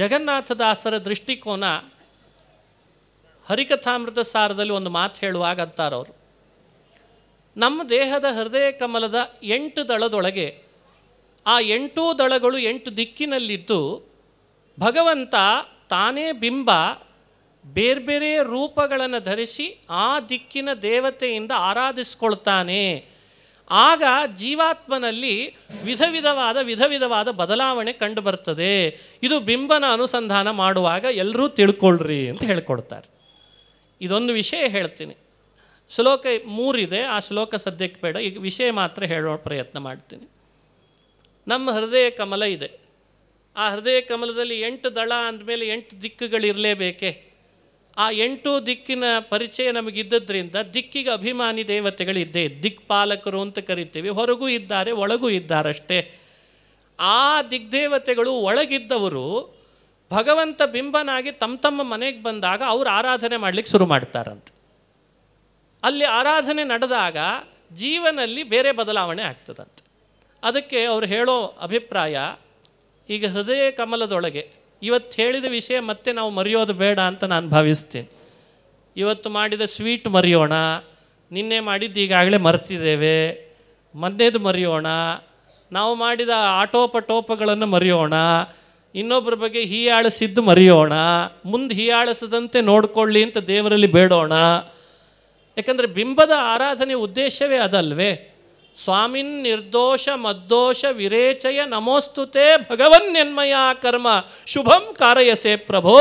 ಜಗನ್ನಾಥದಾಸರ ದೃಷ್ಟಿಕೋನ ಹರಿಕಥಾಮೃತ ಸಾರದಲ್ಲಿ ಒಂದು ಮಾತು ಹೇಳುವಾಗ ಅಂತಾರವರು ನಮ್ಮ ದೇಹದ ಹೃದಯ ಕಮಲದ ಎಂಟು ದಳದೊಳಗೆ ಆ ಎಂಟೂ ದಳಗಳು ಎಂಟು ದಿಕ್ಕಿನಲ್ಲಿದ್ದು ಭಗವಂತ ತಾನೇ ಬಿಂಬ ಬೇರೆ ಬೇರೆ ರೂಪಗಳನ್ನು ಧರಿಸಿ ಆ ದಿಕ್ಕಿನ ದೇವತೆಯಿಂದ ಆರಾಧಿಸ್ಕೊಳ್ತಾನೆ ಆಗ ಜೀವಾತ್ಮನಲ್ಲಿ ವಿಧ ವಿಧವಾದ ವಿಧ ವಿಧವಾದ ಬದಲಾವಣೆ ಕಂಡುಬರ್ತದೆ ಇದು ಬಿಂಬನ ಅನುಸಂಧಾನ ಮಾಡುವಾಗ ಎಲ್ಲರೂ ತಿಳ್ಕೊಳ್ರಿ ಅಂತ ಹೇಳ್ಕೊಡ್ತಾರೆ ಇದೊಂದು ವಿಷಯ ಹೇಳ್ತೀನಿ ಶ್ಲೋಕ ಮೂರಿದೆ ಆ ಶ್ಲೋಕ ಸದ್ಯಕ್ಕೆ ಬೇಡ ಈಗ ವಿಷಯ ಮಾತ್ರ ಹೇಳೋ ಪ್ರಯತ್ನ ಮಾಡ್ತೀನಿ ನಮ್ಮ ಹೃದಯ ಕಮಲ ಇದೆ ಆ ಹೃದಯ ಕಮಲದಲ್ಲಿ ಎಂಟು ದಳ ಅಂದಮೇಲೆ ಎಂಟು ದಿಕ್ಕುಗಳಿರಲೇಬೇಕೆ ಆ ಎಂಟು ದಿಕ್ಕಿನ ಪರಿಚಯ ನಮಗಿದ್ದದ್ರಿಂದ ದಿಕ್ಕಿಗೆ ಅಭಿಮಾನಿ ದೇವತೆಗಳಿದ್ದೇ ಪಾಲಕರು ಅಂತ ಕರಿತೀವಿ ಹೊರಗೂ ಇದ್ದಾರೆ ಒಳಗೂ ಇದ್ದಾರಷ್ಟೇ ಆ ದಿಗ್ದೇವತೆಗಳು ಒಳಗಿದ್ದವರು ಭಗವಂತ ಬಿಂಬನಾಗಿ ತಮ್ಮ ತಮ್ಮ ಮನೆಗೆ ಬಂದಾಗ ಅವರು ಆರಾಧನೆ ಮಾಡಲಿಕ್ಕೆ ಶುರು ಮಾಡ್ತಾರಂತೆ ಅಲ್ಲಿ ಆರಾಧನೆ ನಡೆದಾಗ ಜೀವನಲ್ಲಿ ಬೇರೆ ಬದಲಾವಣೆ ಆಗ್ತದಂತೆ ಅದಕ್ಕೆ ಅವರು ಹೇಳೋ ಅಭಿಪ್ರಾಯ ಈಗ ಹೃದಯ ಕಮಲದೊಳಗೆ ಇವತ್ತು ಹೇಳಿದ ವಿಷಯ ಮತ್ತೆ ನಾವು ಮರೆಯೋದು ಬೇಡ ಅಂತ ನಾನು ಭಾವಿಸ್ತೀನಿ ಇವತ್ತು ಮಾಡಿದ ಸ್ವೀಟ್ ಮರೆಯೋಣ ನಿನ್ನೆ ಮಾಡಿದ್ದು ಈಗಾಗಲೇ ಮರ್ತಿದ್ದೇವೆ ಮೊನ್ನೆದು ಮರೆಯೋಣ ನಾವು ಮಾಡಿದ ಆಟೋಪ ಟೋಪಗಳನ್ನು ಮರೆಯೋಣ ಇನ್ನೊಬ್ಬರ ಬಗ್ಗೆ ಹೀಯಾಳಿಸಿದ್ದು ಮರೆಯೋಣ ಮುಂದೆ ಹೀಯಾಳಿಸದಂತೆ ನೋಡಿಕೊಳ್ಳಿ ಅಂತ ದೇವರಲ್ಲಿ ಬೇಡೋಣ ಯಾಕಂದರೆ ಬಿಂಬದ ಆರಾಧನೆ ಉದ್ದೇಶವೇ ಅದಲ್ವೇ ಸ್ವಾಮಿನ್ ನಿರ್ದೋಷ ಮದ್ದೋಷ ವಿರೇಚಯ ನಮೋಸ್ತುತೆ ಭಗವನ್ಯನ್ಮಯ ಕರ್ಮ ಶುಭಂ ಕಾರಯಸೆ ಪ್ರಭೋ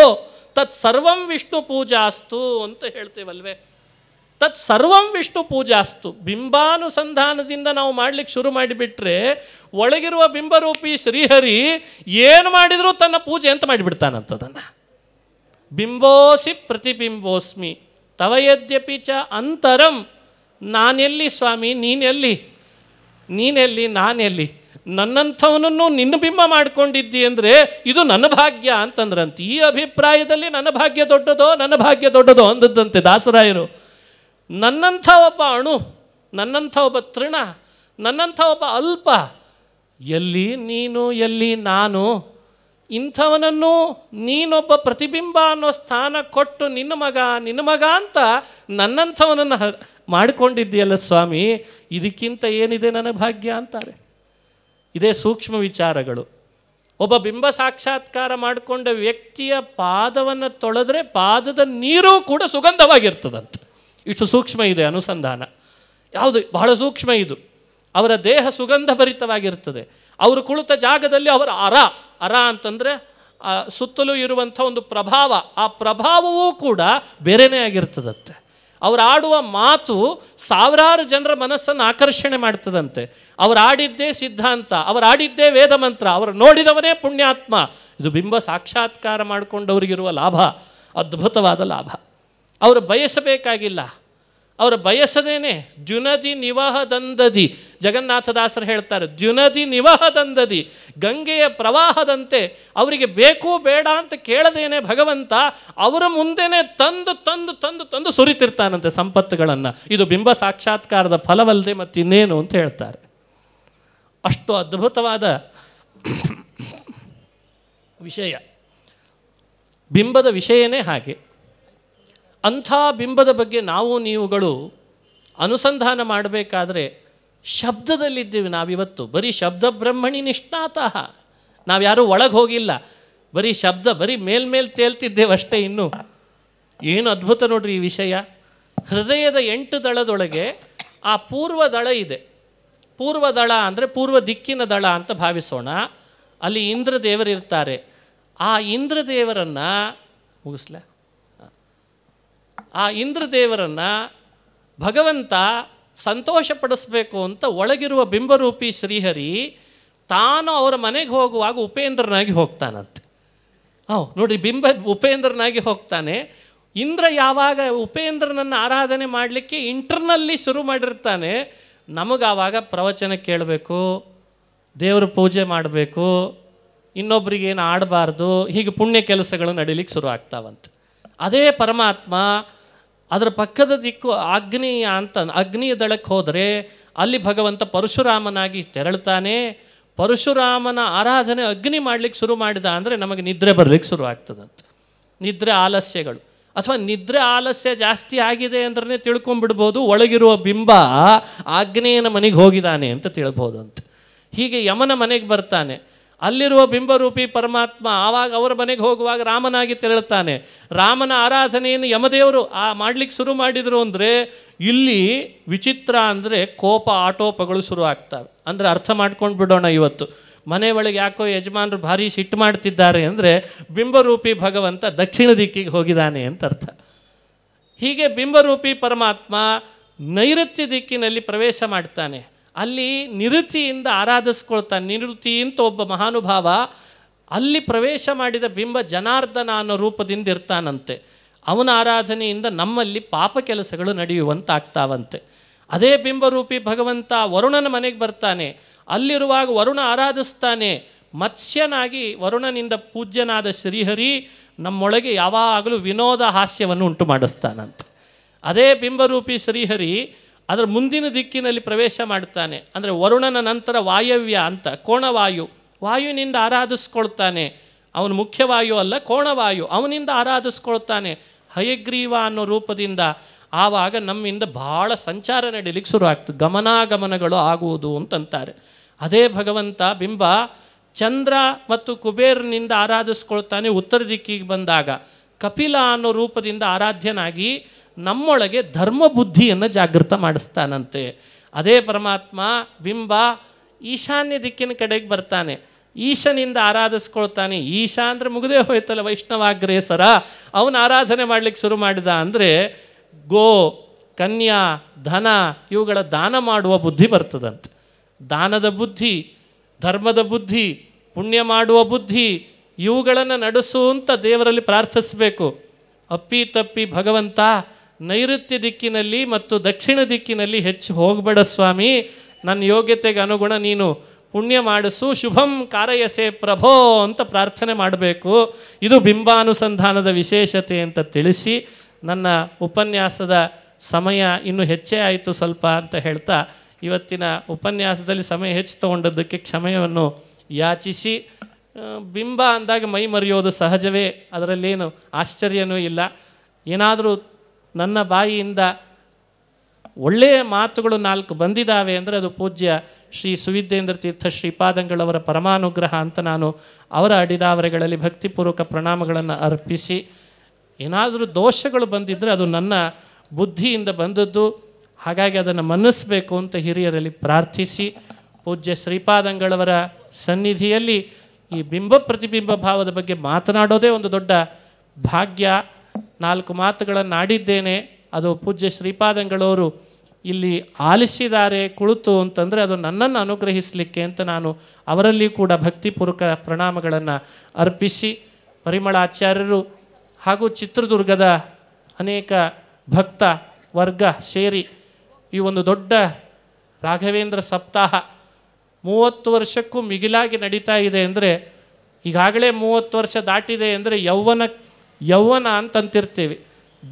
ತತ್ ಸರ್ವಂ ವಿಷ್ಣು ಪೂಜಾಸ್ತು ಅಂತ ಹೇಳ್ತೇವಲ್ವೇ ತತ್ ಸರ್ವಂ ವಿಷ್ಣು ಪೂಜಾಸ್ತು ಬಿಂಬಾನುಸಂಧಾನದಿಂದ ನಾವು ಮಾಡಲಿಕ್ಕೆ ಶುರು ಮಾಡಿಬಿಟ್ರೆ ಒಳಗಿರುವ ಬಿಂಬರೂಪಿ ಶ್ರೀಹರಿ ಏನು ಮಾಡಿದರೂ ತನ್ನ ಪೂಜೆ ಅಂತ ಮಾಡಿಬಿಡ್ತಾನಂತದನ್ನು ಬಿಂಬೋಸಿ ಪ್ರತಿಬಿಂಬೋಸ್ಮಿ ತವಯದ್ಯಪಿ ಚ ಅಂತರಂ ನಾನೆಲ್ಲಿ ಸ್ವಾಮಿ ನೀನೆಲ್ಲಿ ನೀನೆಲ್ಲಿ ನಾನೆಲ್ಲಿ ನನ್ನಂಥವನನ್ನು ನಿನ್ನ ಬಿಂಬ ಮಾಡ್ಕೊಂಡಿದ್ದಿ ಅಂದರೆ ಇದು ನನ್ನ ಭಾಗ್ಯ ಅಂತಂದ್ರಂತೆ ಈ ಅಭಿಪ್ರಾಯದಲ್ಲಿ ನನ್ನ ಭಾಗ್ಯ ದೊಡ್ಡದೋ ನನ್ನ ಭಾಗ್ಯ ದೊಡ್ಡದೋ ಅಂದದ್ದಂತೆ ದಾಸರಾಯರು ನನ್ನಂಥ ಒಬ್ಬ ಅಣು ನನ್ನಂಥ ಒಬ್ಬ ತೃಣ ನನ್ನಂಥ ಒಬ್ಬ ಅಲ್ಪ ಎಲ್ಲಿ ನೀನು ಎಲ್ಲಿ ನಾನು ಇಂಥವನನ್ನು ನೀನೊಬ್ಬ ಪ್ರತಿಬಿಂಬ ಅನ್ನೋ ಸ್ಥಾನ ಕೊಟ್ಟು ನಿನ್ನ ಮಗ ನಿನ್ನ ಮಗ ಅಂತ ನನ್ನಂಥವನನ್ನು ಮಾಡಿಕೊಂಡಿದ್ದೀಯಲ್ಲ ಸ್ವಾಮಿ ಇದಕ್ಕಿಂತ ಏನಿದೆ ನನಗೆ ಭಾಗ್ಯ ಅಂತಾರೆ ಇದೇ ಸೂಕ್ಷ್ಮ ವಿಚಾರಗಳು ಒಬ್ಬ ಬಿಂಬ ಸಾಕ್ಷಾತ್ಕಾರ ಮಾಡಿಕೊಂಡ ವ್ಯಕ್ತಿಯ ಪಾದವನ್ನು ತೊಳೆದ್ರೆ ಪಾದದ ನೀರು ಕೂಡ ಸುಗಂಧವಾಗಿರ್ತದಂತೆ ಇಷ್ಟು ಸೂಕ್ಷ್ಮ ಇದೆ ಅನುಸಂಧಾನ ಯಾವುದು ಬಹಳ ಸೂಕ್ಷ್ಮ ಇದು ಅವರ ದೇಹ ಸುಗಂಧ ಭರಿತವಾಗಿರ್ತದೆ ಅವರು ಕುಳಿತ ಜಾಗದಲ್ಲಿ ಅವರ ಅರ ಅರ ಅಂತಂದರೆ ಸುತ್ತಲೂ ಇರುವಂಥ ಒಂದು ಪ್ರಭಾವ ಆ ಪ್ರಭಾವವೂ ಕೂಡ ಬೇರೆಯೇ ಆಗಿರ್ತದಂತೆ ಆಡುವ ಮಾತು ಸಾವಿರಾರು ಜನರ ಮನಸ್ಸನ್ನು ಆಕರ್ಷಣೆ ಮಾಡ್ತದಂತೆ ಅವ್ರು ಆಡಿದ್ದೇ ಸಿದ್ಧಾಂತ ಅವ್ರು ಆಡಿದ್ದೇ ವೇದ ಮಂತ್ರ ಅವರು ನೋಡಿದವನೇ ಪುಣ್ಯಾತ್ಮ ಇದು ಬಿಂಬ ಸಾಕ್ಷಾತ್ಕಾರ ಮಾಡಿಕೊಂಡವ್ರಿಗಿರುವ ಲಾಭ ಅದ್ಭುತವಾದ ಲಾಭ ಅವರು ಬಯಸಬೇಕಾಗಿಲ್ಲ ಅವರು ಬಯಸದೇನೆ ದ್ಯುನದಿ ನಿವಹ ದಂದದಿ ಜಗನ್ನಾಥದಾಸರು ಹೇಳ್ತಾರೆ ದ್ಯುನದಿ ನಿವಹ ದಂದದಿ ಗಂಗೆಯ ಪ್ರವಾಹದಂತೆ ಅವರಿಗೆ ಬೇಕು ಬೇಡ ಅಂತ ಕೇಳದೇನೆ ಭಗವಂತ ಅವರ ಮುಂದೆನೆ ತಂದು ತಂದು ತಂದು ತಂದು ಸುರಿತಿರ್ತಾನಂತೆ ಸಂಪತ್ತುಗಳನ್ನು ಇದು ಬಿಂಬ ಸಾಕ್ಷಾತ್ಕಾರದ ಫಲವಲ್ಲದೆ ಮತ್ತು ಇನ್ನೇನು ಅಂತ ಹೇಳ್ತಾರೆ ಅಷ್ಟು ಅದ್ಭುತವಾದ ವಿಷಯ ಬಿಂಬದ ವಿಷಯನೇ ಹಾಗೆ ಅಂಥ ಬಿಂಬದ ಬಗ್ಗೆ ನಾವು ನೀವುಗಳು ಅನುಸಂಧಾನ ಮಾಡಬೇಕಾದ್ರೆ ಶಬ್ದದಲ್ಲಿದ್ದೀವಿ ನಾವಿವತ್ತು ಬರೀ ಶಬ್ದ ಬ್ರಹ್ಮಣಿ ನಿಷ್ಣಾತಃ ನಾವ್ಯಾರೂ ಒಳಗೆ ಹೋಗಿಲ್ಲ ಬರೀ ಶಬ್ದ ಬರೀ ಮೇಲ್ಮೇಲ್ ತೇಲ್ತಿದ್ದೇವಷ್ಟೇ ಇನ್ನೂ ಏನು ಅದ್ಭುತ ನೋಡ್ರಿ ಈ ವಿಷಯ ಹೃದಯದ ಎಂಟು ದಳದೊಳಗೆ ಆ ಪೂರ್ವ ದಳ ಇದೆ ಪೂರ್ವ ದಳ ಅಂದರೆ ಪೂರ್ವ ದಿಕ್ಕಿನ ದಳ ಅಂತ ಭಾವಿಸೋಣ ಅಲ್ಲಿ ಇಂದ್ರದೇವರಿರ್ತಾರೆ ಆ ಇಂದ್ರದೇವರನ್ನು ಮುಗಿಸ್ಲಾ ಆ ಇಂದ್ರದೇವರನ್ನು ಭಗವಂತ ಸಂತೋಷಪಡಿಸ್ಬೇಕು ಅಂತ ಒಳಗಿರುವ ಬಿಂಬರೂಪಿ ಶ್ರೀಹರಿ ತಾನು ಅವರ ಮನೆಗೆ ಹೋಗುವಾಗ ಉಪೇಂದ್ರನಾಗಿ ಹೋಗ್ತಾನಂತೆ ಓ ನೋಡಿ ಬಿಂಬ ಉಪೇಂದ್ರನಾಗಿ ಹೋಗ್ತಾನೆ ಇಂದ್ರ ಯಾವಾಗ ಉಪೇಂದ್ರನನ್ನು ಆರಾಧನೆ ಮಾಡಲಿಕ್ಕೆ ಇಂಟರ್ನಲ್ಲಿ ಶುರು ಮಾಡಿರ್ತಾನೆ ನಮಗಾವಾಗ ಪ್ರವಚನ ಕೇಳಬೇಕು ದೇವರ ಪೂಜೆ ಮಾಡಬೇಕು ಇನ್ನೊಬ್ರಿಗೇನು ಆಡಬಾರ್ದು ಹೀಗೆ ಪುಣ್ಯ ಕೆಲಸಗಳು ನಡೀಲಿಕ್ಕೆ ಶುರು ಆಗ್ತಾವಂತೆ ಅದೇ ಪರಮಾತ್ಮ ಅದರ ಪಕ್ಕದ ದಿಕ್ಕು ಅಗ್ನಿಯ ಅಂತ ಅಗ್ನಿಯ ದಳಕ್ಕೆ ಹೋದರೆ ಅಲ್ಲಿ ಭಗವಂತ ಪರಶುರಾಮನಾಗಿ ತೆರಳ್ತಾನೆ ಪರಶುರಾಮನ ಆರಾಧನೆ ಅಗ್ನಿ ಮಾಡಲಿಕ್ಕೆ ಶುರು ಮಾಡಿದ ಅಂದರೆ ನಮಗೆ ನಿದ್ರೆ ಬರಲಿಕ್ಕೆ ಶುರು ಆಗ್ತದಂತೆ ನಿದ್ರೆ ಆಲಸ್ಯಗಳು ಅಥವಾ ನಿದ್ರೆ ಆಲಸ್ಯ ಜಾಸ್ತಿ ಆಗಿದೆ ಅಂದ್ರೆ ತಿಳ್ಕೊಂಬಿಡ್ಬೋದು ಒಳಗಿರುವ ಬಿಂಬ ಆಗ್ನೇಯನ ಮನೆಗೆ ಹೋಗಿದ್ದಾನೆ ಅಂತ ತಿಳ್ಬೋದಂತೆ ಹೀಗೆ ಯಮನ ಮನೆಗೆ ಬರ್ತಾನೆ ಅಲ್ಲಿರುವ ಬಿಂಬರೂಪಿ ಪರಮಾತ್ಮ ಆವಾಗ ಅವರ ಮನೆಗೆ ಹೋಗುವಾಗ ರಾಮನಾಗಿ ತೆರಳುತ್ತಾನೆ ರಾಮನ ಆರಾಧನೆಯನ್ನು ಯಮದೇವರು ಆ ಮಾಡಲಿಕ್ಕೆ ಶುರು ಮಾಡಿದರು ಅಂದರೆ ಇಲ್ಲಿ ವಿಚಿತ್ರ ಅಂದರೆ ಕೋಪ ಆಟೋಪಗಳು ಶುರು ಆಗ್ತವೆ ಅಂದರೆ ಅರ್ಥ ಮಾಡ್ಕೊಂಡು ಬಿಡೋಣ ಇವತ್ತು ಮನೆ ಒಳಗೆ ಯಾಕೋ ಯಜಮಾನರು ಭಾರಿ ಸಿಟ್ಟು ಮಾಡ್ತಿದ್ದಾರೆ ಅಂದರೆ ಬಿಂಬರೂಪಿ ಭಗವಂತ ದಕ್ಷಿಣ ದಿಕ್ಕಿಗೆ ಹೋಗಿದ್ದಾನೆ ಅಂತ ಅರ್ಥ ಹೀಗೆ ಬಿಂಬರೂಪಿ ಪರಮಾತ್ಮ ನೈಋತ್ಯ ದಿಕ್ಕಿನಲ್ಲಿ ಪ್ರವೇಶ ಮಾಡ್ತಾನೆ ಅಲ್ಲಿ ನಿರುತಿಯಿಂದ ಆರಾಧಿಸ್ಕೊಳ್ತಾನೆ ನಿರುತಿ ಅಂತ ಒಬ್ಬ ಮಹಾನುಭಾವ ಅಲ್ಲಿ ಪ್ರವೇಶ ಮಾಡಿದ ಬಿಂಬ ಜನಾರ್ದನ ಅನ್ನೋ ರೂಪದಿಂದ ಇರ್ತಾನಂತೆ ಅವನ ಆರಾಧನೆಯಿಂದ ನಮ್ಮಲ್ಲಿ ಪಾಪ ಕೆಲಸಗಳು ನಡೆಯುವಂತಾಗ್ತಾವಂತೆ ಅದೇ ಬಿಂಬರೂಪಿ ಭಗವಂತ ವರುಣನ ಮನೆಗೆ ಬರ್ತಾನೆ ಅಲ್ಲಿರುವಾಗ ವರುಣ ಆರಾಧಿಸ್ತಾನೆ ಮತ್ಸ್ಯನಾಗಿ ವರುಣನಿಂದ ಪೂಜ್ಯನಾದ ಶ್ರೀಹರಿ ನಮ್ಮೊಳಗೆ ಯಾವಾಗಲೂ ವಿನೋದ ಹಾಸ್ಯವನ್ನು ಉಂಟು ಮಾಡಿಸ್ತಾನಂತೆ ಅದೇ ಬಿಂಬರೂಪಿ ಶ್ರೀಹರಿ ಅದರ ಮುಂದಿನ ದಿಕ್ಕಿನಲ್ಲಿ ಪ್ರವೇಶ ಮಾಡ್ತಾನೆ ಅಂದರೆ ವರುಣನ ನಂತರ ವಾಯವ್ಯ ಅಂತ ಕೋಣವಾಯು ವಾಯುವಿನಿಂದ ಆರಾಧಿಸ್ಕೊಳ್ತಾನೆ ಅವನು ಮುಖ್ಯವಾಯು ಅಲ್ಲ ಕೋಣವಾಯು ಅವನಿಂದ ಆರಾಧಿಸ್ಕೊಳ್ತಾನೆ ಹಯಗ್ರೀವ ಅನ್ನೋ ರೂಪದಿಂದ ಆವಾಗ ನಮ್ಮಿಂದ ಭಾಳ ಸಂಚಾರ ನಡೀಲಿಕ್ಕೆ ಶುರು ಆಗ್ತದೆ ಗಮನಾಗಮನಗಳು ಆಗುವುದು ಅಂತಂತಾರೆ ಅದೇ ಭಗವಂತ ಬಿಂಬ ಚಂದ್ರ ಮತ್ತು ಕುಬೇರನಿಂದ ಆರಾಧಿಸ್ಕೊಳ್ತಾನೆ ಉತ್ತರ ದಿಕ್ಕಿಗೆ ಬಂದಾಗ ಕಪಿಲ ಅನ್ನೋ ರೂಪದಿಂದ ಆರಾಧ್ಯನಾಗಿ ನಮ್ಮೊಳಗೆ ಧರ್ಮ ಬುದ್ಧಿಯನ್ನು ಜಾಗೃತ ಮಾಡಿಸ್ತಾನಂತೆ ಅದೇ ಪರಮಾತ್ಮ ಬಿಂಬ ಈಶಾನ್ಯ ದಿಕ್ಕಿನ ಕಡೆಗೆ ಬರ್ತಾನೆ ಈಶನಿಂದ ಆರಾಧಿಸ್ಕೊಳ್ತಾನೆ ಈಶಾ ಅಂದರೆ ಮುಗದೇ ಹೋಯ್ತಲ್ಲ ವೈಷ್ಣವಾಗ್ರೇ ಸರ ಅವನು ಆರಾಧನೆ ಮಾಡಲಿಕ್ಕೆ ಶುರು ಮಾಡಿದ ಅಂದರೆ ಗೋ ಕನ್ಯಾ ಧನ ಇವುಗಳ ದಾನ ಮಾಡುವ ಬುದ್ಧಿ ಬರ್ತದಂತೆ ದಾನದ ಬುದ್ಧಿ ಧರ್ಮದ ಬುದ್ಧಿ ಪುಣ್ಯ ಮಾಡುವ ಬುದ್ಧಿ ಇವುಗಳನ್ನು ನಡೆಸುವಂತ ದೇವರಲ್ಲಿ ಪ್ರಾರ್ಥಿಸಬೇಕು ಅಪ್ಪಿ ತಪ್ಪಿ ಭಗವಂತ ನೈಋತ್ಯ ದಿಕ್ಕಿನಲ್ಲಿ ಮತ್ತು ದಕ್ಷಿಣ ದಿಕ್ಕಿನಲ್ಲಿ ಹೆಚ್ಚು ಹೋಗಬೇಡ ಸ್ವಾಮಿ ನನ್ನ ಯೋಗ್ಯತೆಗೆ ಅನುಗುಣ ನೀನು ಪುಣ್ಯ ಮಾಡಿಸು ಶುಭಂ ಕಾರಯಸೆ ಪ್ರಭೋ ಅಂತ ಪ್ರಾರ್ಥನೆ ಮಾಡಬೇಕು ಇದು ಬಿಂಬಾನುಸಂಧಾನದ ವಿಶೇಷತೆ ಅಂತ ತಿಳಿಸಿ ನನ್ನ ಉಪನ್ಯಾಸದ ಸಮಯ ಇನ್ನು ಹೆಚ್ಚೇ ಆಯಿತು ಸ್ವಲ್ಪ ಅಂತ ಹೇಳ್ತಾ ಇವತ್ತಿನ ಉಪನ್ಯಾಸದಲ್ಲಿ ಸಮಯ ಹೆಚ್ಚು ತಗೊಂಡದ್ದಕ್ಕೆ ಕ್ಷಮೆಯನ್ನು ಯಾಚಿಸಿ ಬಿಂಬ ಅಂದಾಗ ಮೈ ಮರೆಯೋದು ಸಹಜವೇ ಅದರಲ್ಲೇನು ಆಶ್ಚರ್ಯನೂ ಇಲ್ಲ ಏನಾದರೂ ನನ್ನ ಬಾಯಿಯಿಂದ ಒಳ್ಳೆಯ ಮಾತುಗಳು ನಾಲ್ಕು ಬಂದಿದ್ದಾವೆ ಅಂದರೆ ಅದು ಪೂಜ್ಯ ಶ್ರೀ ಸುವಿದ್ಯೇಂದ್ರ ತೀರ್ಥ ಶ್ರೀಪಾದಂಗಳವರ ಪರಮಾನುಗ್ರಹ ಅಂತ ನಾನು ಅವರ ಅಡಿದಾವರೆಗಳಲ್ಲಿ ಭಕ್ತಿಪೂರ್ವಕ ಪ್ರಣಾಮಗಳನ್ನು ಅರ್ಪಿಸಿ ಏನಾದರೂ ದೋಷಗಳು ಬಂದಿದ್ದರೆ ಅದು ನನ್ನ ಬುದ್ಧಿಯಿಂದ ಬಂದದ್ದು ಹಾಗಾಗಿ ಅದನ್ನು ಮನ್ನಿಸ್ಬೇಕು ಅಂತ ಹಿರಿಯರಲ್ಲಿ ಪ್ರಾರ್ಥಿಸಿ ಪೂಜ್ಯ ಶ್ರೀಪಾದಂಗಳವರ ಸನ್ನಿಧಿಯಲ್ಲಿ ಈ ಬಿಂಬ ಪ್ರತಿಬಿಂಬ ಭಾವದ ಬಗ್ಗೆ ಮಾತನಾಡೋದೇ ಒಂದು ದೊಡ್ಡ ಭಾಗ್ಯ ನಾಲ್ಕು ಮಾತುಗಳನ್ನು ಆಡಿದ್ದೇನೆ ಅದು ಪೂಜ್ಯ ಶ್ರೀಪಾದಂಗಳವರು ಇಲ್ಲಿ ಆಲಿಸಿದ್ದಾರೆ ಕುಳಿತು ಅಂತಂದರೆ ಅದು ನನ್ನನ್ನು ಅನುಗ್ರಹಿಸಲಿಕ್ಕೆ ಅಂತ ನಾನು ಅವರಲ್ಲಿ ಕೂಡ ಭಕ್ತಿಪೂರ್ವಕ ಪ್ರಣಾಮಗಳನ್ನು ಅರ್ಪಿಸಿ ಪರಿಮಳಾಚಾರ್ಯರು ಹಾಗೂ ಚಿತ್ರದುರ್ಗದ ಅನೇಕ ಭಕ್ತ ವರ್ಗ ಸೇರಿ ಈ ಒಂದು ದೊಡ್ಡ ರಾಘವೇಂದ್ರ ಸಪ್ತಾಹ ಮೂವತ್ತು ವರ್ಷಕ್ಕೂ ಮಿಗಿಲಾಗಿ ನಡೀತಾ ಇದೆ ಅಂದರೆ ಈಗಾಗಲೇ ಮೂವತ್ತು ವರ್ಷ ದಾಟಿದೆ ಅಂದರೆ ಯೌವನ ಯೌವನ ಅಂತಂತಿರ್ತೀವಿ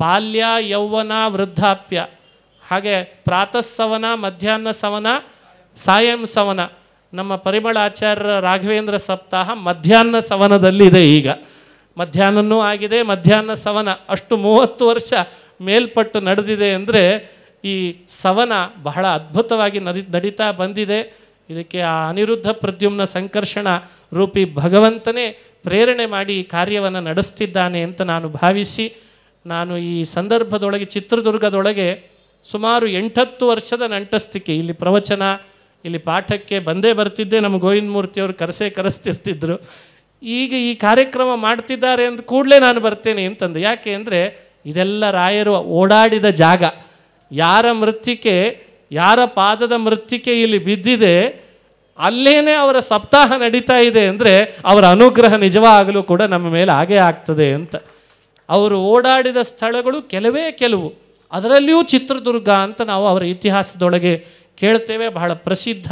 ಬಾಲ್ಯ ಯೌವನ ವೃದ್ಧಾಪ್ಯ ಹಾಗೆ ಪ್ರಾತಃಸವನ ಸವನ ಮಧ್ಯಾಹ್ನ ಸವನ ಸಾಯಂ ಸವನ ನಮ್ಮ ಪರಿಮಳ ಆಚಾರ್ಯರ ರಾಘವೇಂದ್ರ ಸಪ್ತಾಹ ಮಧ್ಯಾಹ್ನ ಸವನದಲ್ಲಿ ಇದೆ ಈಗ ಮಧ್ಯಾಹ್ನನೂ ಆಗಿದೆ ಮಧ್ಯಾಹ್ನ ಸವನ ಅಷ್ಟು ಮೂವತ್ತು ವರ್ಷ ಮೇಲ್ಪಟ್ಟು ನಡೆದಿದೆ ಅಂದರೆ ಈ ಸವನ ಬಹಳ ಅದ್ಭುತವಾಗಿ ನಡಿ ನಡೀತಾ ಬಂದಿದೆ ಇದಕ್ಕೆ ಆ ಅನಿರುದ್ಧ ಪ್ರದ್ಯುಮ್ನ ಸಂಕರ್ಷಣ ರೂಪಿ ಭಗವಂತನೇ ಪ್ರೇರಣೆ ಮಾಡಿ ಕಾರ್ಯವನ್ನು ನಡೆಸ್ತಿದ್ದಾನೆ ಅಂತ ನಾನು ಭಾವಿಸಿ ನಾನು ಈ ಸಂದರ್ಭದೊಳಗೆ ಚಿತ್ರದುರ್ಗದೊಳಗೆ ಸುಮಾರು ಎಂಟತ್ತು ವರ್ಷದ ನಂಟಸ್ತಿಕೆ ಇಲ್ಲಿ ಪ್ರವಚನ ಇಲ್ಲಿ ಪಾಠಕ್ಕೆ ಬಂದೇ ಬರ್ತಿದ್ದೆ ನಮ್ಮ ಗೋವಿಂದ ಮೂರ್ತಿಯವರು ಕರೆಸೇ ಕರೆಸ್ತಿರ್ತಿದ್ರು ಈಗ ಈ ಕಾರ್ಯಕ್ರಮ ಮಾಡ್ತಿದ್ದಾರೆ ಅಂತ ಕೂಡಲೇ ನಾನು ಬರ್ತೇನೆ ಅಂತಂದು ಯಾಕೆ ಅಂದರೆ ಇದೆಲ್ಲ ರಾಯರು ಓಡಾಡಿದ ಜಾಗ ಯಾರ ಮೃತ್ತಿಕೆ ಯಾರ ಪಾದದ ಮೃತ್ತಿಕೆ ಇಲ್ಲಿ ಬಿದ್ದಿದೆ ಅಲ್ಲೇನೆ ಅವರ ಸಪ್ತಾಹ ನಡೀತಾ ಇದೆ ಅಂದರೆ ಅವರ ಅನುಗ್ರಹ ನಿಜವಾಗಲೂ ಕೂಡ ನಮ್ಮ ಮೇಲೆ ಹಾಗೆ ಆಗ್ತದೆ ಅಂತ ಅವರು ಓಡಾಡಿದ ಸ್ಥಳಗಳು ಕೆಲವೇ ಕೆಲವು ಅದರಲ್ಲಿಯೂ ಚಿತ್ರದುರ್ಗ ಅಂತ ನಾವು ಅವರ ಇತಿಹಾಸದೊಳಗೆ ಕೇಳ್ತೇವೆ ಬಹಳ ಪ್ರಸಿದ್ಧ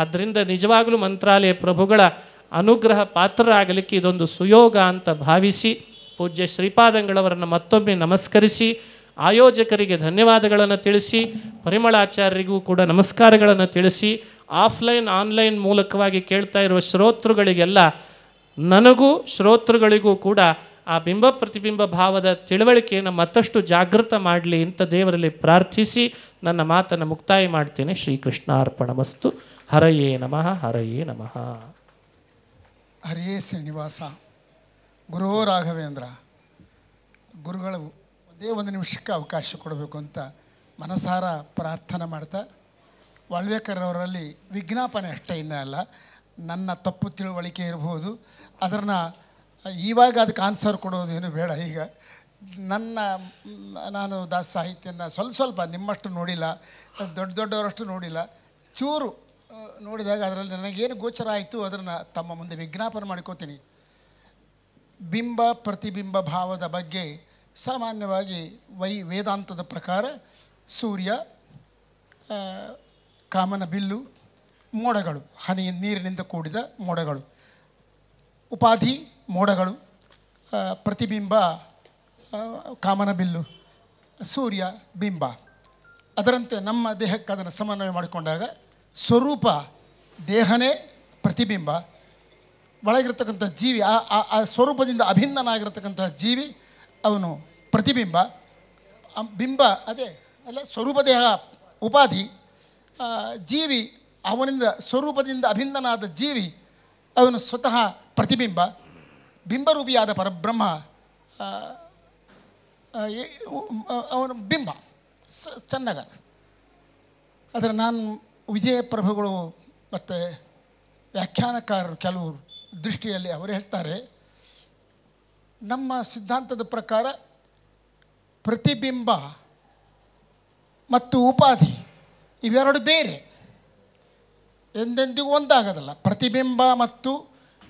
ಆದ್ದರಿಂದ ನಿಜವಾಗಲೂ ಮಂತ್ರಾಲಯ ಪ್ರಭುಗಳ ಅನುಗ್ರಹ ಪಾತ್ರರಾಗಲಿಕ್ಕೆ ಇದೊಂದು ಸುಯೋಗ ಅಂತ ಭಾವಿಸಿ ಪೂಜ್ಯ ಶ್ರೀಪಾದಂಗಳವರನ್ನು ಮತ್ತೊಮ್ಮೆ ನಮಸ್ಕರಿಸಿ ಆಯೋಜಕರಿಗೆ ಧನ್ಯವಾದಗಳನ್ನು ತಿಳಿಸಿ ಪರಿಮಳಾಚಾರ್ಯರಿಗೂ ಕೂಡ ನಮಸ್ಕಾರಗಳನ್ನು ತಿಳಿಸಿ ಆಫ್ಲೈನ್ ಆನ್ಲೈನ್ ಮೂಲಕವಾಗಿ ಕೇಳ್ತಾ ಇರುವ ಶ್ರೋತೃಗಳಿಗೆಲ್ಲ ನನಗೂ ಶ್ರೋತೃಗಳಿಗೂ ಕೂಡ ಆ ಬಿಂಬ ಪ್ರತಿಬಿಂಬ ಭಾವದ ತಿಳುವಳಿಕೆಯನ್ನು ಮತ್ತಷ್ಟು ಜಾಗೃತ ಮಾಡಲಿ ಇಂಥ ದೇವರಲ್ಲಿ ಪ್ರಾರ್ಥಿಸಿ ನನ್ನ ಮಾತನ್ನು ಮುಕ್ತಾಯ ಮಾಡ್ತೇನೆ ಶ್ರೀಕೃಷ್ಣ ಅರ್ಪಣ ವಸ್ತು ಹರಯೇ ನಮಃ ಹರಯೇ ನಮಃ ಹರೇ ಶ್ರೀನಿವಾಸ ಗುರು ರಾಘವೇಂದ್ರ ಗುರುಗಳು ಒಂದೇ ಒಂದು ನಿಮಿಷಕ್ಕೆ ಅವಕಾಶ ಕೊಡಬೇಕು ಅಂತ ಮನಸಾರ ಪ್ರಾರ್ಥನೆ ಮಾಡ್ತಾ ಅವರಲ್ಲಿ ವಿಜ್ಞಾಪನೆ ಅಷ್ಟೇ ಇನ್ನೂ ಅಲ್ಲ ನನ್ನ ತಪ್ಪು ತಿಳುವಳಿಕೆ ಇರಬಹುದು ಅದನ್ನು ಇವಾಗ ಅದಕ್ಕೆ ಆನ್ಸರ್ ಕೊಡೋದೇನು ಬೇಡ ಈಗ ನನ್ನ ನಾನು ದಾಸ ಸಾಹಿತ್ಯನ ಸ್ವಲ್ಪ ಸ್ವಲ್ಪ ನಿಮ್ಮಷ್ಟು ನೋಡಿಲ್ಲ ದೊಡ್ಡ ದೊಡ್ಡವರಷ್ಟು ನೋಡಿಲ್ಲ ಚೂರು ನೋಡಿದಾಗ ಅದರಲ್ಲಿ ನನಗೇನು ಗೋಚರ ಆಯಿತು ಅದನ್ನು ತಮ್ಮ ಮುಂದೆ ವಿಜ್ಞಾಪನೆ ಮಾಡ್ಕೋತೀನಿ ಬಿಂಬ ಪ್ರತಿಬಿಂಬ ಭಾವದ ಬಗ್ಗೆ ಸಾಮಾನ್ಯವಾಗಿ ವೈ ವೇದಾಂತದ ಪ್ರಕಾರ ಸೂರ್ಯ ಕಾಮನ ಬಿಲ್ಲು ಮೋಡಗಳು ಹನಿಯ ನೀರಿನಿಂದ ಕೂಡಿದ ಮೋಡಗಳು ಉಪಾಧಿ ಮೋಡಗಳು ಪ್ರತಿಬಿಂಬ ಕಾಮನ ಬಿಲ್ಲು ಸೂರ್ಯ ಬಿಂಬ ಅದರಂತೆ ನಮ್ಮ ದೇಹಕ್ಕೆ ಅದನ್ನು ಸಮನ್ವಯ ಮಾಡಿಕೊಂಡಾಗ ಸ್ವರೂಪ ದೇಹನೇ ಪ್ರತಿಬಿಂಬ ಒಳಗಿರ್ತಕ್ಕಂಥ ಜೀವಿ ಆ ಆ ಸ್ವರೂಪದಿಂದ ಅಭಿನ್ನನಾಗಿರತಕ್ಕಂಥ ಜೀವಿ ಅವನು ಪ್ರತಿಬಿಂಬ ಬಿಂಬ ಅದೇ ಅಲ್ಲ ಸ್ವರೂಪ ದೇಹ ಉಪಾಧಿ ಜೀವಿ ಅವನಿಂದ ಸ್ವರೂಪದಿಂದ ಅಭಿನ್ನನಾದ ಜೀವಿ ಅವನ ಸ್ವತಃ ಪ್ರತಿಬಿಂಬ ಬಿಂಬರೂಪಿಯಾದ ಪರಬ್ರಹ್ಮ ಅವನ ಬಿಂಬ ಚೆನ್ನಾಗ ಆದರೆ ನಾನು ವಿಜಯ ಪ್ರಭುಗಳು ಮತ್ತು ವ್ಯಾಖ್ಯಾನಕಾರರು ಕೆಲವು ದೃಷ್ಟಿಯಲ್ಲಿ ಅವರು ಹೇಳ್ತಾರೆ ನಮ್ಮ ಸಿದ್ಧಾಂತದ ಪ್ರಕಾರ ಪ್ರತಿಬಿಂಬ ಮತ್ತು ಉಪಾಧಿ ಇವೆರಡು ಬೇರೆ ಎಂದೆಂದಿಗೂ ಒಂದಾಗೋದಲ್ಲ ಪ್ರತಿಬಿಂಬ ಮತ್ತು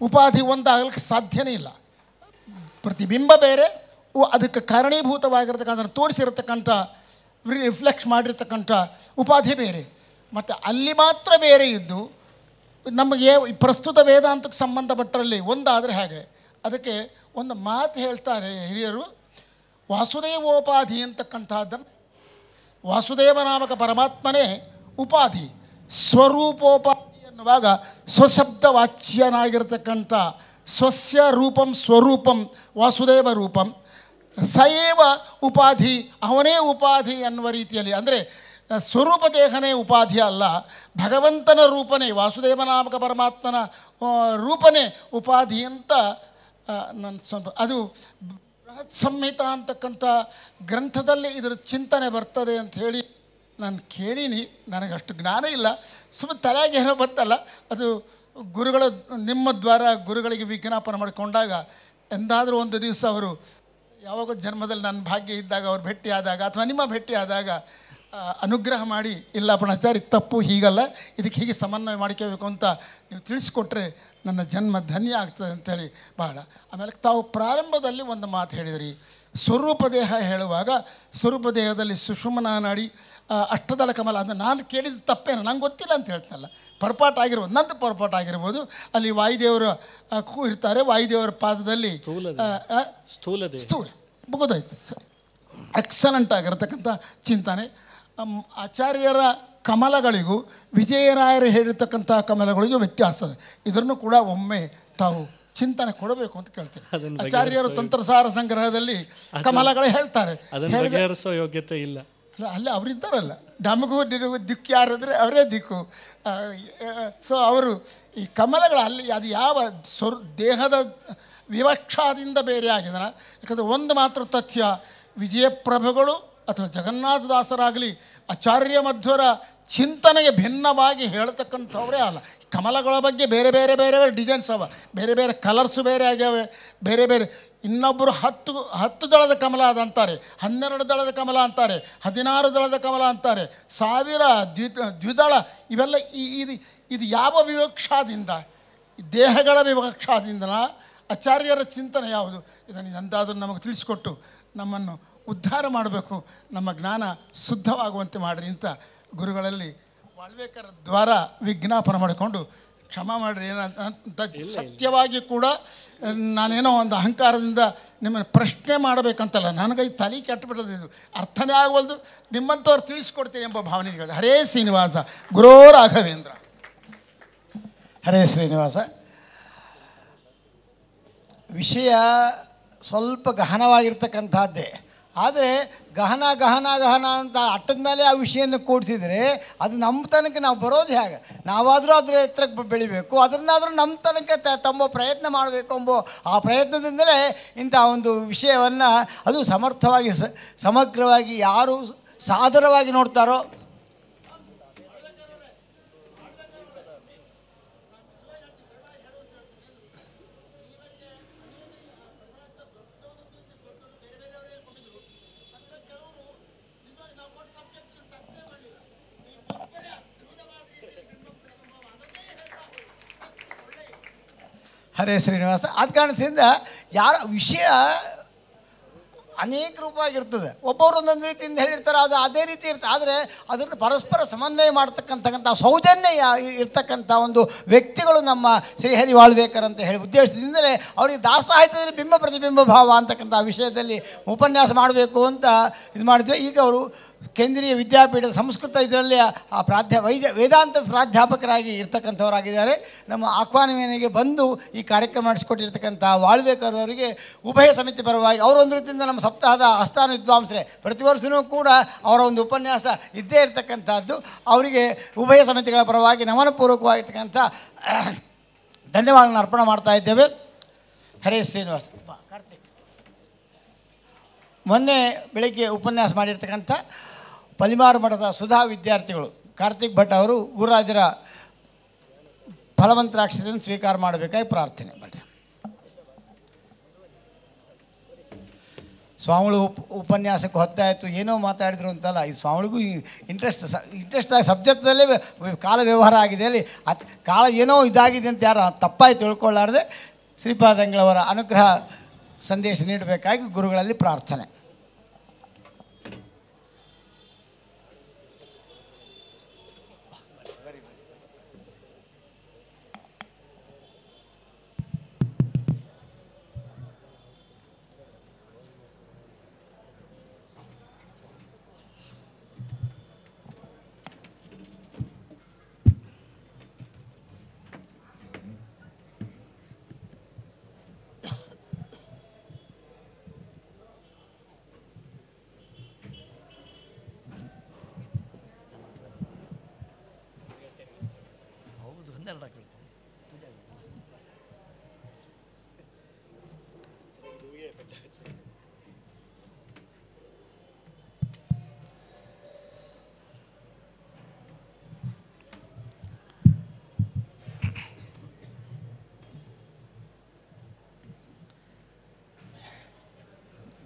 ಉಪಾಧಿ ಒಂದಾಗಲಿಕ್ಕೆ ಸಾಧ್ಯನೇ ಇಲ್ಲ ಪ್ರತಿಬಿಂಬ ಬೇರೆ ಅದಕ್ಕೆ ಕಾರಣೀಭೂತವಾಗಿರ್ತಕ್ಕಂಥ ತೋರಿಸಿರತಕ್ಕಂಥ ರಿಫ್ಲೆಕ್ಸ್ ಮಾಡಿರ್ತಕ್ಕಂಥ ಉಪಾಧಿ ಬೇರೆ ಮತ್ತು ಅಲ್ಲಿ ಮಾತ್ರ ಬೇರೆ ಇದ್ದು ನಮಗೆ ಪ್ರಸ್ತುತ ವೇದಾಂತಕ್ಕೆ ಸಂಬಂಧಪಟ್ಟರಲ್ಲಿ ಒಂದಾದರೆ ಹಾಗೆ ಅದಕ್ಕೆ ಒಂದು ಮಾತು ಹೇಳ್ತಾರೆ ಹಿರಿಯರು ವಾಸುದೇವೋಪಾಧಿ ಅಂತಕ್ಕಂಥದ್ದನ್ನು ನಾಮಕ ಪರಮಾತ್ಮನೇ ಉಪಾಧಿ ಸ್ವರೂಪೋಪಾಧಿ ಎನ್ನುವಾಗ ಸ್ವಶಬ್ದ ವಾಚ್ಯನಾಗಿರ್ತಕ್ಕಂಥ ಸ್ವಸ್ಯ ರೂಪಂ ಸ್ವರೂಪಂ ವಾಸುದೇವ ರೂಪಂ ಸಯೇವ ಉಪಾಧಿ ಅವನೇ ಉಪಾಧಿ ಎನ್ನುವ ರೀತಿಯಲ್ಲಿ ಅಂದರೆ ಸ್ವರೂಪ ಉಪಾಧಿ ಅಲ್ಲ ಭಗವಂತನ ರೂಪನೇ ನಾಮಕ ಪರಮಾತ್ಮನ ರೂಪನೇ ಉಪಾಧಿ ಅಂತ ನನ್ನ ಸ್ವಲ್ಪ ಅದು ಬೃಹತ್ ಸಂಹಿತ ಅಂತಕ್ಕಂಥ ಗ್ರಂಥದಲ್ಲಿ ಇದರ ಚಿಂತನೆ ಬರ್ತದೆ ಅಂತ ಹೇಳಿ ನಾನು ಕೇಳೀನಿ ನನಗಷ್ಟು ಜ್ಞಾನ ಇಲ್ಲ ಸುಮ್ಮನೆ ತಲೆಗೆ ಏನೋ ಬರ್ತಲ್ಲ ಅದು ಗುರುಗಳ ನಿಮ್ಮ ದ್ವಾರ ಗುರುಗಳಿಗೆ ವಿಜ್ಞಾಪನೆ ಮಾಡಿಕೊಂಡಾಗ ಎಂದಾದರೂ ಒಂದು ದಿವಸ ಅವರು ಯಾವಾಗ ಜನ್ಮದಲ್ಲಿ ನನ್ನ ಭಾಗ್ಯ ಇದ್ದಾಗ ಅವ್ರು ಆದಾಗ ಅಥವಾ ನಿಮ್ಮ ಭೇಟಿ ಆದಾಗ ಅನುಗ್ರಹ ಮಾಡಿ ಇಲ್ಲ ಪಣಾಚಾರಿ ತಪ್ಪು ಹೀಗಲ್ಲ ಇದಕ್ಕೆ ಹೀಗೆ ಸಮನ್ವಯ ಮಾಡ್ಕೋಬೇಕು ಅಂತ ನೀವು ತಿಳಿಸ್ಕೊಟ್ರೆ ನನ್ನ ಜನ್ಮ ಧನ್ಯ ಆಗ್ತದೆ ಅಂಥೇಳಿ ಬಹಳ ಆಮೇಲೆ ತಾವು ಪ್ರಾರಂಭದಲ್ಲಿ ಒಂದು ಮಾತು ಹೇಳಿದ್ರಿ ಸ್ವರೂಪ ದೇಹ ಹೇಳುವಾಗ ಸ್ವರೂಪ ದೇಹದಲ್ಲಿ ಸುಷುಮನ ನಾಡಿ ಅಷ್ಟದಳ ಕಮಲ ಅಂದರೆ ನಾನು ಕೇಳಿದ ತಪ್ಪೇನು ನಂಗೆ ಗೊತ್ತಿಲ್ಲ ಅಂತ ಹೇಳ್ತಾನಲ್ಲ ಪರಪಾಟ ಆಗಿರ್ಬೋದು ನಂದು ಪರಪಾಟ ಆಗಿರ್ಬೋದು ಅಲ್ಲಿ ವಾಯುದೇವರು ಕೂ ಇರ್ತಾರೆ ವಾಯುದೇವರ ಪಾದದಲ್ಲಿ ಸ್ಥೂಲ ಸರ್ ಎಕ್ಸಲೆಂಟ್ ಆಗಿರತಕ್ಕಂಥ ಚಿಂತನೆ ಆಚಾರ್ಯರ ಕಮಲಗಳಿಗೂ ವಿಜಯರಾಯರು ಹೇಳಿರ್ತಕ್ಕಂಥ ಕಮಲಗಳಿಗೂ ವ್ಯತ್ಯಾಸ ಇದನ್ನು ಕೂಡ ಒಮ್ಮೆ ತಾವು ಚಿಂತನೆ ಕೊಡಬೇಕು ಅಂತ ಕೇಳ್ತೇನೆ ಆಚಾರ್ಯರು ತಂತ್ರಸಾರ ಸಂಗ್ರಹದಲ್ಲಿ ಕಮಲಗಳೇ ಹೇಳ್ತಾರೆ ಯೋಗ್ಯತೆ ಇಲ್ಲ ಅಲ್ಲ ಅವರಿದ್ದಾರಲ್ಲ ನಮಗೂ ನಿನಗೂ ದಿಕ್ಕು ಯಾರಂದರೆ ಅವರೇ ದಿಕ್ಕು ಸೊ ಅವರು ಈ ಕಮಲಗಳ ಅಲ್ಲಿ ಅದು ಯಾವ ಸ್ವರ್ ದೇಹದ ವಿವಕ್ಷಾದಿಂದ ಬೇರೆ ಆಗಿದಾರ ಯಾಕಂದರೆ ಒಂದು ಮಾತ್ರ ತಥ್ಯ ವಿಜಯಪ್ರಭಗಳು ಅಥವಾ ಜಗನ್ನಾಥದಾಸರಾಗಲಿ ಆಚಾರ್ಯ ಮಧ್ವರ ಚಿಂತನೆಗೆ ಭಿನ್ನವಾಗಿ ಹೇಳ್ತಕ್ಕಂಥವರೇ ಅಲ್ಲ ಕಮಲಗಳ ಬಗ್ಗೆ ಬೇರೆ ಬೇರೆ ಬೇರೆ ಬೇರೆ ಡಿಸೈನ್ಸ್ ಅವ ಬೇರೆ ಬೇರೆ ಕಲರ್ಸು ಬೇರೆ ಆಗ್ಯಾವೆ ಬೇರೆ ಬೇರೆ ಇನ್ನೊಬ್ಬರು ಹತ್ತು ಹತ್ತು ದಳದ ಕಮಲ ಅಂತಾರೆ ಹನ್ನೆರಡು ದಳದ ಕಮಲ ಅಂತಾರೆ ಹದಿನಾರು ದಳದ ಕಮಲ ಅಂತಾರೆ ಸಾವಿರ ದ್ವಿ ದ್ವಿದಳ ಇವೆಲ್ಲ ಈ ಇದು ಇದು ಯಾವ ವಿವಕ್ಷಾದಿಂದ ದೇಹಗಳ ವಿವಕ್ಷಾದಿಂದನ ಆಚಾರ್ಯರ ಚಿಂತನೆ ಯಾವುದು ಇದನ್ನು ಎಂದಾದರೂ ನಮಗೆ ತಿಳಿಸಿಕೊಟ್ಟು ನಮ್ಮನ್ನು ಉದ್ಧಾರ ಮಾಡಬೇಕು ನಮ್ಮ ಜ್ಞಾನ ಶುದ್ಧವಾಗುವಂತೆ ಮಾಡಿರಿ ಅಂತ ಗುರುಗಳಲ್ಲಿ ವಾಳ್ವೇಕರ ದ್ವಾರ ವಿಜ್ಞಾಪನ ಮಾಡಿಕೊಂಡು ಕ್ಷಮ ಮಾಡಿರಿ ಏನಂತ ಸತ್ಯವಾಗಿ ಕೂಡ ನಾನೇನೋ ಒಂದು ಅಹಂಕಾರದಿಂದ ನಿಮ್ಮನ್ನು ಪ್ರಶ್ನೆ ಮಾಡಬೇಕಂತಲ್ಲ ನನಗೈ ತಲೆ ಇದು ಅರ್ಥನೇ ಆಗವಲ್ದು ನಿಮ್ಮಂಥವ್ರು ತಿಳಿಸ್ಕೊಡ್ತೀನಿ ಎಂಬ ಭಾವನೆ ಭಾವನೆಗಳು ಹರೇ ಶ್ರೀನಿವಾಸ ಗುರೋ ರಾಘವೇಂದ್ರ ಹರೇ ಶ್ರೀನಿವಾಸ ವಿಷಯ ಸ್ವಲ್ಪ ಗಹನವಾಗಿರ್ತಕ್ಕಂಥದ್ದೇ ಆದರೆ ಗಹನ ಗಹನ ಗಹನ ಅಂತ ಅಟ್ಟದ ಮೇಲೆ ಆ ವಿಷಯನ ಕೂಡಿಸಿದರೆ ಅದು ನಮ್ಮ ತನಕ ನಾವು ಬರೋದು ಹೇಗೆ ನಾವಾದರೂ ಅದರ ಎತ್ತರಕ್ಕೆ ಬೆಳಿಬೇಕು ಅದನ್ನಾದರೂ ನಮ್ಮ ತನಕ ತಮ್ಮ ಪ್ರಯತ್ನ ಮಾಡಬೇಕು ಎಂಬ ಆ ಪ್ರಯತ್ನದಿಂದಲೇ ಇಂಥ ಒಂದು ವಿಷಯವನ್ನು ಅದು ಸಮರ್ಥವಾಗಿ ಸಮಗ್ರವಾಗಿ ಯಾರು ಸಾದರವಾಗಿ ನೋಡ್ತಾರೋ ಹರೇ ಶ್ರೀನಿವಾಸ ಆದ ಕಾರಣದಿಂದ ಯಾರ ವಿಷಯ ಅನೇಕ ರೂಪವಾಗಿರ್ತದೆ ಒಬ್ಬೊಬ್ರು ಒಂದೊಂದು ರೀತಿಯಿಂದ ಹೇಳಿರ್ತಾರೆ ಅದು ಅದೇ ರೀತಿ ಇರ್ತದೆ ಆದರೆ ಅದನ್ನು ಪರಸ್ಪರ ಸಮನ್ವಯ ಮಾಡ್ತಕ್ಕಂಥ ಸೌಜನ್ಯ ಇರ್ತಕ್ಕಂಥ ಒಂದು ವ್ಯಕ್ತಿಗಳು ನಮ್ಮ ಶ್ರೀಹರಿ ವಾಳ್ಬೇಕರ್ ಅಂತ ಹೇಳಿ ಉದ್ದೇಶದಿಂದಲೇ ಅವರಿಗೆ ದಾಸಾಹಿತ್ಯದಲ್ಲಿ ಬಿಂಬ ಪ್ರತಿಬಿಂಬ ಭಾವ ಅಂತಕ್ಕಂಥ ವಿಷಯದಲ್ಲಿ ಉಪನ್ಯಾಸ ಮಾಡಬೇಕು ಅಂತ ಇದು ಮಾಡಿದ್ವಿ ಈಗ ಅವರು ಕೇಂದ್ರೀಯ ವಿದ್ಯಾಪೀಠ ಸಂಸ್ಕೃತ ಇದರಲ್ಲಿ ಆ ಪ್ರಾಧ್ಯ ವೈದ್ಯ ವೇದಾಂತ ಪ್ರಾಧ್ಯಾಪಕರಾಗಿ ಇರ್ತಕ್ಕಂಥವರಾಗಿದ್ದಾರೆ ನಮ್ಮ ಆಹ್ವಾನವೇನಿಗೆ ಬಂದು ಈ ಕಾರ್ಯಕ್ರಮ ನಡೆಸಿಕೊಟ್ಟಿರ್ತಕ್ಕಂಥ ವಾಳ್ಬೇಕರ್ ಅವರಿಗೆ ಉಭಯ ಸಮಿತಿ ಪರವಾಗಿ ಅವರೊಂದು ರೀತಿಯಿಂದ ನಮ್ಮ ಸಪ್ತಾಹದ ಅಸ್ಥಾನ ವಿದ್ವಾಂಸರೇ ಪ್ರತಿ ವರ್ಷವೂ ಕೂಡ ಅವರ ಒಂದು ಉಪನ್ಯಾಸ ಇದ್ದೇ ಇರತಕ್ಕಂಥದ್ದು ಅವರಿಗೆ ಉಭಯ ಸಮಿತಿಗಳ ಪರವಾಗಿ ನಮನಪೂರ್ವಕವಾಗಿರ್ತಕ್ಕಂಥ ಧನ್ಯವಾದಗಳನ್ನು ಅರ್ಪಣೆ ಮಾಡ್ತಾ ಇದ್ದೇವೆ ಹರೇ ಶ್ರೀನಿವಾಸ್ ಕಾರ್ತಿಕ್ ಮೊನ್ನೆ ಬೆಳಗ್ಗೆ ಉಪನ್ಯಾಸ ಮಾಡಿರ್ತಕ್ಕಂಥ ಪಲಿಮಾರು ಮಠದ ಸುಧಾ ವಿದ್ಯಾರ್ಥಿಗಳು ಕಾರ್ತಿಕ್ ಭಟ್ ಅವರು ಗುರುರಾಜರ ಫಲವಂತರಾಕ್ಷತೆಯನ್ನು ಸ್ವೀಕಾರ ಮಾಡಬೇಕಾಗಿ ಪ್ರಾರ್ಥನೆ ಬನ್ರಿ ಸ್ವಾಮಿಗಳು ಉಪ್ ಉಪನ್ಯಾಸಕ್ಕೆ ಹೊತ್ತಾಯಿತು ಏನೋ ಮಾತಾಡಿದ್ರು ಅಂತಲ್ಲ ಈ ಸ್ವಾಮಿಗೂ ಇಂಟ್ರೆಸ್ಟ್ ಸ ಇಂಟ್ರೆಸ್ಟ್ ಆಗಿ ಸಬ್ಜೆಕ್ಟ್ದಲ್ಲೇ ಕಾಲ ವ್ಯವಹಾರ ಆಗಿದೆ ಅಲ್ಲಿ ಅತ್ ಕಾಲ ಏನೋ ಇದಾಗಿದೆ ಅಂತ ಯಾರು ತಪ್ಪಾಗಿ ತಿಳ್ಕೊಳ್ಳಾರ್ದೆ ಶ್ರೀಪಾದಂಗಳವರ ಅನುಗ್ರಹ ಸಂದೇಶ ನೀಡಬೇಕಾಗಿ ಗುರುಗಳಲ್ಲಿ ಪ್ರಾರ್ಥನೆ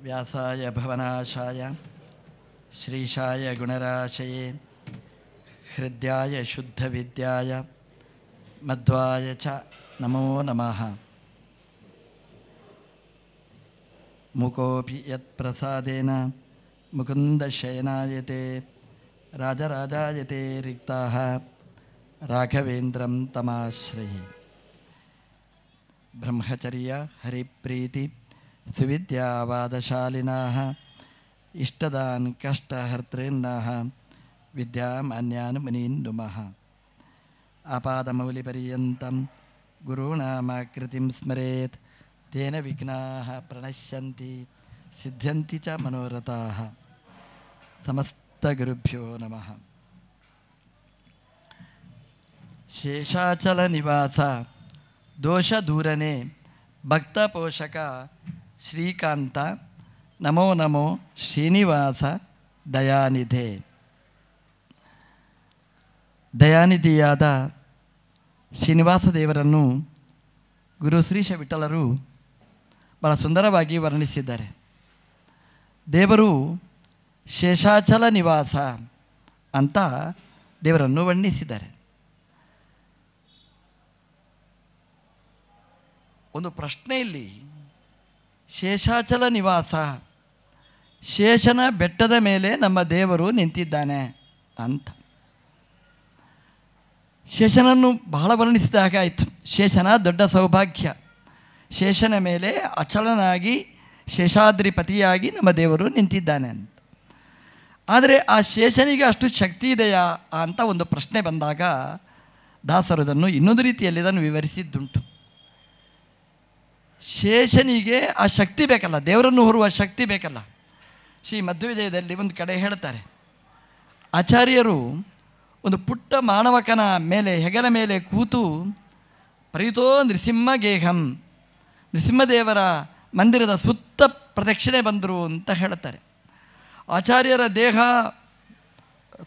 व्यासाय भवनाशाय श्रीशाय गुणराशये शुद्ध विद्याय मध्वाय च नमो नमः मुकोपि यत्प्रसादेन मुकुन्दशयनायते राजराजायते रिक्ताः राघवेन्द्रं तमाश्रये ब्रह्मचर्य हरिप्रीति सुविद्यावादशालिना इष्टदान कष्टहर्तॄन्नाः विद्याम् अन्यान् मुनीन् नुमः आपादमौलिपर्यन्तं गुरूणामाकृतिं स्मरेत् तेन विघ्नाः प्रणश्यन्ति सिद्ध्यन्ति च मनोरथाः समस्तगुरुभ्यो नमः शेषाचलनिवास दोषदूरने भक्तपोषक ಶ್ರೀಕಾಂತ ನಮೋ ನಮೋ ಶ್ರೀನಿವಾಸ ದಯಾನಿಧೆ ದಯಾನಿಧಿಯಾದ ಶ್ರೀನಿವಾಸ ದೇವರನ್ನು ಗುರು ಶ್ರೀಶ ಬಹಳ ಸುಂದರವಾಗಿ ವರ್ಣಿಸಿದ್ದಾರೆ ದೇವರು ಶೇಷಾಚಲ ನಿವಾಸ ಅಂತ ದೇವರನ್ನು ವರ್ಣಿಸಿದ್ದಾರೆ ಒಂದು ಪ್ರಶ್ನೆಯಲ್ಲಿ ಶೇಷಾಚಲ ನಿವಾಸ ಶೇಷನ ಬೆಟ್ಟದ ಮೇಲೆ ನಮ್ಮ ದೇವರು ನಿಂತಿದ್ದಾನೆ ಅಂತ ಶೇಷನನ್ನು ಬಹಳ ವರ್ಣಿಸಿದಾಗ ಆಯಿತು ಶೇಷನ ದೊಡ್ಡ ಸೌಭಾಗ್ಯ ಶೇಷನ ಮೇಲೆ ಅಚಲನಾಗಿ ಶೇಷಾದ್ರಿಪತಿಯಾಗಿ ನಮ್ಮ ದೇವರು ನಿಂತಿದ್ದಾನೆ ಅಂತ ಆದರೆ ಆ ಶೇಷನಿಗೆ ಅಷ್ಟು ಶಕ್ತಿ ಇದೆಯಾ ಅಂತ ಒಂದು ಪ್ರಶ್ನೆ ಬಂದಾಗ ದಾಸರದನ್ನು ಇನ್ನೊಂದು ರೀತಿಯಲ್ಲಿ ಇದನ್ನು ವಿವರಿಸಿದ್ದುಂಟು ಶೇಷನಿಗೆ ಆ ಶಕ್ತಿ ಬೇಕಲ್ಲ ದೇವರನ್ನು ಹೊರುವ ಶಕ್ತಿ ಬೇಕಲ್ಲ ಶ್ರೀ ಮಧ್ವವಿಜಯದಲ್ಲಿ ಒಂದು ಕಡೆ ಹೇಳ್ತಾರೆ ಆಚಾರ್ಯರು ಒಂದು ಪುಟ್ಟ ಮಾನವಕನ ಮೇಲೆ ಹೆಗಲ ಮೇಲೆ ಕೂತು ಪ್ರೀತೋ ನೃಸಿಂಹಗೇಹಂ ನೃಸಿಂಹದೇವರ ಮಂದಿರದ ಸುತ್ತ ಪ್ರದಕ್ಷಿಣೆ ಬಂದರು ಅಂತ ಹೇಳ್ತಾರೆ ಆಚಾರ್ಯರ ದೇಹ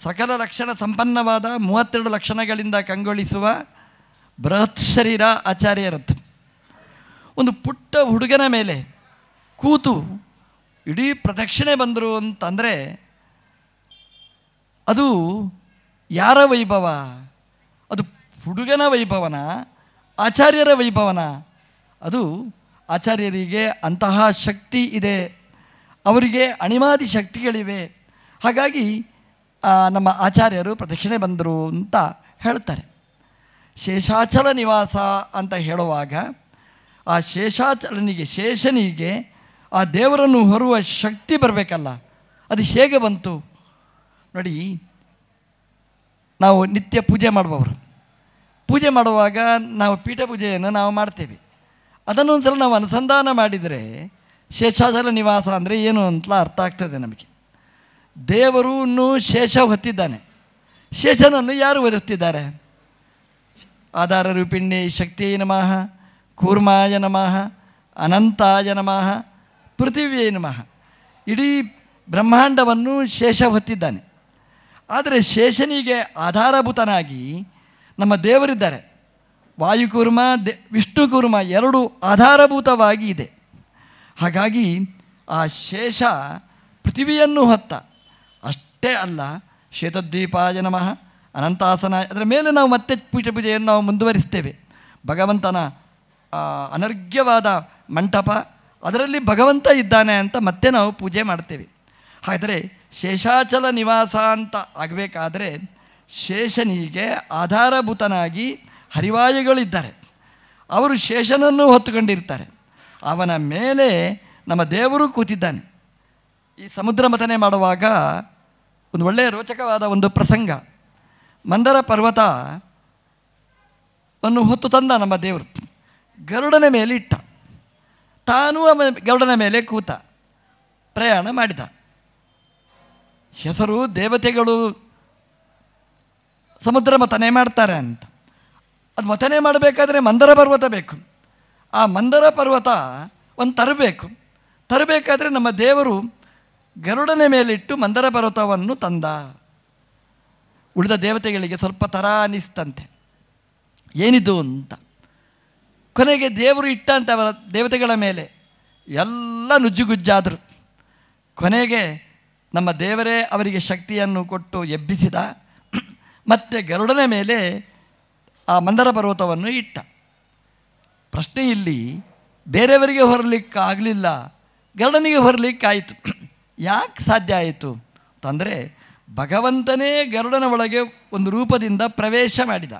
ಸಕಲ ಲಕ್ಷಣ ಸಂಪನ್ನವಾದ ಮೂವತ್ತೆರಡು ಲಕ್ಷಣಗಳಿಂದ ಕಂಗೊಳಿಸುವ ಬೃಹತ್ ಶರೀರ ಆಚಾರ್ಯರದ್ದು ಒಂದು ಪುಟ್ಟ ಹುಡುಗನ ಮೇಲೆ ಕೂತು ಇಡೀ ಪ್ರದಕ್ಷಿಣೆ ಬಂದರು ಅಂತಂದರೆ ಅದು ಯಾರ ವೈಭವ ಅದು ಹುಡುಗನ ವೈಭವನ ಆಚಾರ್ಯರ ವೈಭವನ ಅದು ಆಚಾರ್ಯರಿಗೆ ಅಂತಹ ಶಕ್ತಿ ಇದೆ ಅವರಿಗೆ ಅಣಿಮಾದಿ ಶಕ್ತಿಗಳಿವೆ ಹಾಗಾಗಿ ನಮ್ಮ ಆಚಾರ್ಯರು ಪ್ರದಕ್ಷಿಣೆ ಬಂದರು ಅಂತ ಹೇಳ್ತಾರೆ ಶೇಷಾಚಲ ನಿವಾಸ ಅಂತ ಹೇಳುವಾಗ ಆ ಶೇಷಾಚಲನಿಗೆ ಶೇಷನಿಗೆ ಆ ದೇವರನ್ನು ಹೊರುವ ಶಕ್ತಿ ಬರಬೇಕಲ್ಲ ಅದು ಹೇಗೆ ಬಂತು ನೋಡಿ ನಾವು ನಿತ್ಯ ಪೂಜೆ ಮಾಡುವವರು ಪೂಜೆ ಮಾಡುವಾಗ ನಾವು ಪೀಠ ಪೂಜೆಯನ್ನು ನಾವು ಮಾಡ್ತೇವೆ ಅದನ್ನು ಒಂದು ಸಲ ನಾವು ಅನುಸಂಧಾನ ಮಾಡಿದರೆ ಶೇಷಾಚಲ ನಿವಾಸ ಅಂದರೆ ಏನು ಅಂತ ಅರ್ಥ ಆಗ್ತದೆ ನಮಗೆ ದೇವರನ್ನು ಶೇಷ ಹೊತ್ತಿದ್ದಾನೆ ಶೇಷನನ್ನು ಯಾರು ಹೊತ್ತಿದ್ದಾರೆ ಆಧಾರ ರೂಪಿಣ್ಯ ಶಕ್ತಿಯೇ ನಮಃ ಕೂರ್ಮಾಯ ನಮಃ ಅನಂತಾಯ ನಮಃ ಪೃಥಿವಿಯ ನಮಃ ಇಡೀ ಬ್ರಹ್ಮಾಂಡವನ್ನು ಶೇಷ ಹೊತ್ತಿದ್ದಾನೆ ಆದರೆ ಶೇಷನಿಗೆ ಆಧಾರಭೂತನಾಗಿ ನಮ್ಮ ದೇವರಿದ್ದಾರೆ ವಾಯುಕೂರ್ಮ ದೇ ವಿಷ್ಣು ಕೂರ್ಮ ಎರಡು ಆಧಾರಭೂತವಾಗಿ ಇದೆ ಹಾಗಾಗಿ ಆ ಶೇಷ ಪೃಥಿವಿಯನ್ನು ಹೊತ್ತ ಅಷ್ಟೇ ಅಲ್ಲ ಶ್ವೇತದ್ವೀಪಾಯ ನಮಃ ಅನಂತಾಸನ ಅದರ ಮೇಲೆ ನಾವು ಮತ್ತೆ ಪೂಜೆ ಪೂಜೆಯನ್ನು ನಾವು ಮುಂದುವರಿಸ್ತೇವೆ ಭಗವಂತನ ಅನರ್ಘ್ಯವಾದ ಮಂಟಪ ಅದರಲ್ಲಿ ಭಗವಂತ ಇದ್ದಾನೆ ಅಂತ ಮತ್ತೆ ನಾವು ಪೂಜೆ ಮಾಡ್ತೇವೆ ಆದರೆ ಶೇಷಾಚಲ ನಿವಾಸ ಅಂತ ಆಗಬೇಕಾದ್ರೆ ಶೇಷನಿಗೆ ಆಧಾರಭೂತನಾಗಿ ಹರಿವಾಯುಗಳಿದ್ದಾರೆ ಅವರು ಶೇಷನನ್ನು ಹೊತ್ತುಕೊಂಡಿರ್ತಾರೆ ಅವನ ಮೇಲೆ ನಮ್ಮ ದೇವರು ಕೂತಿದ್ದಾನೆ ಈ ಸಮುದ್ರ ಮಥನೆ ಮಾಡುವಾಗ ಒಂದು ಒಳ್ಳೆಯ ರೋಚಕವಾದ ಒಂದು ಪ್ರಸಂಗ ಮಂದರ ಪರ್ವತ ಅನ್ನು ಹೊತ್ತು ತಂದ ನಮ್ಮ ದೇವರು ಗರುಡನ ಮೇಲೆ ಇಟ್ಟ ತಾನೂ ಗರುಡನ ಮೇಲೆ ಕೂತ ಪ್ರಯಾಣ ಮಾಡಿದ ಹೆಸರು ದೇವತೆಗಳು ಸಮುದ್ರ ಮತನೆ ಮಾಡ್ತಾರೆ ಅಂತ ಅದು ಮತನೆ ಮಾಡಬೇಕಾದ್ರೆ ಮಂದರ ಪರ್ವತ ಬೇಕು ಆ ಮಂದರ ಪರ್ವತ ಒಂದು ತರಬೇಕು ತರಬೇಕಾದ್ರೆ ನಮ್ಮ ದೇವರು ಗರುಡನ ಮೇಲಿಟ್ಟು ಮಂದರ ಪರ್ವತವನ್ನು ತಂದ ಉಳಿದ ದೇವತೆಗಳಿಗೆ ಸ್ವಲ್ಪ ಥರ ಅನ್ನಿಸ್ತಂತೆ ಏನಿದು ಅಂತ ಕೊನೆಗೆ ದೇವರು ಅವರ ದೇವತೆಗಳ ಮೇಲೆ ಎಲ್ಲ ನುಜ್ಜುಗುಜ್ಜಾದರು ಕೊನೆಗೆ ನಮ್ಮ ದೇವರೇ ಅವರಿಗೆ ಶಕ್ತಿಯನ್ನು ಕೊಟ್ಟು ಎಬ್ಬಿಸಿದ ಮತ್ತು ಗರುಡನ ಮೇಲೆ ಆ ಮಂದರ ಪರ್ವತವನ್ನು ಇಟ್ಟ ಪ್ರಶ್ನೆ ಇಲ್ಲಿ ಬೇರೆಯವರಿಗೆ ಹೊರಲಿಕ್ಕಾಗಲಿಲ್ಲ ಗರುಡನಿಗೆ ಹೊರಲಿಕ್ಕಾಯಿತು ಯಾಕೆ ಸಾಧ್ಯ ಆಯಿತು ಅಂತಂದರೆ ಭಗವಂತನೇ ಗರುಡನ ಒಳಗೆ ಒಂದು ರೂಪದಿಂದ ಪ್ರವೇಶ ಮಾಡಿದ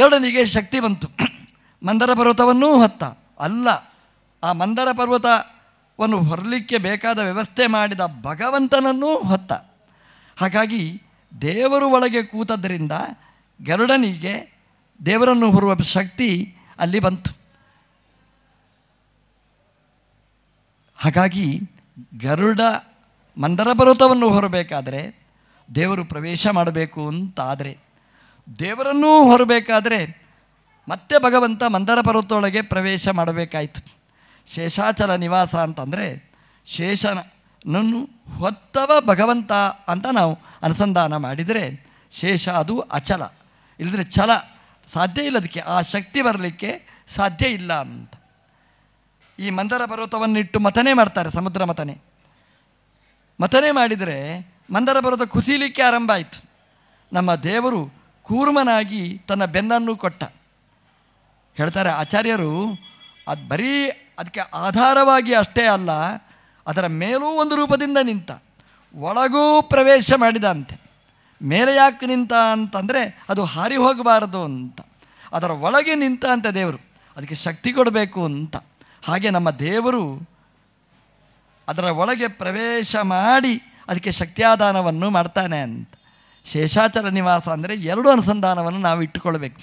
ಗರುಡನಿಗೆ ಶಕ್ತಿ ಬಂತು ಮಂದರ ಪರ್ವತವನ್ನೂ ಹತ್ತ ಅಲ್ಲ ಆ ಮಂದರ ಪರ್ವತವನ್ನು ಹೊರಲಿಕ್ಕೆ ಬೇಕಾದ ವ್ಯವಸ್ಥೆ ಮಾಡಿದ ಭಗವಂತನನ್ನೂ ಹೊತ್ತ ಹಾಗಾಗಿ ದೇವರು ಒಳಗೆ ಕೂತದ್ದರಿಂದ ಗರುಡನಿಗೆ ದೇವರನ್ನು ಹೊರುವ ಶಕ್ತಿ ಅಲ್ಲಿ ಬಂತು ಹಾಗಾಗಿ ಗರುಡ ಮಂದರ ಪರ್ವತವನ್ನು ಹೊರಬೇಕಾದರೆ ದೇವರು ಪ್ರವೇಶ ಮಾಡಬೇಕು ಅಂತಾದರೆ ದೇವರನ್ನೂ ಹೊರಬೇಕಾದರೆ ಮತ್ತೆ ಭಗವಂತ ಮಂದರ ಪರ್ವತೊಳಗೆ ಪ್ರವೇಶ ಮಾಡಬೇಕಾಯಿತು ಶೇಷಾಚಲ ನಿವಾಸ ಅಂತಂದರೆ ಶೇಷನನ್ನು ಹೊತ್ತವ ಭಗವಂತ ಅಂತ ನಾವು ಅನುಸಂಧಾನ ಮಾಡಿದರೆ ಶೇಷ ಅದು ಅಚಲ ಇಲ್ಲದ್ರೆ ಛಲ ಸಾಧ್ಯ ಇಲ್ಲ ಅದಕ್ಕೆ ಆ ಶಕ್ತಿ ಬರಲಿಕ್ಕೆ ಸಾಧ್ಯ ಇಲ್ಲ ಅಂತ ಈ ಮಂದರ ಇಟ್ಟು ಮತನೆ ಮಾಡ್ತಾರೆ ಸಮುದ್ರ ಮತನೆ ಮತನೆ ಮಾಡಿದರೆ ಮಂದರ ಪರ್ವತ ಕುಸೀಲಿಕ್ಕೆ ಆರಂಭ ಆಯಿತು ನಮ್ಮ ದೇವರು ಕೂರ್ಮನಾಗಿ ತನ್ನ ಬೆನ್ನನ್ನು ಕೊಟ್ಟ ಹೇಳ್ತಾರೆ ಆಚಾರ್ಯರು ಅದು ಬರೀ ಅದಕ್ಕೆ ಆಧಾರವಾಗಿ ಅಷ್ಟೇ ಅಲ್ಲ ಅದರ ಮೇಲೂ ಒಂದು ರೂಪದಿಂದ ನಿಂತ ಒಳಗೂ ಪ್ರವೇಶ ಮಾಡಿದಂತೆ ಮೇಲೆ ಯಾಕೆ ನಿಂತ ಅಂತಂದರೆ ಅದು ಹಾರಿ ಹೋಗಬಾರದು ಅಂತ ಅದರ ಒಳಗೆ ನಿಂತ ಅಂತ ದೇವರು ಅದಕ್ಕೆ ಶಕ್ತಿ ಕೊಡಬೇಕು ಅಂತ ಹಾಗೆ ನಮ್ಮ ದೇವರು ಅದರ ಒಳಗೆ ಪ್ರವೇಶ ಮಾಡಿ ಅದಕ್ಕೆ ಶಕ್ತಿಯಾದಾನವನ್ನು ಮಾಡ್ತಾನೆ ಅಂತ ಶೇಷಾಚರ ನಿವಾಸ ಅಂದರೆ ಎರಡು ಅನುಸಂಧಾನವನ್ನು ನಾವು ಇಟ್ಟುಕೊಳ್ಬೇಕು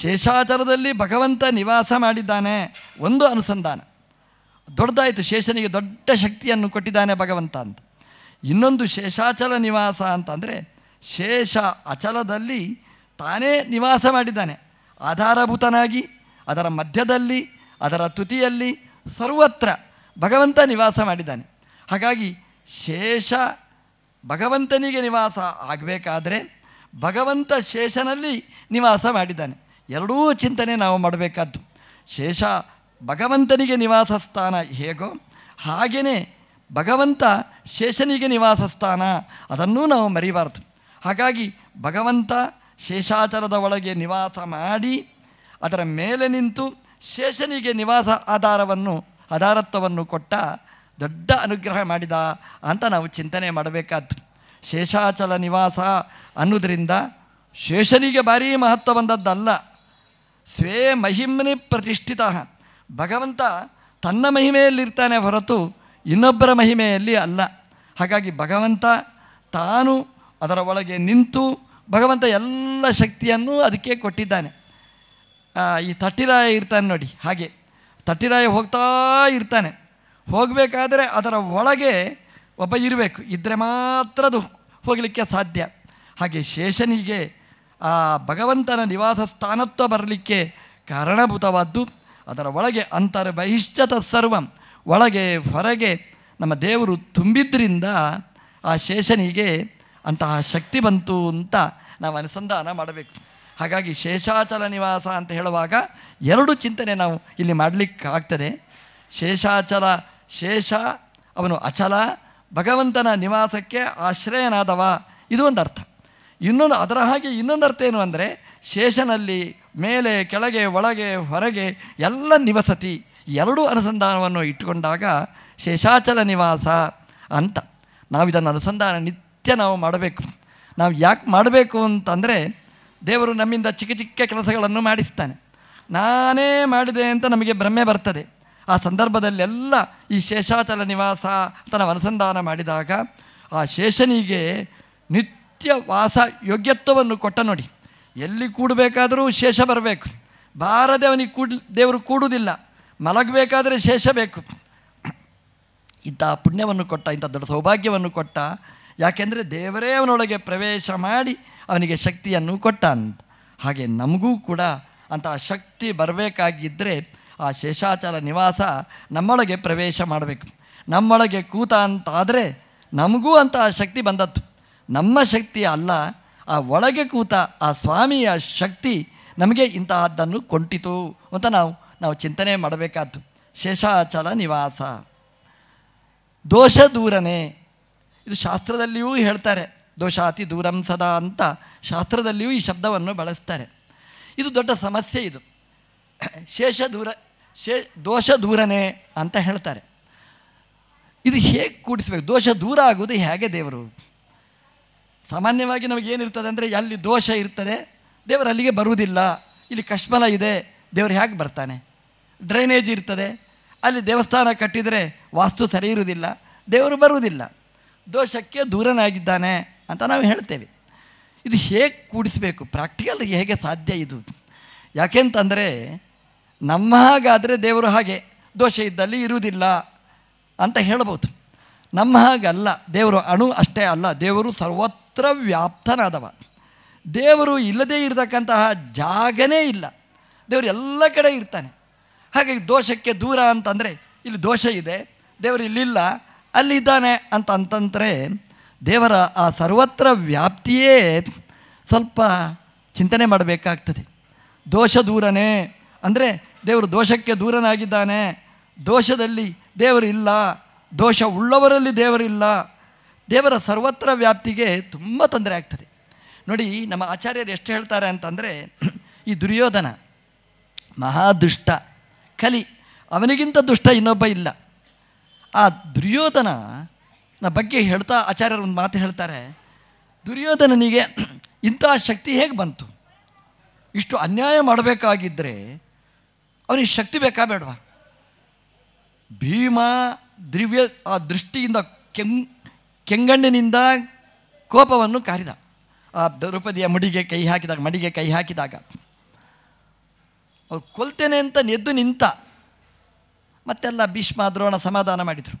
ಶೇಷಾಚರದಲ್ಲಿ ಭಗವಂತ ನಿವಾಸ ಮಾಡಿದ್ದಾನೆ ಒಂದು ಅನುಸಂಧಾನ ದೊಡ್ಡದಾಯಿತು ಶೇಷನಿಗೆ ದೊಡ್ಡ ಶಕ್ತಿಯನ್ನು ಕೊಟ್ಟಿದ್ದಾನೆ ಭಗವಂತ ಅಂತ ಇನ್ನೊಂದು ಶೇಷಾಚಲ ನಿವಾಸ ಅಂತಂದರೆ ಶೇಷ ಅಚಲದಲ್ಲಿ ತಾನೇ ನಿವಾಸ ಮಾಡಿದ್ದಾನೆ ಆಧಾರಭೂತನಾಗಿ ಅದರ ಮಧ್ಯದಲ್ಲಿ ಅದರ ತುತಿಯಲ್ಲಿ ಸರ್ವತ್ರ ಭಗವಂತ ನಿವಾಸ ಮಾಡಿದ್ದಾನೆ ಹಾಗಾಗಿ ಶೇಷ ಭಗವಂತನಿಗೆ ನಿವಾಸ ಆಗಬೇಕಾದ್ರೆ ಭಗವಂತ ಶೇಷನಲ್ಲಿ ನಿವಾಸ ಮಾಡಿದ್ದಾನೆ ಎರಡೂ ಚಿಂತನೆ ನಾವು ಮಾಡಬೇಕಾದ್ದು ಶೇಷ ಭಗವಂತನಿಗೆ ನಿವಾಸ ಸ್ಥಾನ ಹೇಗೋ ಹಾಗೆಯೇ ಭಗವಂತ ಶೇಷನಿಗೆ ನಿವಾಸ ಸ್ಥಾನ ಅದನ್ನೂ ನಾವು ಮರಿಬಾರ್ದು ಹಾಗಾಗಿ ಭಗವಂತ ಶೇಷಾಚಾರದ ಒಳಗೆ ನಿವಾಸ ಮಾಡಿ ಅದರ ಮೇಲೆ ನಿಂತು ಶೇಷನಿಗೆ ನಿವಾಸ ಆಧಾರವನ್ನು ಆಧಾರತ್ವವನ್ನು ಕೊಟ್ಟ ದೊಡ್ಡ ಅನುಗ್ರಹ ಮಾಡಿದ ಅಂತ ನಾವು ಚಿಂತನೆ ಮಾಡಬೇಕಾದ್ದು ಶೇಷಾಚಲ ನಿವಾಸ ಅನ್ನೋದರಿಂದ ಶೇಷನಿಗೆ ಭಾರೀ ಮಹತ್ವ ಬಂದದ್ದಲ್ಲ ಸ್ವೇ ಮಹಿಮ್ನಿ ಪ್ರತಿಷ್ಠಿತ ಭಗವಂತ ತನ್ನ ಮಹಿಮೆಯಲ್ಲಿರ್ತಾನೆ ಹೊರತು ಇನ್ನೊಬ್ಬರ ಮಹಿಮೆಯಲ್ಲಿ ಅಲ್ಲ ಹಾಗಾಗಿ ಭಗವಂತ ತಾನು ಅದರ ಒಳಗೆ ನಿಂತು ಭಗವಂತ ಎಲ್ಲ ಶಕ್ತಿಯನ್ನು ಅದಕ್ಕೆ ಕೊಟ್ಟಿದ್ದಾನೆ ಈ ತಟ್ಟಿರಾಯ ಇರ್ತಾನೆ ನೋಡಿ ಹಾಗೆ ತಟ್ಟಿರಾಯ ಹೋಗ್ತಾ ಇರ್ತಾನೆ ಹೋಗಬೇಕಾದ್ರೆ ಅದರ ಒಳಗೆ ಒಬ್ಬ ಇರಬೇಕು ಇದ್ದರೆ ಮಾತ್ರ ಅದು ಹೋಗಲಿಕ್ಕೆ ಸಾಧ್ಯ ಹಾಗೆ ಶೇಷನಿಗೆ ಆ ಭಗವಂತನ ನಿವಾಸ ಸ್ಥಾನತ್ವ ಬರಲಿಕ್ಕೆ ಕಾರಣಭೂತವಾದ್ದು ಅದರ ಒಳಗೆ ಅಂತರ ಬಹಿಷ್ಠತ ಸರ್ವಂ ಒಳಗೆ ಹೊರಗೆ ನಮ್ಮ ದೇವರು ತುಂಬಿದ್ದರಿಂದ ಆ ಶೇಷನಿಗೆ ಅಂತಹ ಶಕ್ತಿ ಬಂತು ಅಂತ ನಾವು ಅನುಸಂಧಾನ ಮಾಡಬೇಕು ಹಾಗಾಗಿ ಶೇಷಾಚಲ ನಿವಾಸ ಅಂತ ಹೇಳುವಾಗ ಎರಡು ಚಿಂತನೆ ನಾವು ಇಲ್ಲಿ ಮಾಡಲಿಕ್ಕೆ ಆಗ್ತದೆ ಶೇಷಾಚಲ ಶೇಷ ಅವನು ಅಚಲ ಭಗವಂತನ ನಿವಾಸಕ್ಕೆ ಆಶ್ರಯನಾದವ ಇದು ಒಂದು ಅರ್ಥ ಇನ್ನೊಂದು ಅದರ ಹಾಗೆ ಇನ್ನೊಂದು ಅರ್ಥ ಏನು ಅಂದರೆ ಶೇಷನಲ್ಲಿ ಮೇಲೆ ಕೆಳಗೆ ಒಳಗೆ ಹೊರಗೆ ಎಲ್ಲ ನಿವಸತಿ ಎರಡೂ ಅನುಸಂಧಾನವನ್ನು ಇಟ್ಟುಕೊಂಡಾಗ ಶೇಷಾಚಲ ನಿವಾಸ ಅಂತ ನಾವು ಇದನ್ನು ಅನುಸಂಧಾನ ನಿತ್ಯ ನಾವು ಮಾಡಬೇಕು ನಾವು ಯಾಕೆ ಮಾಡಬೇಕು ಅಂತಂದರೆ ದೇವರು ನಮ್ಮಿಂದ ಚಿಕ್ಕ ಚಿಕ್ಕ ಕೆಲಸಗಳನ್ನು ಮಾಡಿಸ್ತಾನೆ ನಾನೇ ಮಾಡಿದೆ ಅಂತ ನಮಗೆ ಭ್ರಮೆ ಬರ್ತದೆ ಆ ಸಂದರ್ಭದಲ್ಲೆಲ್ಲ ಈ ಶೇಷಾಚಲ ನಿವಾಸ ಅಂತ ನಾವು ಅನುಸಂಧಾನ ಮಾಡಿದಾಗ ಆ ಶೇಷನಿಗೆ ನಿತ್ಯ ಅಗತ್ಯ ವಾಸ ಯೋಗ್ಯತ್ವವನ್ನು ಕೊಟ್ಟ ನೋಡಿ ಎಲ್ಲಿ ಕೂಡಬೇಕಾದರೂ ಶೇಷ ಬರಬೇಕು ಅವನಿಗೆ ಕೂಡ ದೇವರು ಕೂಡುವುದಿಲ್ಲ ಮಲಗಬೇಕಾದರೆ ಶೇಷ ಬೇಕು ಇಂಥ ಪುಣ್ಯವನ್ನು ಕೊಟ್ಟ ಇಂಥ ದೊಡ್ಡ ಸೌಭಾಗ್ಯವನ್ನು ಕೊಟ್ಟ ಯಾಕೆಂದರೆ ದೇವರೇ ಅವನೊಳಗೆ ಪ್ರವೇಶ ಮಾಡಿ ಅವನಿಗೆ ಶಕ್ತಿಯನ್ನು ಕೊಟ್ಟ ಅಂತ ಹಾಗೆ ನಮಗೂ ಕೂಡ ಅಂತಹ ಶಕ್ತಿ ಬರಬೇಕಾಗಿದ್ದರೆ ಆ ಶೇಷಾಚಾರ ನಿವಾಸ ನಮ್ಮೊಳಗೆ ಪ್ರವೇಶ ಮಾಡಬೇಕು ನಮ್ಮೊಳಗೆ ಕೂತ ಅಂತಾದರೆ ನಮಗೂ ಅಂತಹ ಶಕ್ತಿ ಬಂದದ್ದು ನಮ್ಮ ಶಕ್ತಿ ಅಲ್ಲ ಆ ಒಳಗೆ ಕೂತ ಆ ಸ್ವಾಮಿಯ ಶಕ್ತಿ ನಮಗೆ ಇಂತಹದ್ದನ್ನು ಕೊಂಟಿತು ಅಂತ ನಾವು ನಾವು ಚಿಂತನೆ ಮಾಡಬೇಕಾದ್ದು ಶೇಷಾಚಲ ನಿವಾಸ ದೋಷ ದೂರನೆ ಇದು ಶಾಸ್ತ್ರದಲ್ಲಿಯೂ ಹೇಳ್ತಾರೆ ದೋಷಾತಿ ದೂರಂ ಸದಾ ಅಂತ ಶಾಸ್ತ್ರದಲ್ಲಿಯೂ ಈ ಶಬ್ದವನ್ನು ಬಳಸ್ತಾರೆ ಇದು ದೊಡ್ಡ ಸಮಸ್ಯೆ ಇದು ಶೇಷ ದೂರ ಶೇ ದೋಷ ದೂರನೆ ಅಂತ ಹೇಳ್ತಾರೆ ಇದು ಹೇಗೆ ಕೂಡಿಸ್ಬೇಕು ದೋಷ ದೂರ ಆಗುವುದು ಹೇಗೆ ದೇವರು ಸಾಮಾನ್ಯವಾಗಿ ನಮಗೇನಿರ್ತದೆ ಅಂದರೆ ಅಲ್ಲಿ ದೋಷ ಇರ್ತದೆ ದೇವರು ಅಲ್ಲಿಗೆ ಬರುವುದಿಲ್ಲ ಇಲ್ಲಿ ಕಷ್ಮಲ ಇದೆ ದೇವರು ಹೇಗೆ ಬರ್ತಾನೆ ಡ್ರೈನೇಜ್ ಇರ್ತದೆ ಅಲ್ಲಿ ದೇವಸ್ಥಾನ ಕಟ್ಟಿದರೆ ವಾಸ್ತು ಸರಿ ಇರುವುದಿಲ್ಲ ದೇವರು ಬರುವುದಿಲ್ಲ ದೋಷಕ್ಕೆ ದೂರನಾಗಿದ್ದಾನೆ ಅಂತ ನಾವು ಹೇಳ್ತೇವೆ ಇದು ಹೇಗೆ ಕೂಡಿಸಬೇಕು ಪ್ರಾಕ್ಟಿಕಲ್ ಹೇಗೆ ಸಾಧ್ಯ ಇದು ಯಾಕೆಂತಂದರೆ ನಮ್ಮ ಹಾಗಾದರೆ ದೇವರು ಹಾಗೆ ದೋಷ ಇದ್ದಲ್ಲಿ ಇರುವುದಿಲ್ಲ ಅಂತ ಹೇಳ್ಬೋದು ನಮ್ಮ ಹಾಗಲ್ಲ ದೇವರು ಅಣು ಅಷ್ಟೇ ಅಲ್ಲ ದೇವರು ಸರ್ವತ್ರ ವ್ಯಾಪ್ತನಾದವ ದೇವರು ಇಲ್ಲದೇ ಇರತಕ್ಕಂತಹ ಜಾಗನೇ ಇಲ್ಲ ದೇವರು ಎಲ್ಲ ಕಡೆ ಇರ್ತಾನೆ ಹಾಗಾಗಿ ದೋಷಕ್ಕೆ ದೂರ ಅಂತಂದರೆ ಇಲ್ಲಿ ದೋಷ ಇದೆ ದೇವರು ಇಲ್ಲಿಲ್ಲ ಅಲ್ಲಿದ್ದಾನೆ ಅಂತ ಅಂತಂದರೆ ದೇವರ ಆ ಸರ್ವತ್ರ ವ್ಯಾಪ್ತಿಯೇ ಸ್ವಲ್ಪ ಚಿಂತನೆ ಮಾಡಬೇಕಾಗ್ತದೆ ದೋಷ ದೂರನೇ ಅಂದರೆ ದೇವರು ದೋಷಕ್ಕೆ ದೂರನಾಗಿದ್ದಾನೆ ದೋಷದಲ್ಲಿ ದೇವರು ಇಲ್ಲ ದೋಷ ಉಳ್ಳವರಲ್ಲಿ ದೇವರಿಲ್ಲ ದೇವರ ಸರ್ವತ್ರ ವ್ಯಾಪ್ತಿಗೆ ತುಂಬ ತೊಂದರೆ ಆಗ್ತದೆ ನೋಡಿ ನಮ್ಮ ಆಚಾರ್ಯರು ಎಷ್ಟು ಹೇಳ್ತಾರೆ ಅಂತಂದರೆ ಈ ದುರ್ಯೋಧನ ಮಹಾದುಷ್ಟ ಕಲಿ ಅವನಿಗಿಂತ ದುಷ್ಟ ಇನ್ನೊಬ್ಬ ಇಲ್ಲ ಆ ದುರ್ಯೋಧನ ಬಗ್ಗೆ ಹೇಳ್ತಾ ಆಚಾರ್ಯರು ಒಂದು ಮಾತು ಹೇಳ್ತಾರೆ ದುರ್ಯೋಧನನಿಗೆ ಇಂಥ ಶಕ್ತಿ ಹೇಗೆ ಬಂತು ಇಷ್ಟು ಅನ್ಯಾಯ ಮಾಡಬೇಕಾಗಿದ್ದರೆ ಅವನಿಗೆ ಶಕ್ತಿ ಬೇಕಾ ಬೇಡವಾ ಭೀಮ ದ್ರವ್ಯ ಆ ದೃಷ್ಟಿಯಿಂದ ಕೆಂ ಕೆಂಗಣ್ಣಿನಿಂದ ಕೋಪವನ್ನು ಕಾರಿದ ಆ ದ್ರೌಪದಿಯ ಮಡಿಗೆ ಕೈ ಹಾಕಿದಾಗ ಮಡಿಗೆ ಕೈ ಹಾಕಿದಾಗ ಅವ್ರು ಕೊಲ್ತೇನೆ ಅಂತ ನೆದ್ದು ನಿಂತ ಮತ್ತೆಲ್ಲ ಭೀಷ್ಮ ದ್ರೋಣ ಸಮಾಧಾನ ಮಾಡಿದರು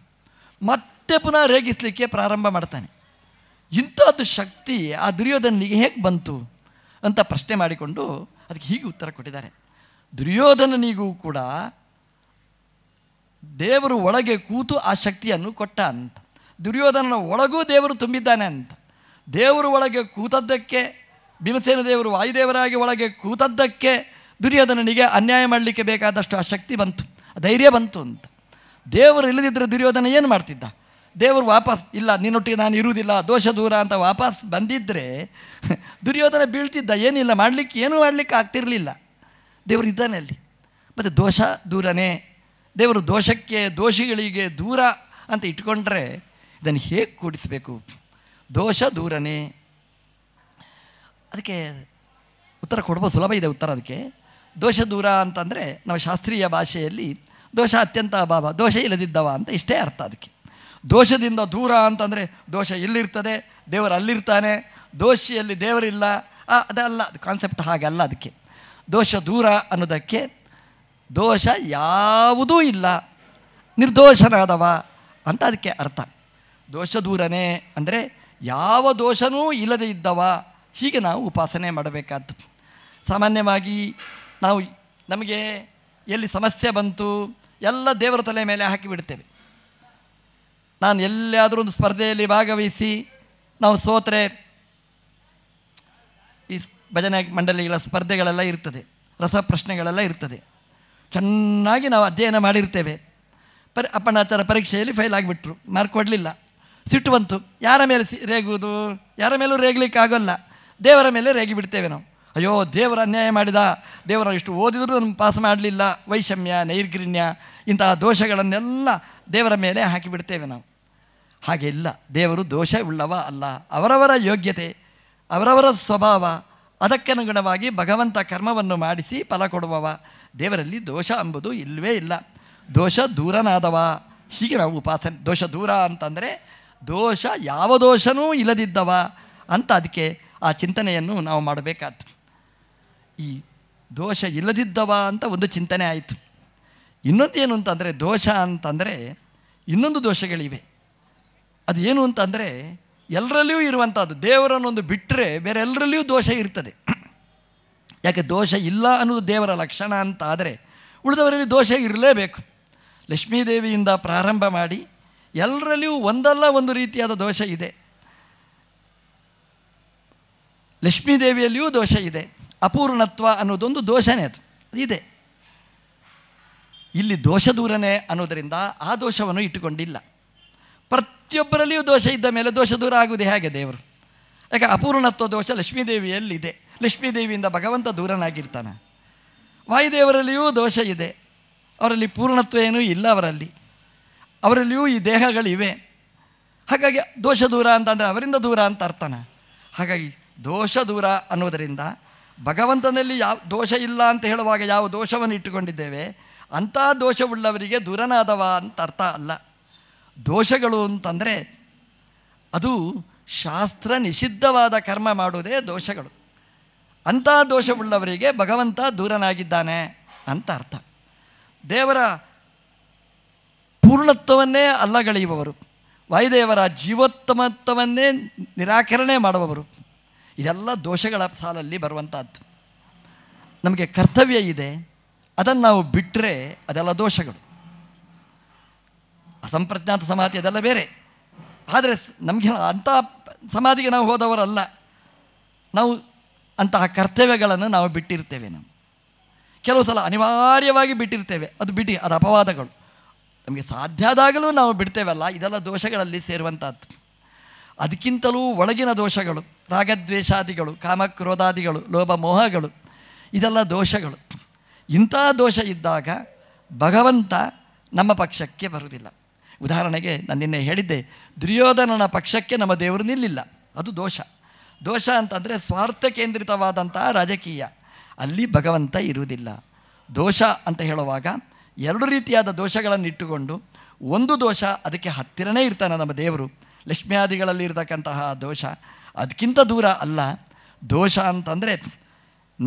ಮತ್ತೆ ಪುನಃ ರೇಗಿಸಲಿಕ್ಕೆ ಪ್ರಾರಂಭ ಮಾಡ್ತಾನೆ ಇಂಥದ್ದು ಶಕ್ತಿ ಆ ದುರ್ಯೋಧನಿಗೆ ಹೇಗೆ ಬಂತು ಅಂತ ಪ್ರಶ್ನೆ ಮಾಡಿಕೊಂಡು ಅದಕ್ಕೆ ಹೀಗೆ ಉತ್ತರ ಕೊಟ್ಟಿದ್ದಾರೆ ದುರ್ಯೋಧನನಿಗೂ ಕೂಡ ದೇವರು ಒಳಗೆ ಕೂತು ಆ ಶಕ್ತಿಯನ್ನು ಕೊಟ್ಟ ಅಂತ ದುರ್ಯೋಧನನ ಒಳಗೂ ದೇವರು ತುಂಬಿದ್ದಾನೆ ಅಂತ ದೇವರು ಒಳಗೆ ಕೂತದ್ದಕ್ಕೆ ಭೀಮಸೇನ ದೇವರು ವಾಯುದೇವರಾಗಿ ಒಳಗೆ ಕೂತದ್ದಕ್ಕೆ ದುರ್ಯೋಧನನಿಗೆ ಅನ್ಯಾಯ ಮಾಡಲಿಕ್ಕೆ ಬೇಕಾದಷ್ಟು ಆ ಶಕ್ತಿ ಬಂತು ಧೈರ್ಯ ಬಂತು ಅಂತ ದೇವರು ಇಲ್ಲದಿದ್ದರೆ ದುರ್ಯೋಧನ ಏನು ಮಾಡ್ತಿದ್ದ ದೇವರು ವಾಪಸ್ ಇಲ್ಲ ನಿನ್ನೊಟ್ಟಿಗೆ ನಾನು ಇರುವುದಿಲ್ಲ ದೋಷ ದೂರ ಅಂತ ವಾಪಸ್ ಬಂದಿದ್ದರೆ ದುರ್ಯೋಧನ ಬೀಳ್ತಿದ್ದ ಏನಿಲ್ಲ ಮಾಡಲಿಕ್ಕೆ ಏನೂ ಮಾಡಲಿಕ್ಕೆ ಆಗ್ತಿರಲಿಲ್ಲ ದೇವರು ಇದ್ದಾನೆ ಅಲ್ಲಿ ಮತ್ತು ದೋಷ ದೂರನೇ ದೇವರು ದೋಷಕ್ಕೆ ದೋಷಿಗಳಿಗೆ ದೂರ ಅಂತ ಇಟ್ಕೊಂಡ್ರೆ ಇದನ್ನು ಹೇಗೆ ಕೂಡಿಸಬೇಕು ದೋಷ ದೂರನೇ ಅದಕ್ಕೆ ಉತ್ತರ ಕೊಡ್ಬೋದು ಸುಲಭ ಇದೆ ಉತ್ತರ ಅದಕ್ಕೆ ದೋಷ ದೂರ ಅಂತಂದರೆ ನಮ್ಮ ಶಾಸ್ತ್ರೀಯ ಭಾಷೆಯಲ್ಲಿ ದೋಷ ಅತ್ಯಂತ ಅಭಾವ ದೋಷ ಇಲ್ಲದಿದ್ದವ ಅಂತ ಇಷ್ಟೇ ಅರ್ಥ ಅದಕ್ಕೆ ದೋಷದಿಂದ ದೂರ ಅಂತಂದರೆ ದೋಷ ಇಲ್ಲಿರ್ತದೆ ದೇವರು ಅಲ್ಲಿರ್ತಾನೆ ದೋಷಿಯಲ್ಲಿ ದೇವರಿಲ್ಲ ಅದಲ್ಲ ಕಾನ್ಸೆಪ್ಟ್ ಹಾಗೆ ಅಲ್ಲ ಅದಕ್ಕೆ ದೋಷ ದೂರ ಅನ್ನೋದಕ್ಕೆ ದೋಷ ಯಾವುದೂ ಇಲ್ಲ ನಿರ್ದೋಷನಾದವ ಅಂತ ಅದಕ್ಕೆ ಅರ್ಥ ದೋಷ ದೂರನೇ ಅಂದರೆ ಯಾವ ದೋಷವೂ ಇಲ್ಲದೆ ಇದ್ದವ ಹೀಗೆ ನಾವು ಉಪಾಸನೆ ಮಾಡಬೇಕಾದ್ದು ಸಾಮಾನ್ಯವಾಗಿ ನಾವು ನಮಗೆ ಎಲ್ಲಿ ಸಮಸ್ಯೆ ಬಂತು ಎಲ್ಲ ದೇವರ ತಲೆ ಮೇಲೆ ಹಾಕಿಬಿಡ್ತೇವೆ ನಾನು ಎಲ್ಲಿಯಾದರೂ ಒಂದು ಸ್ಪರ್ಧೆಯಲ್ಲಿ ಭಾಗವಹಿಸಿ ನಾವು ಸೋತರೆ ಈ ಭಜನೆ ಮಂಡಳಿಗಳ ಸ್ಪರ್ಧೆಗಳೆಲ್ಲ ಇರ್ತದೆ ರಸಪ್ರಶ್ನೆಗಳೆಲ್ಲ ಇರ್ತದೆ ಚೆನ್ನಾಗಿ ನಾವು ಅಧ್ಯಯನ ಮಾಡಿರ್ತೇವೆ ಪರಿ ಅಪ್ಪನ ಥರ ಪರೀಕ್ಷೆಯಲ್ಲಿ ಫೈಲ್ ಆಗಿಬಿಟ್ರು ಮಾರ್ಕ್ ಕೊಡಲಿಲ್ಲ ಸಿಟ್ಟು ಬಂತು ಯಾರ ಮೇಲೆ ಸಿ ರೇಗುವುದು ಯಾರ ಮೇಲೂ ರೇಗ್ಲಿಕ್ಕಾಗಲ್ಲ ದೇವರ ಮೇಲೆ ರೇಗಿ ನಾವು ಅಯ್ಯೋ ದೇವರ ಅನ್ಯಾಯ ಮಾಡಿದ ದೇವರ ಇಷ್ಟು ಓದಿದರೂ ನಮ್ಮ ಪಾಸ್ ಮಾಡಲಿಲ್ಲ ವೈಷಮ್ಯ ನೈರ್ಗಿಣ್ಯ ಇಂತಹ ದೋಷಗಳನ್ನೆಲ್ಲ ದೇವರ ಮೇಲೆ ಹಾಕಿಬಿಡ್ತೇವೆ ನಾವು ಹಾಗೆ ಇಲ್ಲ ದೇವರು ದೋಷ ಉಳ್ಳವ ಅಲ್ಲ ಅವರವರ ಯೋಗ್ಯತೆ ಅವರವರ ಸ್ವಭಾವ ಅದಕ್ಕನುಗುಣವಾಗಿ ಭಗವಂತ ಕರ್ಮವನ್ನು ಮಾಡಿಸಿ ಫಲ ಕೊಡುವವ ದೇವರಲ್ಲಿ ದೋಷ ಅಂಬುದು ಇಲ್ಲವೇ ಇಲ್ಲ ದೋಷ ದೂರನಾದವ ಹೀಗೆ ನಾವು ಉಪಾಸನೆ ದೋಷ ದೂರ ಅಂತಂದರೆ ದೋಷ ಯಾವ ದೋಷನೂ ಇಲ್ಲದಿದ್ದವ ಅಂತ ಅದಕ್ಕೆ ಆ ಚಿಂತನೆಯನ್ನು ನಾವು ಮಾಡಬೇಕಾದ್ರು ಈ ದೋಷ ಇಲ್ಲದಿದ್ದವ ಅಂತ ಒಂದು ಚಿಂತನೆ ಆಯಿತು ಇನ್ನೊಂದು ಏನು ಅಂತಂದರೆ ದೋಷ ಅಂತಂದರೆ ಇನ್ನೊಂದು ದೋಷಗಳಿವೆ ಅದು ಏನು ಅಂತಂದರೆ ಎಲ್ಲರಲ್ಲಿಯೂ ಇರುವಂಥದ್ದು ದೇವರನ್ನೊಂದು ಬಿಟ್ಟರೆ ಬೇರೆ ಎಲ್ಲರಲ್ಲಿಯೂ ದೋಷ ಇರ್ತದೆ ಯಾಕೆ ದೋಷ ಇಲ್ಲ ಅನ್ನೋದು ದೇವರ ಲಕ್ಷಣ ಅಂತ ಆದರೆ ಉಳಿದವರಲ್ಲಿ ದೋಷ ಇರಲೇಬೇಕು ಲಕ್ಷ್ಮೀದೇವಿಯಿಂದ ಪ್ರಾರಂಭ ಮಾಡಿ ಎಲ್ಲರಲ್ಲಿಯೂ ಒಂದಲ್ಲ ಒಂದು ರೀತಿಯಾದ ದೋಷ ಇದೆ ಲಕ್ಷ್ಮೀದೇವಿಯಲ್ಲಿಯೂ ದೋಷ ಇದೆ ಅಪೂರ್ಣತ್ವ ಅನ್ನೋದೊಂದು ದೋಷನೇ ಅದು ಇದೆ ಇಲ್ಲಿ ದೋಷ ದೂರನೇ ಅನ್ನೋದರಿಂದ ಆ ದೋಷವನ್ನು ಇಟ್ಟುಕೊಂಡಿಲ್ಲ ಪ್ರತಿಯೊಬ್ಬರಲ್ಲಿಯೂ ದೋಷ ಇದ್ದ ಮೇಲೆ ದೋಷ ದೂರ ಆಗುವುದು ಹೇಗೆ ದೇವರು ಯಾಕೆ ಅಪೂರ್ಣತ್ವ ದೋಷ ಲಕ್ಷ್ಮೀದೇವಿಯಲ್ಲಿದೆ ಲಕ್ಷ್ಮೀ ದೇವಿಯಿಂದ ಭಗವಂತ ದೂರನಾಗಿರ್ತಾನೆ ವಾಯುದೇವರಲ್ಲಿಯೂ ದೋಷ ಇದೆ ಅವರಲ್ಲಿ ಪೂರ್ಣತ್ವ ಏನೂ ಇಲ್ಲ ಅವರಲ್ಲಿ ಅವರಲ್ಲಿಯೂ ಈ ದೇಹಗಳಿವೆ ಹಾಗಾಗಿ ದೋಷ ದೂರ ಅಂತಂದರೆ ಅವರಿಂದ ದೂರ ಅಂತ ಅರ್ಥನ ಹಾಗಾಗಿ ದೋಷ ದೂರ ಅನ್ನೋದರಿಂದ ಭಗವಂತನಲ್ಲಿ ಯಾವ ದೋಷ ಇಲ್ಲ ಅಂತ ಹೇಳುವಾಗ ಯಾವ ದೋಷವನ್ನು ಇಟ್ಟುಕೊಂಡಿದ್ದೇವೆ ಅಂಥ ದೋಷವುಳ್ಳವರಿಗೆ ದೂರನಾದವ ಅಂತ ಅರ್ಥ ಅಲ್ಲ ದೋಷಗಳು ಅಂತಂದರೆ ಅದು ಶಾಸ್ತ್ರ ನಿಷಿದ್ಧವಾದ ಕರ್ಮ ಮಾಡುವುದೇ ದೋಷಗಳು ಅಂಥ ದೋಷವುಳ್ಳವರಿಗೆ ಭಗವಂತ ದೂರನಾಗಿದ್ದಾನೆ ಅಂತ ಅರ್ಥ ದೇವರ ಪೂರ್ಣತ್ವವನ್ನೇ ಅಲ್ಲಗಳೆಯುವವರು ವಾಯುದೇವರ ಜೀವೋತ್ತಮತ್ವವನ್ನೇ ನಿರಾಕರಣೆ ಮಾಡುವವರು ಇದೆಲ್ಲ ದೋಷಗಳ ಸಾಲಲ್ಲಿ ಬರುವಂಥದ್ದು ನಮಗೆ ಕರ್ತವ್ಯ ಇದೆ ಅದನ್ನು ನಾವು ಬಿಟ್ಟರೆ ಅದೆಲ್ಲ ದೋಷಗಳು ಅಸಂಪ್ರಜ್ಞಾತ ಸಮಾಧಿ ಅದೆಲ್ಲ ಬೇರೆ ಆದರೆ ನಮಗೆ ಅಂಥ ಸಮಾಧಿಗೆ ನಾವು ಹೋದವರಲ್ಲ ನಾವು ಅಂತಹ ಕರ್ತವ್ಯಗಳನ್ನು ನಾವು ಬಿಟ್ಟಿರ್ತೇವೆ ನಾವು ಕೆಲವು ಸಲ ಅನಿವಾರ್ಯವಾಗಿ ಬಿಟ್ಟಿರ್ತೇವೆ ಅದು ಬಿಡಿ ಅದು ಅಪವಾದಗಳು ನಮಗೆ ಸಾಧ್ಯ ಆದಾಗಲೂ ನಾವು ಬಿಡ್ತೇವಲ್ಲ ಇದೆಲ್ಲ ದೋಷಗಳಲ್ಲಿ ಸೇರುವಂಥದ್ದು ಅದಕ್ಕಿಂತಲೂ ಒಳಗಿನ ದೋಷಗಳು ರಾಗದ್ವೇಷಾದಿಗಳು ಕಾಮಕ್ರೋಧಾದಿಗಳು ಲೋಭ ಮೋಹಗಳು ಇದೆಲ್ಲ ದೋಷಗಳು ಇಂಥ ದೋಷ ಇದ್ದಾಗ ಭಗವಂತ ನಮ್ಮ ಪಕ್ಷಕ್ಕೆ ಬರುವುದಿಲ್ಲ ಉದಾಹರಣೆಗೆ ನಾನು ನಿನ್ನೆ ಹೇಳಿದ್ದೆ ದುರ್ಯೋಧನನ ಪಕ್ಷಕ್ಕೆ ನಮ್ಮ ದೇವರು ನಿಲ್ಲಿಲ್ಲ ಅದು ದೋಷ ದೋಷ ಅಂತಂದರೆ ಸ್ವಾರ್ಥ ಕೇಂದ್ರಿತವಾದಂತಹ ರಾಜಕೀಯ ಅಲ್ಲಿ ಭಗವಂತ ಇರುವುದಿಲ್ಲ ದೋಷ ಅಂತ ಹೇಳುವಾಗ ಎರಡು ರೀತಿಯಾದ ದೋಷಗಳನ್ನು ಇಟ್ಟುಕೊಂಡು ಒಂದು ದೋಷ ಅದಕ್ಕೆ ಹತ್ತಿರನೇ ಇರ್ತಾನೆ ನಮ್ಮ ದೇವರು ಲಕ್ಷ್ಮಿಯಾದಿಗಳಲ್ಲಿ ಇರತಕ್ಕಂತಹ ದೋಷ ಅದಕ್ಕಿಂತ ದೂರ ಅಲ್ಲ ದೋಷ ಅಂತಂದರೆ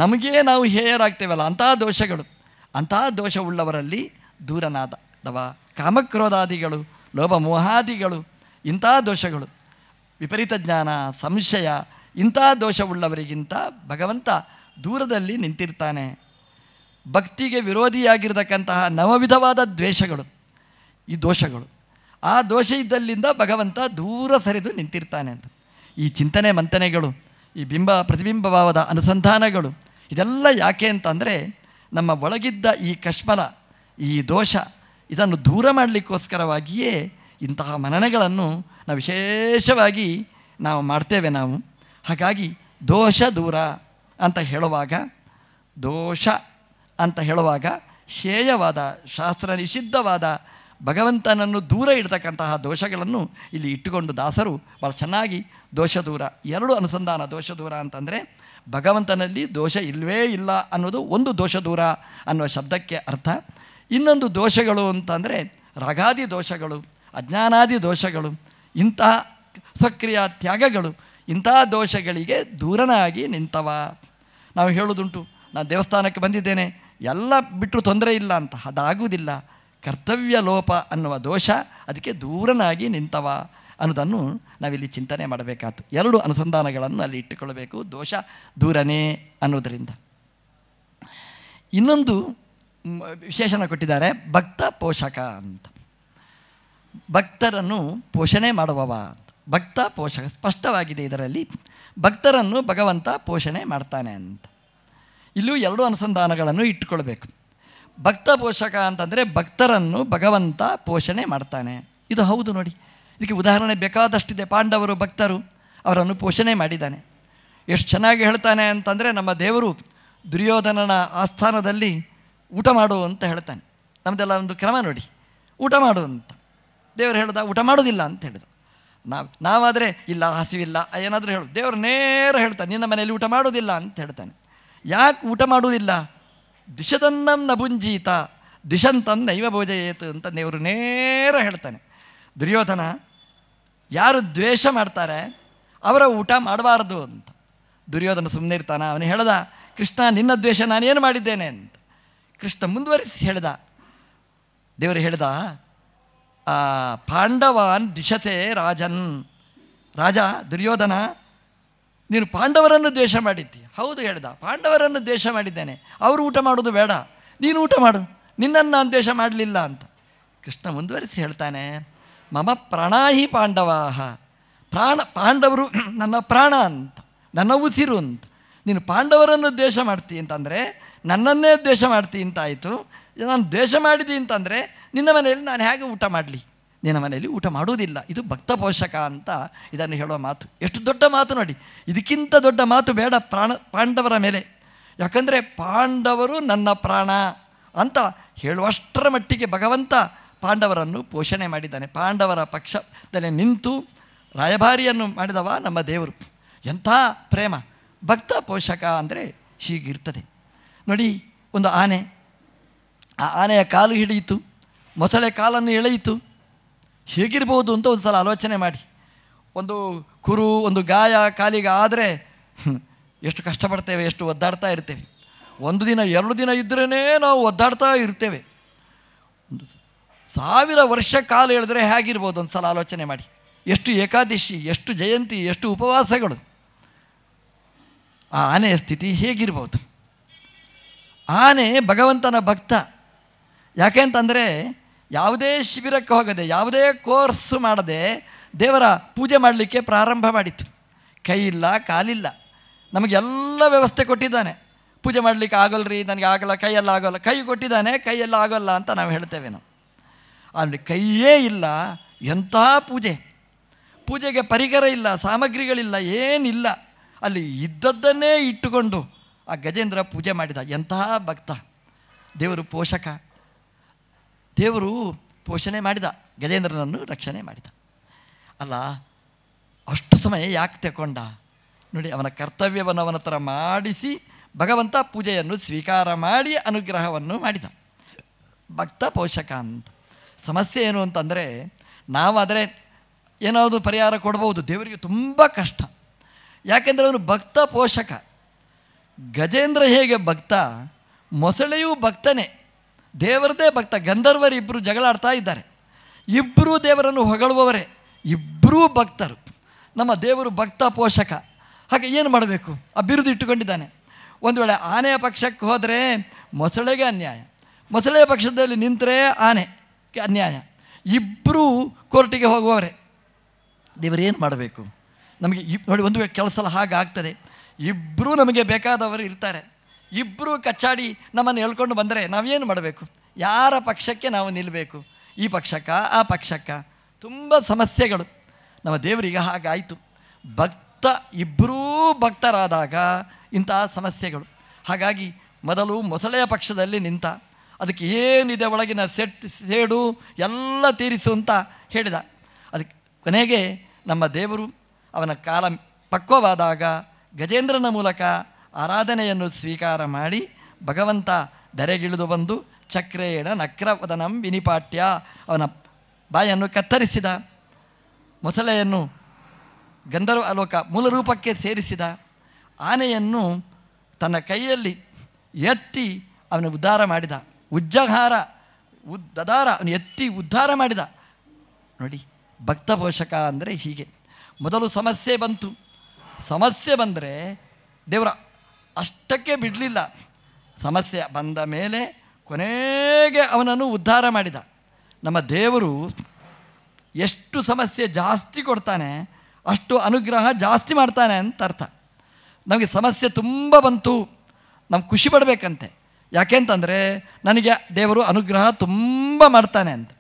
ನಮಗೇ ನಾವು ಹೇಯರಾಗ್ತೇವಲ್ಲ ಅಂತಹ ದೋಷಗಳು ಅಂತಹ ದೋಷವುಳ್ಳವರಲ್ಲಿ ದೂರನಾದ ಅಥವಾ ಕಾಮಕ್ರೋಧಾದಿಗಳು ಲೋಭ ಮೋಹಾದಿಗಳು ಇಂತಹ ದೋಷಗಳು ವಿಪರೀತ ಜ್ಞಾನ ಸಂಶಯ ಇಂಥ ದೋಷವುಳ್ಳವರಿಗಿಂತ ಭಗವಂತ ದೂರದಲ್ಲಿ ನಿಂತಿರ್ತಾನೆ ಭಕ್ತಿಗೆ ವಿರೋಧಿಯಾಗಿರತಕ್ಕಂತಹ ನವವಿಧವಾದ ದ್ವೇಷಗಳು ಈ ದೋಷಗಳು ಆ ದೋಷ ಇದ್ದಲ್ಲಿಂದ ಭಗವಂತ ದೂರ ಸರಿದು ನಿಂತಿರ್ತಾನೆ ಅಂತ ಈ ಚಿಂತನೆ ಮಂಥನೆಗಳು ಈ ಬಿಂಬ ಪ್ರತಿಬಿಂಬವಾದ ಅನುಸಂಧಾನಗಳು ಇದೆಲ್ಲ ಯಾಕೆ ಅಂತಂದರೆ ನಮ್ಮ ಒಳಗಿದ್ದ ಈ ಕಶ್ಮಲ ಈ ದೋಷ ಇದನ್ನು ದೂರ ಮಾಡಲಿಕ್ಕೋಸ್ಕರವಾಗಿಯೇ ಇಂತಹ ಮನನಗಳನ್ನು ನಾವು ವಿಶೇಷವಾಗಿ ನಾವು ಮಾಡ್ತೇವೆ ನಾವು ಹಾಗಾಗಿ ದೋಷ ದೂರ ಅಂತ ಹೇಳುವಾಗ ದೋಷ ಅಂತ ಹೇಳುವಾಗ ಶೇಯವಾದ ಶಾಸ್ತ್ರ ನಿಷಿದ್ಧವಾದ ಭಗವಂತನನ್ನು ದೂರ ಇಡ್ತಕ್ಕಂತಹ ದೋಷಗಳನ್ನು ಇಲ್ಲಿ ಇಟ್ಟುಕೊಂಡು ದಾಸರು ಭಾಳ ಚೆನ್ನಾಗಿ ದೋಷ ದೂರ ಎರಡು ಅನುಸಂಧಾನ ದೋಷ ದೂರ ಅಂತಂದರೆ ಭಗವಂತನಲ್ಲಿ ದೋಷ ಇಲ್ಲವೇ ಇಲ್ಲ ಅನ್ನೋದು ಒಂದು ದೋಷ ದೂರ ಅನ್ನುವ ಶಬ್ದಕ್ಕೆ ಅರ್ಥ ಇನ್ನೊಂದು ದೋಷಗಳು ಅಂತಂದರೆ ರಾಗಾದಿ ದೋಷಗಳು ಅಜ್ಞಾನಾದಿ ದೋಷಗಳು ಇಂತಹ ಸಕ್ರಿಯ ತ್ಯಾಗಗಳು ಇಂಥ ದೋಷಗಳಿಗೆ ದೂರನಾಗಿ ನಿಂತವ ನಾವು ಹೇಳೋದುಂಟು ನಾನು ದೇವಸ್ಥಾನಕ್ಕೆ ಬಂದಿದ್ದೇನೆ ಎಲ್ಲ ಬಿಟ್ಟರು ತೊಂದರೆ ಇಲ್ಲ ಅಂತ ಅದಾಗುವುದಿಲ್ಲ ಕರ್ತವ್ಯ ಲೋಪ ಅನ್ನುವ ದೋಷ ಅದಕ್ಕೆ ದೂರನಾಗಿ ನಿಂತವ ಅನ್ನೋದನ್ನು ನಾವಿಲ್ಲಿ ಚಿಂತನೆ ಮಾಡಬೇಕಾಯ್ತು ಎರಡು ಅನುಸಂಧಾನಗಳನ್ನು ಅಲ್ಲಿ ಇಟ್ಟುಕೊಳ್ಳಬೇಕು ದೋಷ ದೂರನೇ ಅನ್ನೋದರಿಂದ ಇನ್ನೊಂದು ವಿಶೇಷಣ ಕೊಟ್ಟಿದ್ದಾರೆ ಭಕ್ತ ಪೋಷಕ ಅಂತ ಭಕ್ತರನ್ನು ಪೋಷಣೆ ಮಾಡುವವ ಭಕ್ತ ಪೋಷಕ ಸ್ಪಷ್ಟವಾಗಿದೆ ಇದರಲ್ಲಿ ಭಕ್ತರನ್ನು ಭಗವಂತ ಪೋಷಣೆ ಮಾಡ್ತಾನೆ ಅಂತ ಇಲ್ಲೂ ಎರಡು ಅನುಸಂಧಾನಗಳನ್ನು ಇಟ್ಟುಕೊಳ್ಬೇಕು ಭಕ್ತ ಪೋಷಕ ಅಂತಂದರೆ ಭಕ್ತರನ್ನು ಭಗವಂತ ಪೋಷಣೆ ಮಾಡ್ತಾನೆ ಇದು ಹೌದು ನೋಡಿ ಇದಕ್ಕೆ ಉದಾಹರಣೆ ಬೇಕಾದಷ್ಟಿದೆ ಪಾಂಡವರು ಭಕ್ತರು ಅವರನ್ನು ಪೋಷಣೆ ಮಾಡಿದ್ದಾನೆ ಎಷ್ಟು ಚೆನ್ನಾಗಿ ಹೇಳ್ತಾನೆ ಅಂತಂದರೆ ನಮ್ಮ ದೇವರು ದುರ್ಯೋಧನನ ಆಸ್ಥಾನದಲ್ಲಿ ಊಟ ಮಾಡು ಅಂತ ಹೇಳ್ತಾನೆ ನಮ್ಮದೆಲ್ಲ ಒಂದು ಕ್ರಮ ನೋಡಿ ಊಟ ಮಾಡು ಅಂತ ದೇವರು ಹೇಳ್ದ ಊಟ ಮಾಡೋದಿಲ್ಲ ಅಂತ ಹೇಳಿದ ನಾವು ನಾವಾದರೆ ಇಲ್ಲ ಹಸಿವಿಲ್ಲ ಏನಾದರೂ ಹೇಳು ದೇವರು ನೇರ ಹೇಳ್ತಾನೆ ನಿನ್ನ ಮನೆಯಲ್ಲಿ ಊಟ ಮಾಡೋದಿಲ್ಲ ಅಂತ ಹೇಳ್ತಾನೆ ಯಾಕೆ ಊಟ ಮಾಡುವುದಿಲ್ಲ ದಿಶದನ್ನಂ ನಭುಂಜೀತ ದಿಶಂತಂ ನೈವ ಭೋಜಯೇತು ಅಂತ ದೇವರು ನೇರ ಹೇಳ್ತಾನೆ ದುರ್ಯೋಧನ ಯಾರು ದ್ವೇಷ ಮಾಡ್ತಾರೆ ಅವರ ಊಟ ಮಾಡಬಾರ್ದು ಅಂತ ದುರ್ಯೋಧನ ಸುಮ್ಮನೆ ಇರ್ತಾನ ಅವನು ಹೇಳ್ದ ಕೃಷ್ಣ ನಿನ್ನ ದ್ವೇಷ ನಾನೇನು ಮಾಡಿದ್ದೇನೆ ಅಂತ ಕೃಷ್ಣ ಮುಂದುವರಿಸಿ ಹೇಳ್ದ ದೇವರು ಹೇಳ್ದ ಪಾಂಡವಾನ್ ದಿಶತೆ ರಾಜನ್ ರಾಜ ದುರ್ಯೋಧನ ನೀನು ಪಾಂಡವರನ್ನು ದ್ವೇಷ ಮಾಡಿದ್ದೀಯ ಹೌದು ಹೇಳ್ದ ಪಾಂಡವರನ್ನು ದ್ವೇಷ ಮಾಡಿದ್ದೇನೆ ಅವರು ಊಟ ಮಾಡೋದು ಬೇಡ ನೀನು ಊಟ ಮಾಡು ನಿನ್ನನ್ನು ನಾನು ದ್ವೇಷ ಮಾಡಲಿಲ್ಲ ಅಂತ ಕೃಷ್ಣ ಮುಂದುವರಿಸಿ ಹೇಳ್ತಾನೆ ಮಮ ಪ್ರಾಣಾಹಿ ಪಾಂಡವಾಹ ಪ್ರಾಣ ಪಾಂಡವರು ನನ್ನ ಪ್ರಾಣ ಅಂತ ನನ್ನ ಉಸಿರು ಅಂತ ನೀನು ಪಾಂಡವರನ್ನು ದ್ವೇಷ ಮಾಡ್ತೀಯ ಅಂತಂದರೆ ನನ್ನನ್ನೇ ದ್ವೇಷ ಮಾಡ್ತೀಯ ಅಂತಾಯಿತು ನಾನು ದ್ವೇಷ ಮಾಡಿದಿ ಅಂತಂದರೆ ನಿನ್ನ ಮನೆಯಲ್ಲಿ ನಾನು ಹೇಗೆ ಊಟ ಮಾಡಲಿ ನಿನ್ನ ಮನೆಯಲ್ಲಿ ಊಟ ಮಾಡುವುದಿಲ್ಲ ಇದು ಭಕ್ತ ಪೋಷಕ ಅಂತ ಇದನ್ನು ಹೇಳುವ ಮಾತು ಎಷ್ಟು ದೊಡ್ಡ ಮಾತು ನೋಡಿ ಇದಕ್ಕಿಂತ ದೊಡ್ಡ ಮಾತು ಬೇಡ ಪ್ರಾಣ ಪಾಂಡವರ ಮೇಲೆ ಯಾಕಂದರೆ ಪಾಂಡವರು ನನ್ನ ಪ್ರಾಣ ಅಂತ ಹೇಳುವಷ್ಟರ ಮಟ್ಟಿಗೆ ಭಗವಂತ ಪಾಂಡವರನ್ನು ಪೋಷಣೆ ಮಾಡಿದ್ದಾನೆ ಪಾಂಡವರ ಪಕ್ಷದಲ್ಲಿ ನಿಂತು ರಾಯಭಾರಿಯನ್ನು ಮಾಡಿದವ ನಮ್ಮ ದೇವರು ಎಂಥ ಪ್ರೇಮ ಭಕ್ತ ಪೋಷಕ ಅಂದರೆ ಹೀಗಿರ್ತದೆ ನೋಡಿ ಒಂದು ಆನೆ ಆ ಆನೆಯ ಕಾಲು ಹಿಡಿಯಿತು ಮೊಸಳೆ ಕಾಲನ್ನು ಎಳೆಯಿತು ಹೇಗಿರ್ಬೋದು ಅಂತ ಒಂದು ಸಲ ಆಲೋಚನೆ ಮಾಡಿ ಒಂದು ಕುರು ಒಂದು ಗಾಯ ಕಾಲಿಗೆ ಆದರೆ ಎಷ್ಟು ಕಷ್ಟಪಡ್ತೇವೆ ಎಷ್ಟು ಒದ್ದಾಡ್ತಾ ಇರ್ತೇವೆ ಒಂದು ದಿನ ಎರಡು ದಿನ ಇದ್ರೇ ನಾವು ಒದ್ದಾಡ್ತಾ ಇರ್ತೇವೆ ಒಂದು ಸಾವಿರ ವರ್ಷ ಕಾಲ ಹೇಳಿದ್ರೆ ಹೇಗಿರ್ಬೋದು ಒಂದು ಸಲ ಆಲೋಚನೆ ಮಾಡಿ ಎಷ್ಟು ಏಕಾದಶಿ ಎಷ್ಟು ಜಯಂತಿ ಎಷ್ಟು ಉಪವಾಸಗಳು ಆ ಆನೆಯ ಸ್ಥಿತಿ ಹೇಗಿರ್ಬೋದು ಆನೆ ಭಗವಂತನ ಭಕ್ತ ಯಾಕೆ ಅಂತಂದರೆ ಯಾವುದೇ ಶಿಬಿರಕ್ಕೆ ಹೋಗದೆ ಯಾವುದೇ ಕೋರ್ಸ್ ಮಾಡದೆ ದೇವರ ಪೂಜೆ ಮಾಡಲಿಕ್ಕೆ ಪ್ರಾರಂಭ ಮಾಡಿತು ಕೈ ಇಲ್ಲ ಕಾಲಿಲ್ಲ ನಮಗೆಲ್ಲ ವ್ಯವಸ್ಥೆ ಕೊಟ್ಟಿದ್ದಾನೆ ಪೂಜೆ ಮಾಡಲಿಕ್ಕೆ ಆಗೋಲ್ರಿ ನನಗೆ ಆಗೋಲ್ಲ ಕೈಯೆಲ್ಲ ಆಗೋಲ್ಲ ಕೈ ಕೊಟ್ಟಿದ್ದಾನೆ ಕೈಯೆಲ್ಲ ಆಗೋಲ್ಲ ಅಂತ ನಾವು ಹೇಳ್ತೇವೆ ನಾವು ಅಲ್ಲಿ ಕೈಯೇ ಇಲ್ಲ ಎಂಥ ಪೂಜೆ ಪೂಜೆಗೆ ಪರಿಕರ ಇಲ್ಲ ಸಾಮಗ್ರಿಗಳಿಲ್ಲ ಏನಿಲ್ಲ ಅಲ್ಲಿ ಇದ್ದದ್ದನ್ನೇ ಇಟ್ಟುಕೊಂಡು ಆ ಗಜೇಂದ್ರ ಪೂಜೆ ಮಾಡಿದ ಎಂತಹ ಭಕ್ತ ದೇವರು ಪೋಷಕ ದೇವರು ಪೋಷಣೆ ಮಾಡಿದ ಗಜೇಂದ್ರನನ್ನು ರಕ್ಷಣೆ ಮಾಡಿದ ಅಲ್ಲ ಅಷ್ಟು ಸಮಯ ಯಾಕೆ ತಗೊಂಡ ನೋಡಿ ಅವನ ಕರ್ತವ್ಯವನ್ನು ಅವನ ಥರ ಮಾಡಿಸಿ ಭಗವಂತ ಪೂಜೆಯನ್ನು ಸ್ವೀಕಾರ ಮಾಡಿ ಅನುಗ್ರಹವನ್ನು ಮಾಡಿದ ಭಕ್ತ ಪೋಷಕ ಅಂತ ಸಮಸ್ಯೆ ಏನು ಅಂತಂದರೆ ನಾವಾದರೆ ಏನಾದರೂ ಪರಿಹಾರ ಕೊಡ್ಬೋದು ದೇವರಿಗೆ ತುಂಬ ಕಷ್ಟ ಯಾಕೆಂದರೆ ಅವನು ಭಕ್ತ ಪೋಷಕ ಗಜೇಂದ್ರ ಹೇಗೆ ಭಕ್ತ ಮೊಸಳೆಯೂ ಭಕ್ತನೇ ದೇವರದೇ ಭಕ್ತ ಗಂಧರ್ವರಿಬ್ಬರು ಜಗಳಾಡ್ತಾ ಇದ್ದಾರೆ ಇಬ್ಬರೂ ದೇವರನ್ನು ಹೊಗಳುವವರೇ ಇಬ್ಬರೂ ಭಕ್ತರು ನಮ್ಮ ದೇವರು ಭಕ್ತ ಪೋಷಕ ಹಾಗೆ ಏನು ಮಾಡಬೇಕು ಅಭಿವೃದ್ಧಿ ಇಟ್ಟುಕೊಂಡಿದ್ದಾನೆ ಒಂದು ವೇಳೆ ಆನೆಯ ಪಕ್ಷಕ್ಕೆ ಹೋದರೆ ಮೊಸಳೆಗೆ ಅನ್ಯಾಯ ಮೊಸಳೆಯ ಪಕ್ಷದಲ್ಲಿ ನಿಂತರೆ ಆನೆ ಅನ್ಯಾಯ ಇಬ್ಬರೂ ಕೋರ್ಟಿಗೆ ಹೋಗುವವರೇ ದೇವರೇನು ಮಾಡಬೇಕು ನಮಗೆ ನೋಡಿ ಒಂದು ವೇಳೆ ಕೆಲಸ ಆಗ್ತದೆ ಇಬ್ಬರೂ ನಮಗೆ ಬೇಕಾದವರು ಇರ್ತಾರೆ ಇಬ್ಬರು ಕಚ್ಚಾಡಿ ನಮ್ಮನ್ನು ಹೇಳ್ಕೊಂಡು ಬಂದರೆ ನಾವೇನು ಮಾಡಬೇಕು ಯಾರ ಪಕ್ಷಕ್ಕೆ ನಾವು ನಿಲ್ಲಬೇಕು ಈ ಪಕ್ಷಕ್ಕ ಆ ಪಕ್ಷಕ್ಕ ತುಂಬ ಸಮಸ್ಯೆಗಳು ನಮ್ಮ ದೇವರಿಗೆ ಹಾಗಾಯಿತು ಭಕ್ತ ಇಬ್ಬರೂ ಭಕ್ತರಾದಾಗ ಇಂತಹ ಸಮಸ್ಯೆಗಳು ಹಾಗಾಗಿ ಮೊದಲು ಮೊಸಳೆಯ ಪಕ್ಷದಲ್ಲಿ ನಿಂತ ಅದಕ್ಕೆ ಏನಿದೆ ಒಳಗಿನ ಸೆಟ್ ಸೇಡು ಎಲ್ಲ ತೀರಿಸು ಅಂತ ಹೇಳಿದ ಅದಕ್ಕೆ ಕೊನೆಗೆ ನಮ್ಮ ದೇವರು ಅವನ ಕಾಲ ಪಕ್ವವಾದಾಗ ಗಜೇಂದ್ರನ ಮೂಲಕ ಆರಾಧನೆಯನ್ನು ಸ್ವೀಕಾರ ಮಾಡಿ ಭಗವಂತ ಧರೆಗಿಳಿದು ಬಂದು ಚಕ್ರೇಣ ನಕ್ರವದನಂ ವಿನಿಪಾಠ್ಯ ಅವನ ಬಾಯನ್ನು ಕತ್ತರಿಸಿದ ಮೊಸಳೆಯನ್ನು ಗಂಧರ್ವ ಅಲೋಕ ಮೂಲ ರೂಪಕ್ಕೆ ಸೇರಿಸಿದ ಆನೆಯನ್ನು ತನ್ನ ಕೈಯಲ್ಲಿ ಎತ್ತಿ ಅವನ ಉದ್ಧಾರ ಮಾಡಿದ ಉಜ್ಜಹಾರ ಉದ್ದಾರ ಅವನು ಎತ್ತಿ ಉದ್ಧಾರ ಮಾಡಿದ ನೋಡಿ ಭಕ್ತ ಪೋಷಕ ಅಂದರೆ ಹೀಗೆ ಮೊದಲು ಸಮಸ್ಯೆ ಬಂತು ಸಮಸ್ಯೆ ಬಂದರೆ ದೇವರ ಅಷ್ಟಕ್ಕೆ ಬಿಡಲಿಲ್ಲ ಸಮಸ್ಯೆ ಬಂದ ಮೇಲೆ ಕೊನೆಗೆ ಅವನನ್ನು ಉದ್ಧಾರ ಮಾಡಿದ ನಮ್ಮ ದೇವರು ಎಷ್ಟು ಸಮಸ್ಯೆ ಜಾಸ್ತಿ ಕೊಡ್ತಾನೆ ಅಷ್ಟು ಅನುಗ್ರಹ ಜಾಸ್ತಿ ಮಾಡ್ತಾನೆ ಅಂತ ಅರ್ಥ ನಮಗೆ ಸಮಸ್ಯೆ ತುಂಬ ಬಂತು ನಮ್ಗೆ ಖುಷಿ ಪಡಬೇಕಂತೆ ಯಾಕೆಂತಂದರೆ ನನಗೆ ದೇವರು ಅನುಗ್ರಹ ತುಂಬ ಮಾಡ್ತಾನೆ ಅಂತ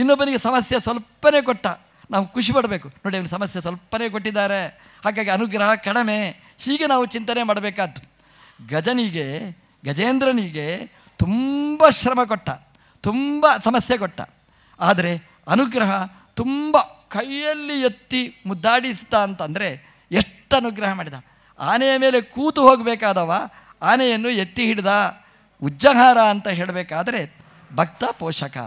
ಇನ್ನೊಬ್ಬನಿಗೆ ಸಮಸ್ಯೆ ಸ್ವಲ್ಪನೇ ಕೊಟ್ಟ ನಾವು ಖುಷಿ ಪಡಬೇಕು ನೋಡಿ ಅವನು ಸಮಸ್ಯೆ ಸ್ವಲ್ಪನೇ ಕೊಟ್ಟಿದ್ದಾರೆ ಹಾಗಾಗಿ ಅನುಗ್ರಹ ಕಡಿಮೆ ಹೀಗೆ ನಾವು ಚಿಂತನೆ ಮಾಡಬೇಕಾದ್ದು ಗಜನಿಗೆ ಗಜೇಂದ್ರನಿಗೆ ತುಂಬ ಶ್ರಮ ಕೊಟ್ಟ ತುಂಬ ಸಮಸ್ಯೆ ಕೊಟ್ಟ ಆದರೆ ಅನುಗ್ರಹ ತುಂಬ ಕೈಯಲ್ಲಿ ಎತ್ತಿ ಮುದ್ದಾಡಿಸಿದ ಅಂತಂದರೆ ಎಷ್ಟು ಅನುಗ್ರಹ ಮಾಡಿದ ಆನೆಯ ಮೇಲೆ ಕೂತು ಹೋಗಬೇಕಾದವ ಆನೆಯನ್ನು ಎತ್ತಿ ಹಿಡಿದ ಉಜ್ಜಹಾರ ಅಂತ ಹೇಳಬೇಕಾದ್ರೆ ಭಕ್ತ ಪೋಷಕ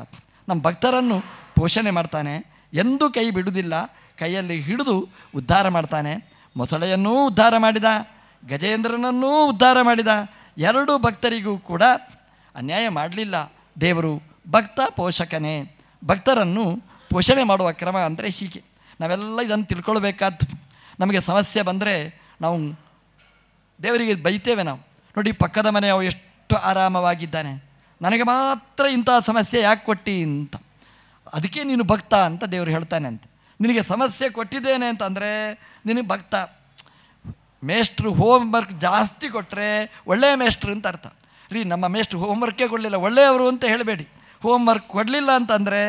ನಮ್ಮ ಭಕ್ತರನ್ನು ಪೋಷಣೆ ಮಾಡ್ತಾನೆ ಎಂದೂ ಕೈ ಬಿಡುವುದಿಲ್ಲ ಕೈಯಲ್ಲಿ ಹಿಡಿದು ಉದ್ಧಾರ ಮಾಡ್ತಾನೆ ಮೊಸಳೆಯನ್ನೂ ಉದ್ಧಾರ ಮಾಡಿದ ಗಜೇಂದ್ರನನ್ನೂ ಉದ್ಧಾರ ಮಾಡಿದ ಎರಡು ಭಕ್ತರಿಗೂ ಕೂಡ ಅನ್ಯಾಯ ಮಾಡಲಿಲ್ಲ ದೇವರು ಭಕ್ತ ಪೋಷಕನೇ ಭಕ್ತರನ್ನು ಪೋಷಣೆ ಮಾಡುವ ಕ್ರಮ ಅಂದರೆ ಹೀಗೆ ನಾವೆಲ್ಲ ಇದನ್ನು ತಿಳ್ಕೊಳ್ಬೇಕಾದ್ದು ನಮಗೆ ಸಮಸ್ಯೆ ಬಂದರೆ ನಾವು ದೇವರಿಗೆ ಬೈತೇವೆ ನಾವು ನೋಡಿ ಪಕ್ಕದ ಮನೆ ಅವು ಎಷ್ಟು ಆರಾಮವಾಗಿದ್ದಾನೆ ನನಗೆ ಮಾತ್ರ ಇಂಥ ಸಮಸ್ಯೆ ಯಾಕೆ ಕೊಟ್ಟಿ ಅಂತ ಅದಕ್ಕೆ ನೀನು ಭಕ್ತ ಅಂತ ದೇವರು ಹೇಳ್ತಾನೆ ಅಂತ ನಿನಗೆ ಸಮಸ್ಯೆ ಕೊಟ್ಟಿದ್ದೇನೆ ಅಂತಂದರೆ ನಿನಗೆ ಭಕ್ತ ಮೇಷ್ಟ್ರು ಹೋಮ್ವರ್ಕ್ ಜಾಸ್ತಿ ಕೊಟ್ಟರೆ ಒಳ್ಳೆಯ ಮೇಷ್ಟ್ರು ಅಂತ ಅರ್ಥ ರೀ ನಮ್ಮ ಮೇಷ್ಟ್ರು ಹೋಮ್ವರ್ಕೇ ಕೊಡಲಿಲ್ಲ ಒಳ್ಳೆಯವರು ಅಂತ ಹೇಳಬೇಡಿ ಹೋಮ್ವರ್ಕ್ ಕೊಡಲಿಲ್ಲ ಅಂತಂದರೆ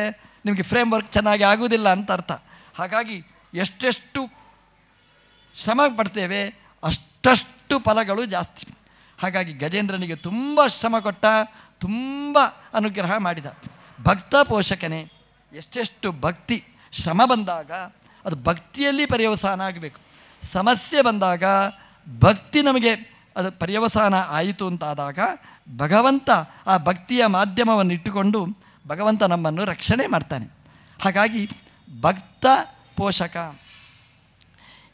ನಿಮಗೆ ಫ್ರೇಮ್ ವರ್ಕ್ ಚೆನ್ನಾಗಿ ಆಗುವುದಿಲ್ಲ ಅಂತ ಅರ್ಥ ಹಾಗಾಗಿ ಎಷ್ಟೆಷ್ಟು ಶ್ರಮ ಪಡ್ತೇವೆ ಅಷ್ಟಷ್ಟು ಫಲಗಳು ಜಾಸ್ತಿ ಹಾಗಾಗಿ ಗಜೇಂದ್ರನಿಗೆ ತುಂಬ ಶ್ರಮ ಕೊಟ್ಟ ತುಂಬ ಅನುಗ್ರಹ ಮಾಡಿದ ಭಕ್ತ ಪೋಷಕನೇ ಎಷ್ಟೆಷ್ಟು ಭಕ್ತಿ ಶ್ರಮ ಬಂದಾಗ ಅದು ಭಕ್ತಿಯಲ್ಲಿ ಪರ್ಯವಸಾನ ಆಗಬೇಕು ಸಮಸ್ಯೆ ಬಂದಾಗ ಭಕ್ತಿ ನಮಗೆ ಅದು ಪರ್ಯವಸಾನ ಆಯಿತು ಅಂತಾದಾಗ ಭಗವಂತ ಆ ಭಕ್ತಿಯ ಮಾಧ್ಯಮವನ್ನು ಇಟ್ಟುಕೊಂಡು ಭಗವಂತ ನಮ್ಮನ್ನು ರಕ್ಷಣೆ ಮಾಡ್ತಾನೆ ಹಾಗಾಗಿ ಭಕ್ತ ಪೋಷಕ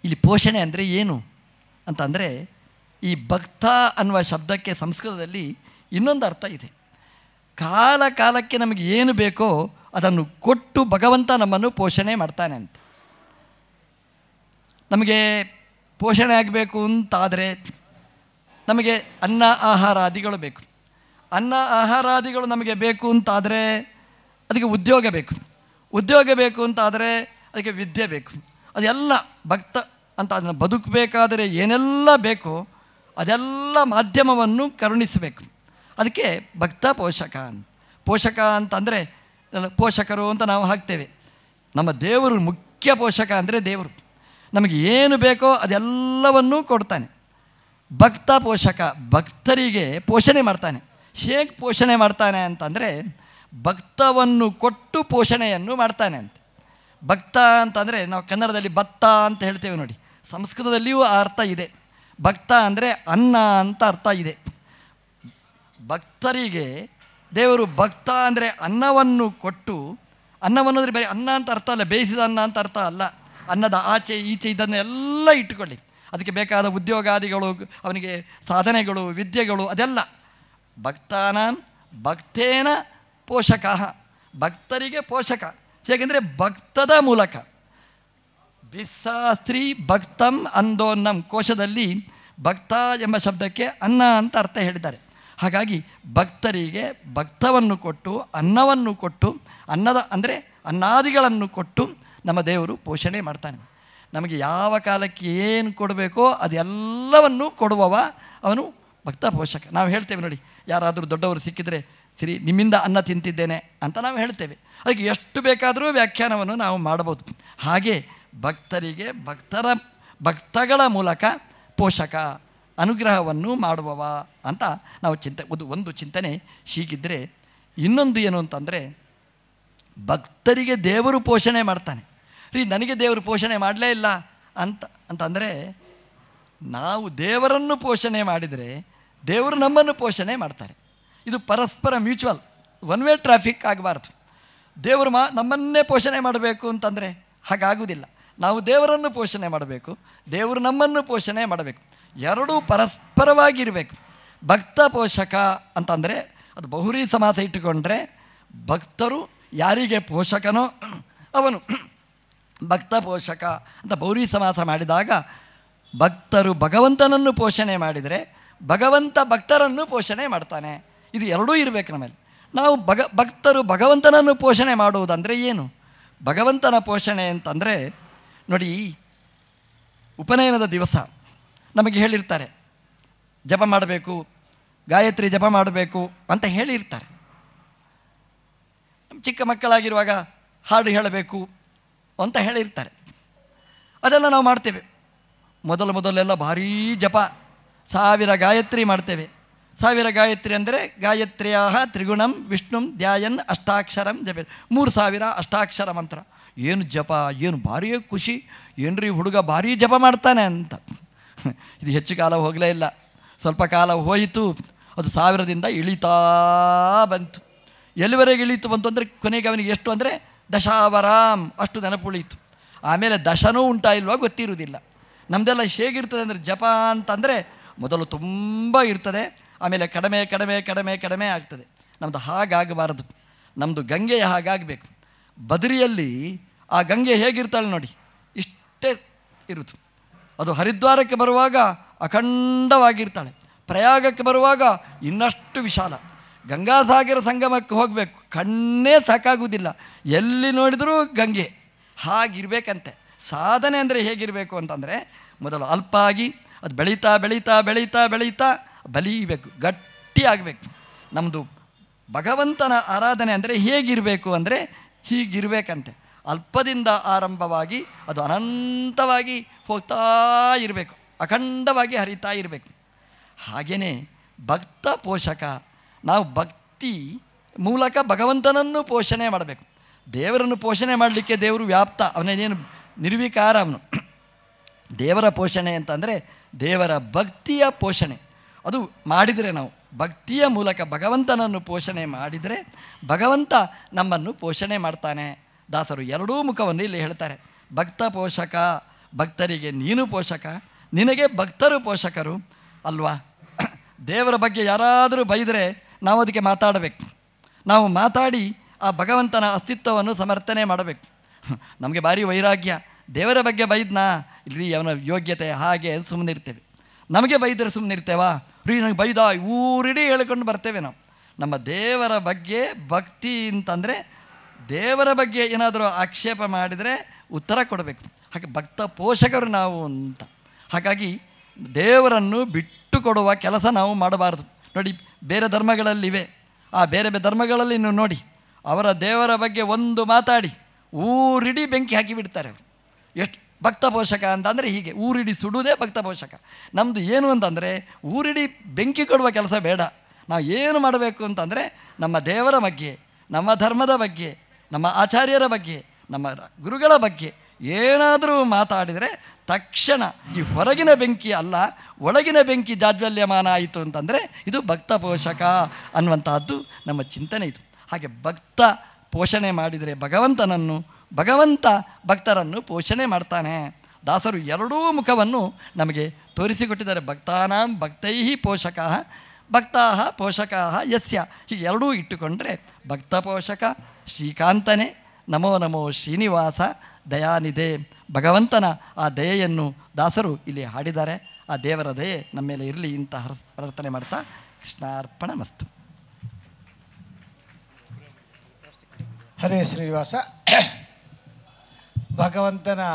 ಇಲ್ಲಿ ಪೋಷಣೆ ಅಂದರೆ ಏನು ಅಂತಂದರೆ ಈ ಭಕ್ತ ಅನ್ನುವ ಶಬ್ದಕ್ಕೆ ಸಂಸ್ಕೃತದಲ್ಲಿ ಇನ್ನೊಂದು ಅರ್ಥ ಇದೆ ಕಾಲ ಕಾಲಕ್ಕೆ ನಮಗೆ ಏನು ಬೇಕೋ ಅದನ್ನು ಕೊಟ್ಟು ಭಗವಂತ ನಮ್ಮನ್ನು ಪೋಷಣೆ ಮಾಡ್ತಾನೆ ಅಂತ ನಮಗೆ ಪೋಷಣೆ ಆಗಬೇಕು ಅಂತಾದರೆ ನಮಗೆ ಅನ್ನ ಆಹಾರಾದಿಗಳು ಬೇಕು ಅನ್ನ ಆಹಾರಾದಿಗಳು ನಮಗೆ ಬೇಕು ಅಂತಾದರೆ ಅದಕ್ಕೆ ಉದ್ಯೋಗ ಬೇಕು ಉದ್ಯೋಗ ಬೇಕು ಅಂತಾದರೆ ಅದಕ್ಕೆ ವಿದ್ಯೆ ಬೇಕು ಅದೆಲ್ಲ ಭಕ್ತ ಅಂತ ಅದನ್ನು ಬದುಕಬೇಕಾದರೆ ಏನೆಲ್ಲ ಬೇಕೋ ಅದೆಲ್ಲ ಮಾಧ್ಯಮವನ್ನು ಕರುಣಿಸಬೇಕು ಅದಕ್ಕೆ ಭಕ್ತ ಪೋಷಕ ಪೋಷಕ ಅಂತಂದರೆ ಪೋಷಕರು ಅಂತ ನಾವು ಹಾಕ್ತೇವೆ ನಮ್ಮ ದೇವರು ಮುಖ್ಯ ಪೋಷಕ ಅಂದರೆ ದೇವರು ನಮಗೆ ಏನು ಬೇಕೋ ಅದೆಲ್ಲವನ್ನೂ ಕೊಡ್ತಾನೆ ಭಕ್ತ ಪೋಷಕ ಭಕ್ತರಿಗೆ ಪೋಷಣೆ ಮಾಡ್ತಾನೆ ಹೇಗೆ ಪೋಷಣೆ ಮಾಡ್ತಾನೆ ಅಂತಂದರೆ ಭಕ್ತವನ್ನು ಕೊಟ್ಟು ಪೋಷಣೆಯನ್ನು ಮಾಡ್ತಾನೆ ಅಂತ ಭಕ್ತ ಅಂತಂದರೆ ನಾವು ಕನ್ನಡದಲ್ಲಿ ಭತ್ತ ಅಂತ ಹೇಳ್ತೇವೆ ನೋಡಿ ಸಂಸ್ಕೃತದಲ್ಲಿಯೂ ಆ ಅರ್ಥ ಇದೆ ಭಕ್ತ ಅಂದರೆ ಅನ್ನ ಅಂತ ಅರ್ಥ ಇದೆ ಭಕ್ತರಿಗೆ ದೇವರು ಭಕ್ತ ಅಂದರೆ ಅನ್ನವನ್ನು ಕೊಟ್ಟು ಅನ್ನವನ್ನು ಅಂದರೆ ಬೇರೆ ಅನ್ನ ಅಂತ ಅರ್ಥ ಅಲ್ಲ ಬೇಯಿಸಿದ ಅನ್ನ ಅಂತ ಅರ್ಥ ಅಲ್ಲ ಅನ್ನದ ಆಚೆ ಈಚೆ ಇದನ್ನೆಲ್ಲ ಇಟ್ಟುಕೊಳ್ಳಿ ಅದಕ್ಕೆ ಬೇಕಾದ ಉದ್ಯೋಗಾದಿಗಳು ಅವನಿಗೆ ಸಾಧನೆಗಳು ವಿದ್ಯೆಗಳು ಅದೆಲ್ಲ ಭಕ್ತಾನ ಭಕ್ತೇನ ಪೋಷಕ ಭಕ್ತರಿಗೆ ಪೋಷಕ ಹೇಗೆಂದರೆ ಭಕ್ತದ ಮೂಲಕ ಬಿಸ್ಸಾಸ್ತ್ರಿ ಭಕ್ತಂ ಅಂದೋ ನಮ್ಮ ಕೋಶದಲ್ಲಿ ಭಕ್ತ ಎಂಬ ಶಬ್ದಕ್ಕೆ ಅನ್ನ ಅಂತ ಅರ್ಥ ಹೇಳಿದ್ದಾರೆ ಹಾಗಾಗಿ ಭಕ್ತರಿಗೆ ಭಕ್ತವನ್ನು ಕೊಟ್ಟು ಅನ್ನವನ್ನು ಕೊಟ್ಟು ಅನ್ನದ ಅಂದರೆ ಅನ್ನಾದಿಗಳನ್ನು ಕೊಟ್ಟು ನಮ್ಮ ದೇವರು ಪೋಷಣೆ ಮಾಡ್ತಾನೆ ನಮಗೆ ಯಾವ ಕಾಲಕ್ಕೆ ಏನು ಕೊಡಬೇಕೋ ಅದೆಲ್ಲವನ್ನು ಕೊಡುವವ ಅವನು ಭಕ್ತ ಪೋಷಕ ನಾವು ಹೇಳ್ತೇವೆ ನೋಡಿ ಯಾರಾದರೂ ದೊಡ್ಡವರು ಸಿಕ್ಕಿದರೆ ಸಿರಿ ನಿಮ್ಮಿಂದ ಅನ್ನ ತಿಂತಿದ್ದೇನೆ ಅಂತ ನಾವು ಹೇಳ್ತೇವೆ ಅದಕ್ಕೆ ಎಷ್ಟು ಬೇಕಾದರೂ ವ್ಯಾಖ್ಯಾನವನ್ನು ನಾವು ಮಾಡಬಹುದು ಹಾಗೆ ಭಕ್ತರಿಗೆ ಭಕ್ತರ ಭಕ್ತಗಳ ಮೂಲಕ ಪೋಷಕ ಅನುಗ್ರಹವನ್ನು ಮಾಡುವವ ಅಂತ ನಾವು ಚಿಂತೆ ಒಂದು ಒಂದು ಚಿಂತನೆ ಹೀಗಿದ್ದರೆ ಇನ್ನೊಂದು ಏನು ಅಂತಂದರೆ ಭಕ್ತರಿಗೆ ದೇವರು ಪೋಷಣೆ ಮಾಡ್ತಾನೆ ರೀ ನನಗೆ ದೇವರು ಪೋಷಣೆ ಮಾಡಲೇ ಇಲ್ಲ ಅಂತ ಅಂತಂದರೆ ನಾವು ದೇವರನ್ನು ಪೋಷಣೆ ಮಾಡಿದರೆ ದೇವರು ನಮ್ಮನ್ನು ಪೋಷಣೆ ಮಾಡ್ತಾರೆ ಇದು ಪರಸ್ಪರ ಮ್ಯೂಚುವಲ್ ಒನ್ ವೇ ಟ್ರಾಫಿಕ್ ಆಗಬಾರ್ದು ದೇವರು ಮಾ ನಮ್ಮನ್ನೇ ಪೋಷಣೆ ಮಾಡಬೇಕು ಅಂತಂದರೆ ಹಾಗಾಗುವುದಿಲ್ಲ ನಾವು ದೇವರನ್ನು ಪೋಷಣೆ ಮಾಡಬೇಕು ದೇವರು ನಮ್ಮನ್ನು ಪೋಷಣೆ ಮಾಡಬೇಕು ಎರಡೂ ಪರಸ್ಪರವಾಗಿರಬೇಕು ಭಕ್ತ ಪೋಷಕ ಅಂತಂದರೆ ಅದು ಬಹುರಿ ಸಮಾಸ ಇಟ್ಟುಕೊಂಡ್ರೆ ಭಕ್ತರು ಯಾರಿಗೆ ಪೋಷಕನೋ ಅವನು ಭಕ್ತ ಪೋಷಕ ಅಂತ ಗೌರಿ ಸಮಾಸ ಮಾಡಿದಾಗ ಭಕ್ತರು ಭಗವಂತನನ್ನು ಪೋಷಣೆ ಮಾಡಿದರೆ ಭಗವಂತ ಭಕ್ತರನ್ನು ಪೋಷಣೆ ಮಾಡ್ತಾನೆ ಇದು ಎರಡೂ ಇರಬೇಕು ನಮ್ಮಲ್ಲಿ ನಾವು ಭಗ ಭಕ್ತರು ಭಗವಂತನನ್ನು ಪೋಷಣೆ ಮಾಡುವುದಂದರೆ ಏನು ಭಗವಂತನ ಪೋಷಣೆ ಅಂತಂದರೆ ನೋಡಿ ಉಪನಯನದ ದಿವಸ ನಮಗೆ ಹೇಳಿರ್ತಾರೆ ಜಪ ಮಾಡಬೇಕು ಗಾಯತ್ರಿ ಜಪ ಮಾಡಬೇಕು ಅಂತ ಹೇಳಿರ್ತಾರೆ ಚಿಕ್ಕ ಮಕ್ಕಳಾಗಿರುವಾಗ ಹಾಡು ಹೇಳಬೇಕು ಅಂತ ಹೇಳಿರ್ತಾರೆ ಅದೆಲ್ಲ ನಾವು ಮಾಡ್ತೇವೆ ಮೊದಲು ಮೊದಲೆಲ್ಲ ಭಾರೀ ಜಪ ಸಾವಿರ ಗಾಯತ್ರಿ ಮಾಡ್ತೇವೆ ಸಾವಿರ ಗಾಯತ್ರಿ ಅಂದರೆ ಗಾಯತ್ರಿಯ ತ್ರಿಗುಣಂ ವಿಷ್ಣುಂ ಧ್ಯಾಯನ್ ಅಷ್ಟಾಕ್ಷರಂ ಜಪ ಮೂರು ಸಾವಿರ ಅಷ್ಟಾಕ್ಷರ ಮಂತ್ರ ಏನು ಜಪ ಏನು ಭಾರೀ ಖುಷಿ ಏನ್ರಿ ಹುಡುಗ ಭಾರೀ ಜಪ ಮಾಡ್ತಾನೆ ಅಂತ ಇದು ಹೆಚ್ಚು ಕಾಲ ಹೋಗಲೇ ಇಲ್ಲ ಸ್ವಲ್ಪ ಕಾಲ ಹೋಯಿತು ಅದು ಸಾವಿರದಿಂದ ಇಳಿತಾ ಬಂತು ಎಲ್ಲಿವರೆಗೆ ಇಳೀತು ಬಂತು ಅಂದರೆ ಕೊನೆಗೆ ಅವನಿಗೆ ಎಷ್ಟು ಅಂದರೆ ದಶಾವರಾಮ್ ಅಷ್ಟು ನೆನಪುಳಿಯಿತು ಆಮೇಲೆ ದಶನೂ ಉಂಟಾ ಇಲ್ವಾ ಗೊತ್ತಿರುವುದಿಲ್ಲ ನಮ್ದೆಲ್ಲ ಹೇಗಿರ್ತದೆ ಅಂದರೆ ಜಪ ಅಂತಂದರೆ ಮೊದಲು ತುಂಬ ಇರ್ತದೆ ಆಮೇಲೆ ಕಡಿಮೆ ಕಡಿಮೆ ಕಡಿಮೆ ಕಡಿಮೆ ಆಗ್ತದೆ ನಮ್ಮದು ಹಾಗಾಗಬಾರದು ನಮ್ಮದು ಗಂಗೆಯ ಹಾಗಾಗಬೇಕು ಬದರಿಯಲ್ಲಿ ಆ ಗಂಗೆ ಹೇಗಿರ್ತಾಳೆ ನೋಡಿ ಇಷ್ಟೇ ಇರುತ್ತೆ ಅದು ಹರಿದ್ವಾರಕ್ಕೆ ಬರುವಾಗ ಅಖಂಡವಾಗಿರ್ತಾಳೆ ಪ್ರಯಾಗಕ್ಕೆ ಬರುವಾಗ ಇನ್ನಷ್ಟು ವಿಶಾಲ ಗಂಗಾಸಾಗರ ಸಂಗಮಕ್ಕೆ ಹೋಗಬೇಕು ಕಣ್ಣೇ ಸಾಕಾಗುವುದಿಲ್ಲ ಎಲ್ಲಿ ನೋಡಿದರೂ ಗಂಗೆ ಹಾಗಿರಬೇಕಂತೆ ಸಾಧನೆ ಅಂದರೆ ಹೇಗಿರಬೇಕು ಅಂತಂದರೆ ಮೊದಲು ಅಲ್ಪ ಆಗಿ ಅದು ಬೆಳೀತಾ ಬೆಳೀತಾ ಬೆಳೀತಾ ಬೆಳೀತಾ ಬಲೀಬೇಕು ಆಗಬೇಕು ನಮ್ಮದು ಭಗವಂತನ ಆರಾಧನೆ ಅಂದರೆ ಹೇಗಿರಬೇಕು ಅಂದರೆ ಹೀಗಿರಬೇಕಂತೆ ಅಲ್ಪದಿಂದ ಆರಂಭವಾಗಿ ಅದು ಅನಂತವಾಗಿ ಹೋಗ್ತಾ ಇರಬೇಕು ಅಖಂಡವಾಗಿ ಹರಿತಾ ಇರಬೇಕು ಹಾಗೆಯೇ ಭಕ್ತ ಪೋಷಕ ನಾವು ಭಕ್ತಿ ಮೂಲಕ ಭಗವಂತನನ್ನು ಪೋಷಣೆ ಮಾಡಬೇಕು ದೇವರನ್ನು ಪೋಷಣೆ ಮಾಡಲಿಕ್ಕೆ ದೇವರು ವ್ಯಾಪ್ತ ಅವನೇನೇನು ನಿರ್ವಿಕಾರ ಅವನು ದೇವರ ಪೋಷಣೆ ಅಂತಂದರೆ ದೇವರ ಭಕ್ತಿಯ ಪೋಷಣೆ ಅದು ಮಾಡಿದರೆ ನಾವು ಭಕ್ತಿಯ ಮೂಲಕ ಭಗವಂತನನ್ನು ಪೋಷಣೆ ಮಾಡಿದರೆ ಭಗವಂತ ನಮ್ಮನ್ನು ಪೋಷಣೆ ಮಾಡ್ತಾನೆ ದಾಸರು ಎರಡೂ ಮುಖವನ್ನು ಇಲ್ಲಿ ಹೇಳ್ತಾರೆ ಭಕ್ತ ಪೋಷಕ ಭಕ್ತರಿಗೆ ನೀನು ಪೋಷಕ ನಿನಗೆ ಭಕ್ತರು ಪೋಷಕರು ಅಲ್ವಾ ದೇವರ ಬಗ್ಗೆ ಯಾರಾದರೂ ಬೈದರೆ ನಾವು ಅದಕ್ಕೆ ಮಾತಾಡಬೇಕು ನಾವು ಮಾತಾಡಿ ಆ ಭಗವಂತನ ಅಸ್ತಿತ್ವವನ್ನು ಸಮರ್ಥನೆ ಮಾಡಬೇಕು ನಮಗೆ ಭಾರಿ ವೈರಾಗ್ಯ ದೇವರ ಬಗ್ಗೆ ಬೈದ್ನ ಇಲ್ಲಿ ಅವನ ಯೋಗ್ಯತೆ ಹಾಗೆ ಸುಮ್ಮನೆ ಇರ್ತೇವೆ ನಮಗೆ ಬೈದರೆ ಸುಮ್ಮನೆ ಇರ್ತೇವಾ ರೀ ನಮಗೆ ಬೈದ ಊರಿಡೀ ಹೇಳ್ಕೊಂಡು ಬರ್ತೇವೆ ನಾವು ನಮ್ಮ ದೇವರ ಬಗ್ಗೆ ಭಕ್ತಿ ಅಂತಂದರೆ ದೇವರ ಬಗ್ಗೆ ಏನಾದರೂ ಆಕ್ಷೇಪ ಮಾಡಿದರೆ ಉತ್ತರ ಕೊಡಬೇಕು ಹಾಗೆ ಭಕ್ತ ಪೋಷಕರು ನಾವು ಅಂತ ಹಾಗಾಗಿ ದೇವರನ್ನು ಬಿಟ್ಟು ಕೊಡುವ ಕೆಲಸ ನಾವು ಮಾಡಬಾರ್ದು ನೋಡಿ ಬೇರೆ ಧರ್ಮಗಳಲ್ಲಿವೆ ಆ ಬೇರೆ ಬೇರೆ ಧರ್ಮಗಳಲ್ಲಿ ನೀವು ನೋಡಿ ಅವರ ದೇವರ ಬಗ್ಗೆ ಒಂದು ಮಾತಾಡಿ ಊರಿಡಿ ಬೆಂಕಿ ಹಾಕಿ ಬಿಡ್ತಾರೆ ಅವರು ಎಷ್ಟು ಭಕ್ತ ಪೋಷಕ ಅಂತಂದರೆ ಹೀಗೆ ಊರಿಡಿ ಸುಡುವುದೇ ಭಕ್ತ ಪೋಷಕ ನಮ್ಮದು ಏನು ಅಂತಂದರೆ ಊರಿಡಿ ಬೆಂಕಿ ಕೊಡುವ ಕೆಲಸ ಬೇಡ ನಾವು ಏನು ಮಾಡಬೇಕು ಅಂತಂದರೆ ನಮ್ಮ ದೇವರ ಬಗ್ಗೆ ನಮ್ಮ ಧರ್ಮದ ಬಗ್ಗೆ ನಮ್ಮ ಆಚಾರ್ಯರ ಬಗ್ಗೆ ನಮ್ಮ ಗುರುಗಳ ಬಗ್ಗೆ ಏನಾದರೂ ಮಾತಾಡಿದರೆ ತಕ್ಷಣ ಈ ಹೊರಗಿನ ಬೆಂಕಿ ಅಲ್ಲ ಒಳಗಿನ ಬೆಂಕಿ ಜಾಜ್ವಲ್ಯಮಾನ ಆಯಿತು ಅಂತಂದರೆ ಇದು ಭಕ್ತ ಪೋಷಕ ಅನ್ನುವಂತಹದ್ದು ನಮ್ಮ ಚಿಂತನೆ ಇದು ಹಾಗೆ ಭಕ್ತ ಪೋಷಣೆ ಮಾಡಿದರೆ ಭಗವಂತನನ್ನು ಭಗವಂತ ಭಕ್ತರನ್ನು ಪೋಷಣೆ ಮಾಡ್ತಾನೆ ದಾಸರು ಎರಡೂ ಮುಖವನ್ನು ನಮಗೆ ತೋರಿಸಿಕೊಟ್ಟಿದ್ದಾರೆ ಭಕ್ತಾನಾಂ ಭಕ್ತೈ ಪೋಷಕ ಭಕ್ತಾ ಪೋಷಕ ಯಸ್ಯ ಹೀಗೆ ಎರಡೂ ಇಟ್ಟುಕೊಂಡರೆ ಭಕ್ತ ಪೋಷಕ ಶ್ರೀಕಾಂತನೇ ನಮೋ ನಮೋ ಶ್ರೀನಿವಾಸ ದಯಾನಿದೆ ಭಗವಂತನ ಆ ದಯೆಯನ್ನು ದಾಸರು ಇಲ್ಲಿ ಹಾಡಿದ್ದಾರೆ ಆ ದೇವರ ದಯೆ ನಮ್ಮ ಮೇಲೆ ಇರಲಿ ಇಂಥ ಹರ್ಸ್ ಪ್ರಾರ್ಥನೆ ಮಾಡ್ತಾ ಕೃಷ್ಣಾರ್ಪಣ ಮಸ್ತು ಹರೇ ಶ್ರೀನಿವಾಸ ಭಗವಂತನ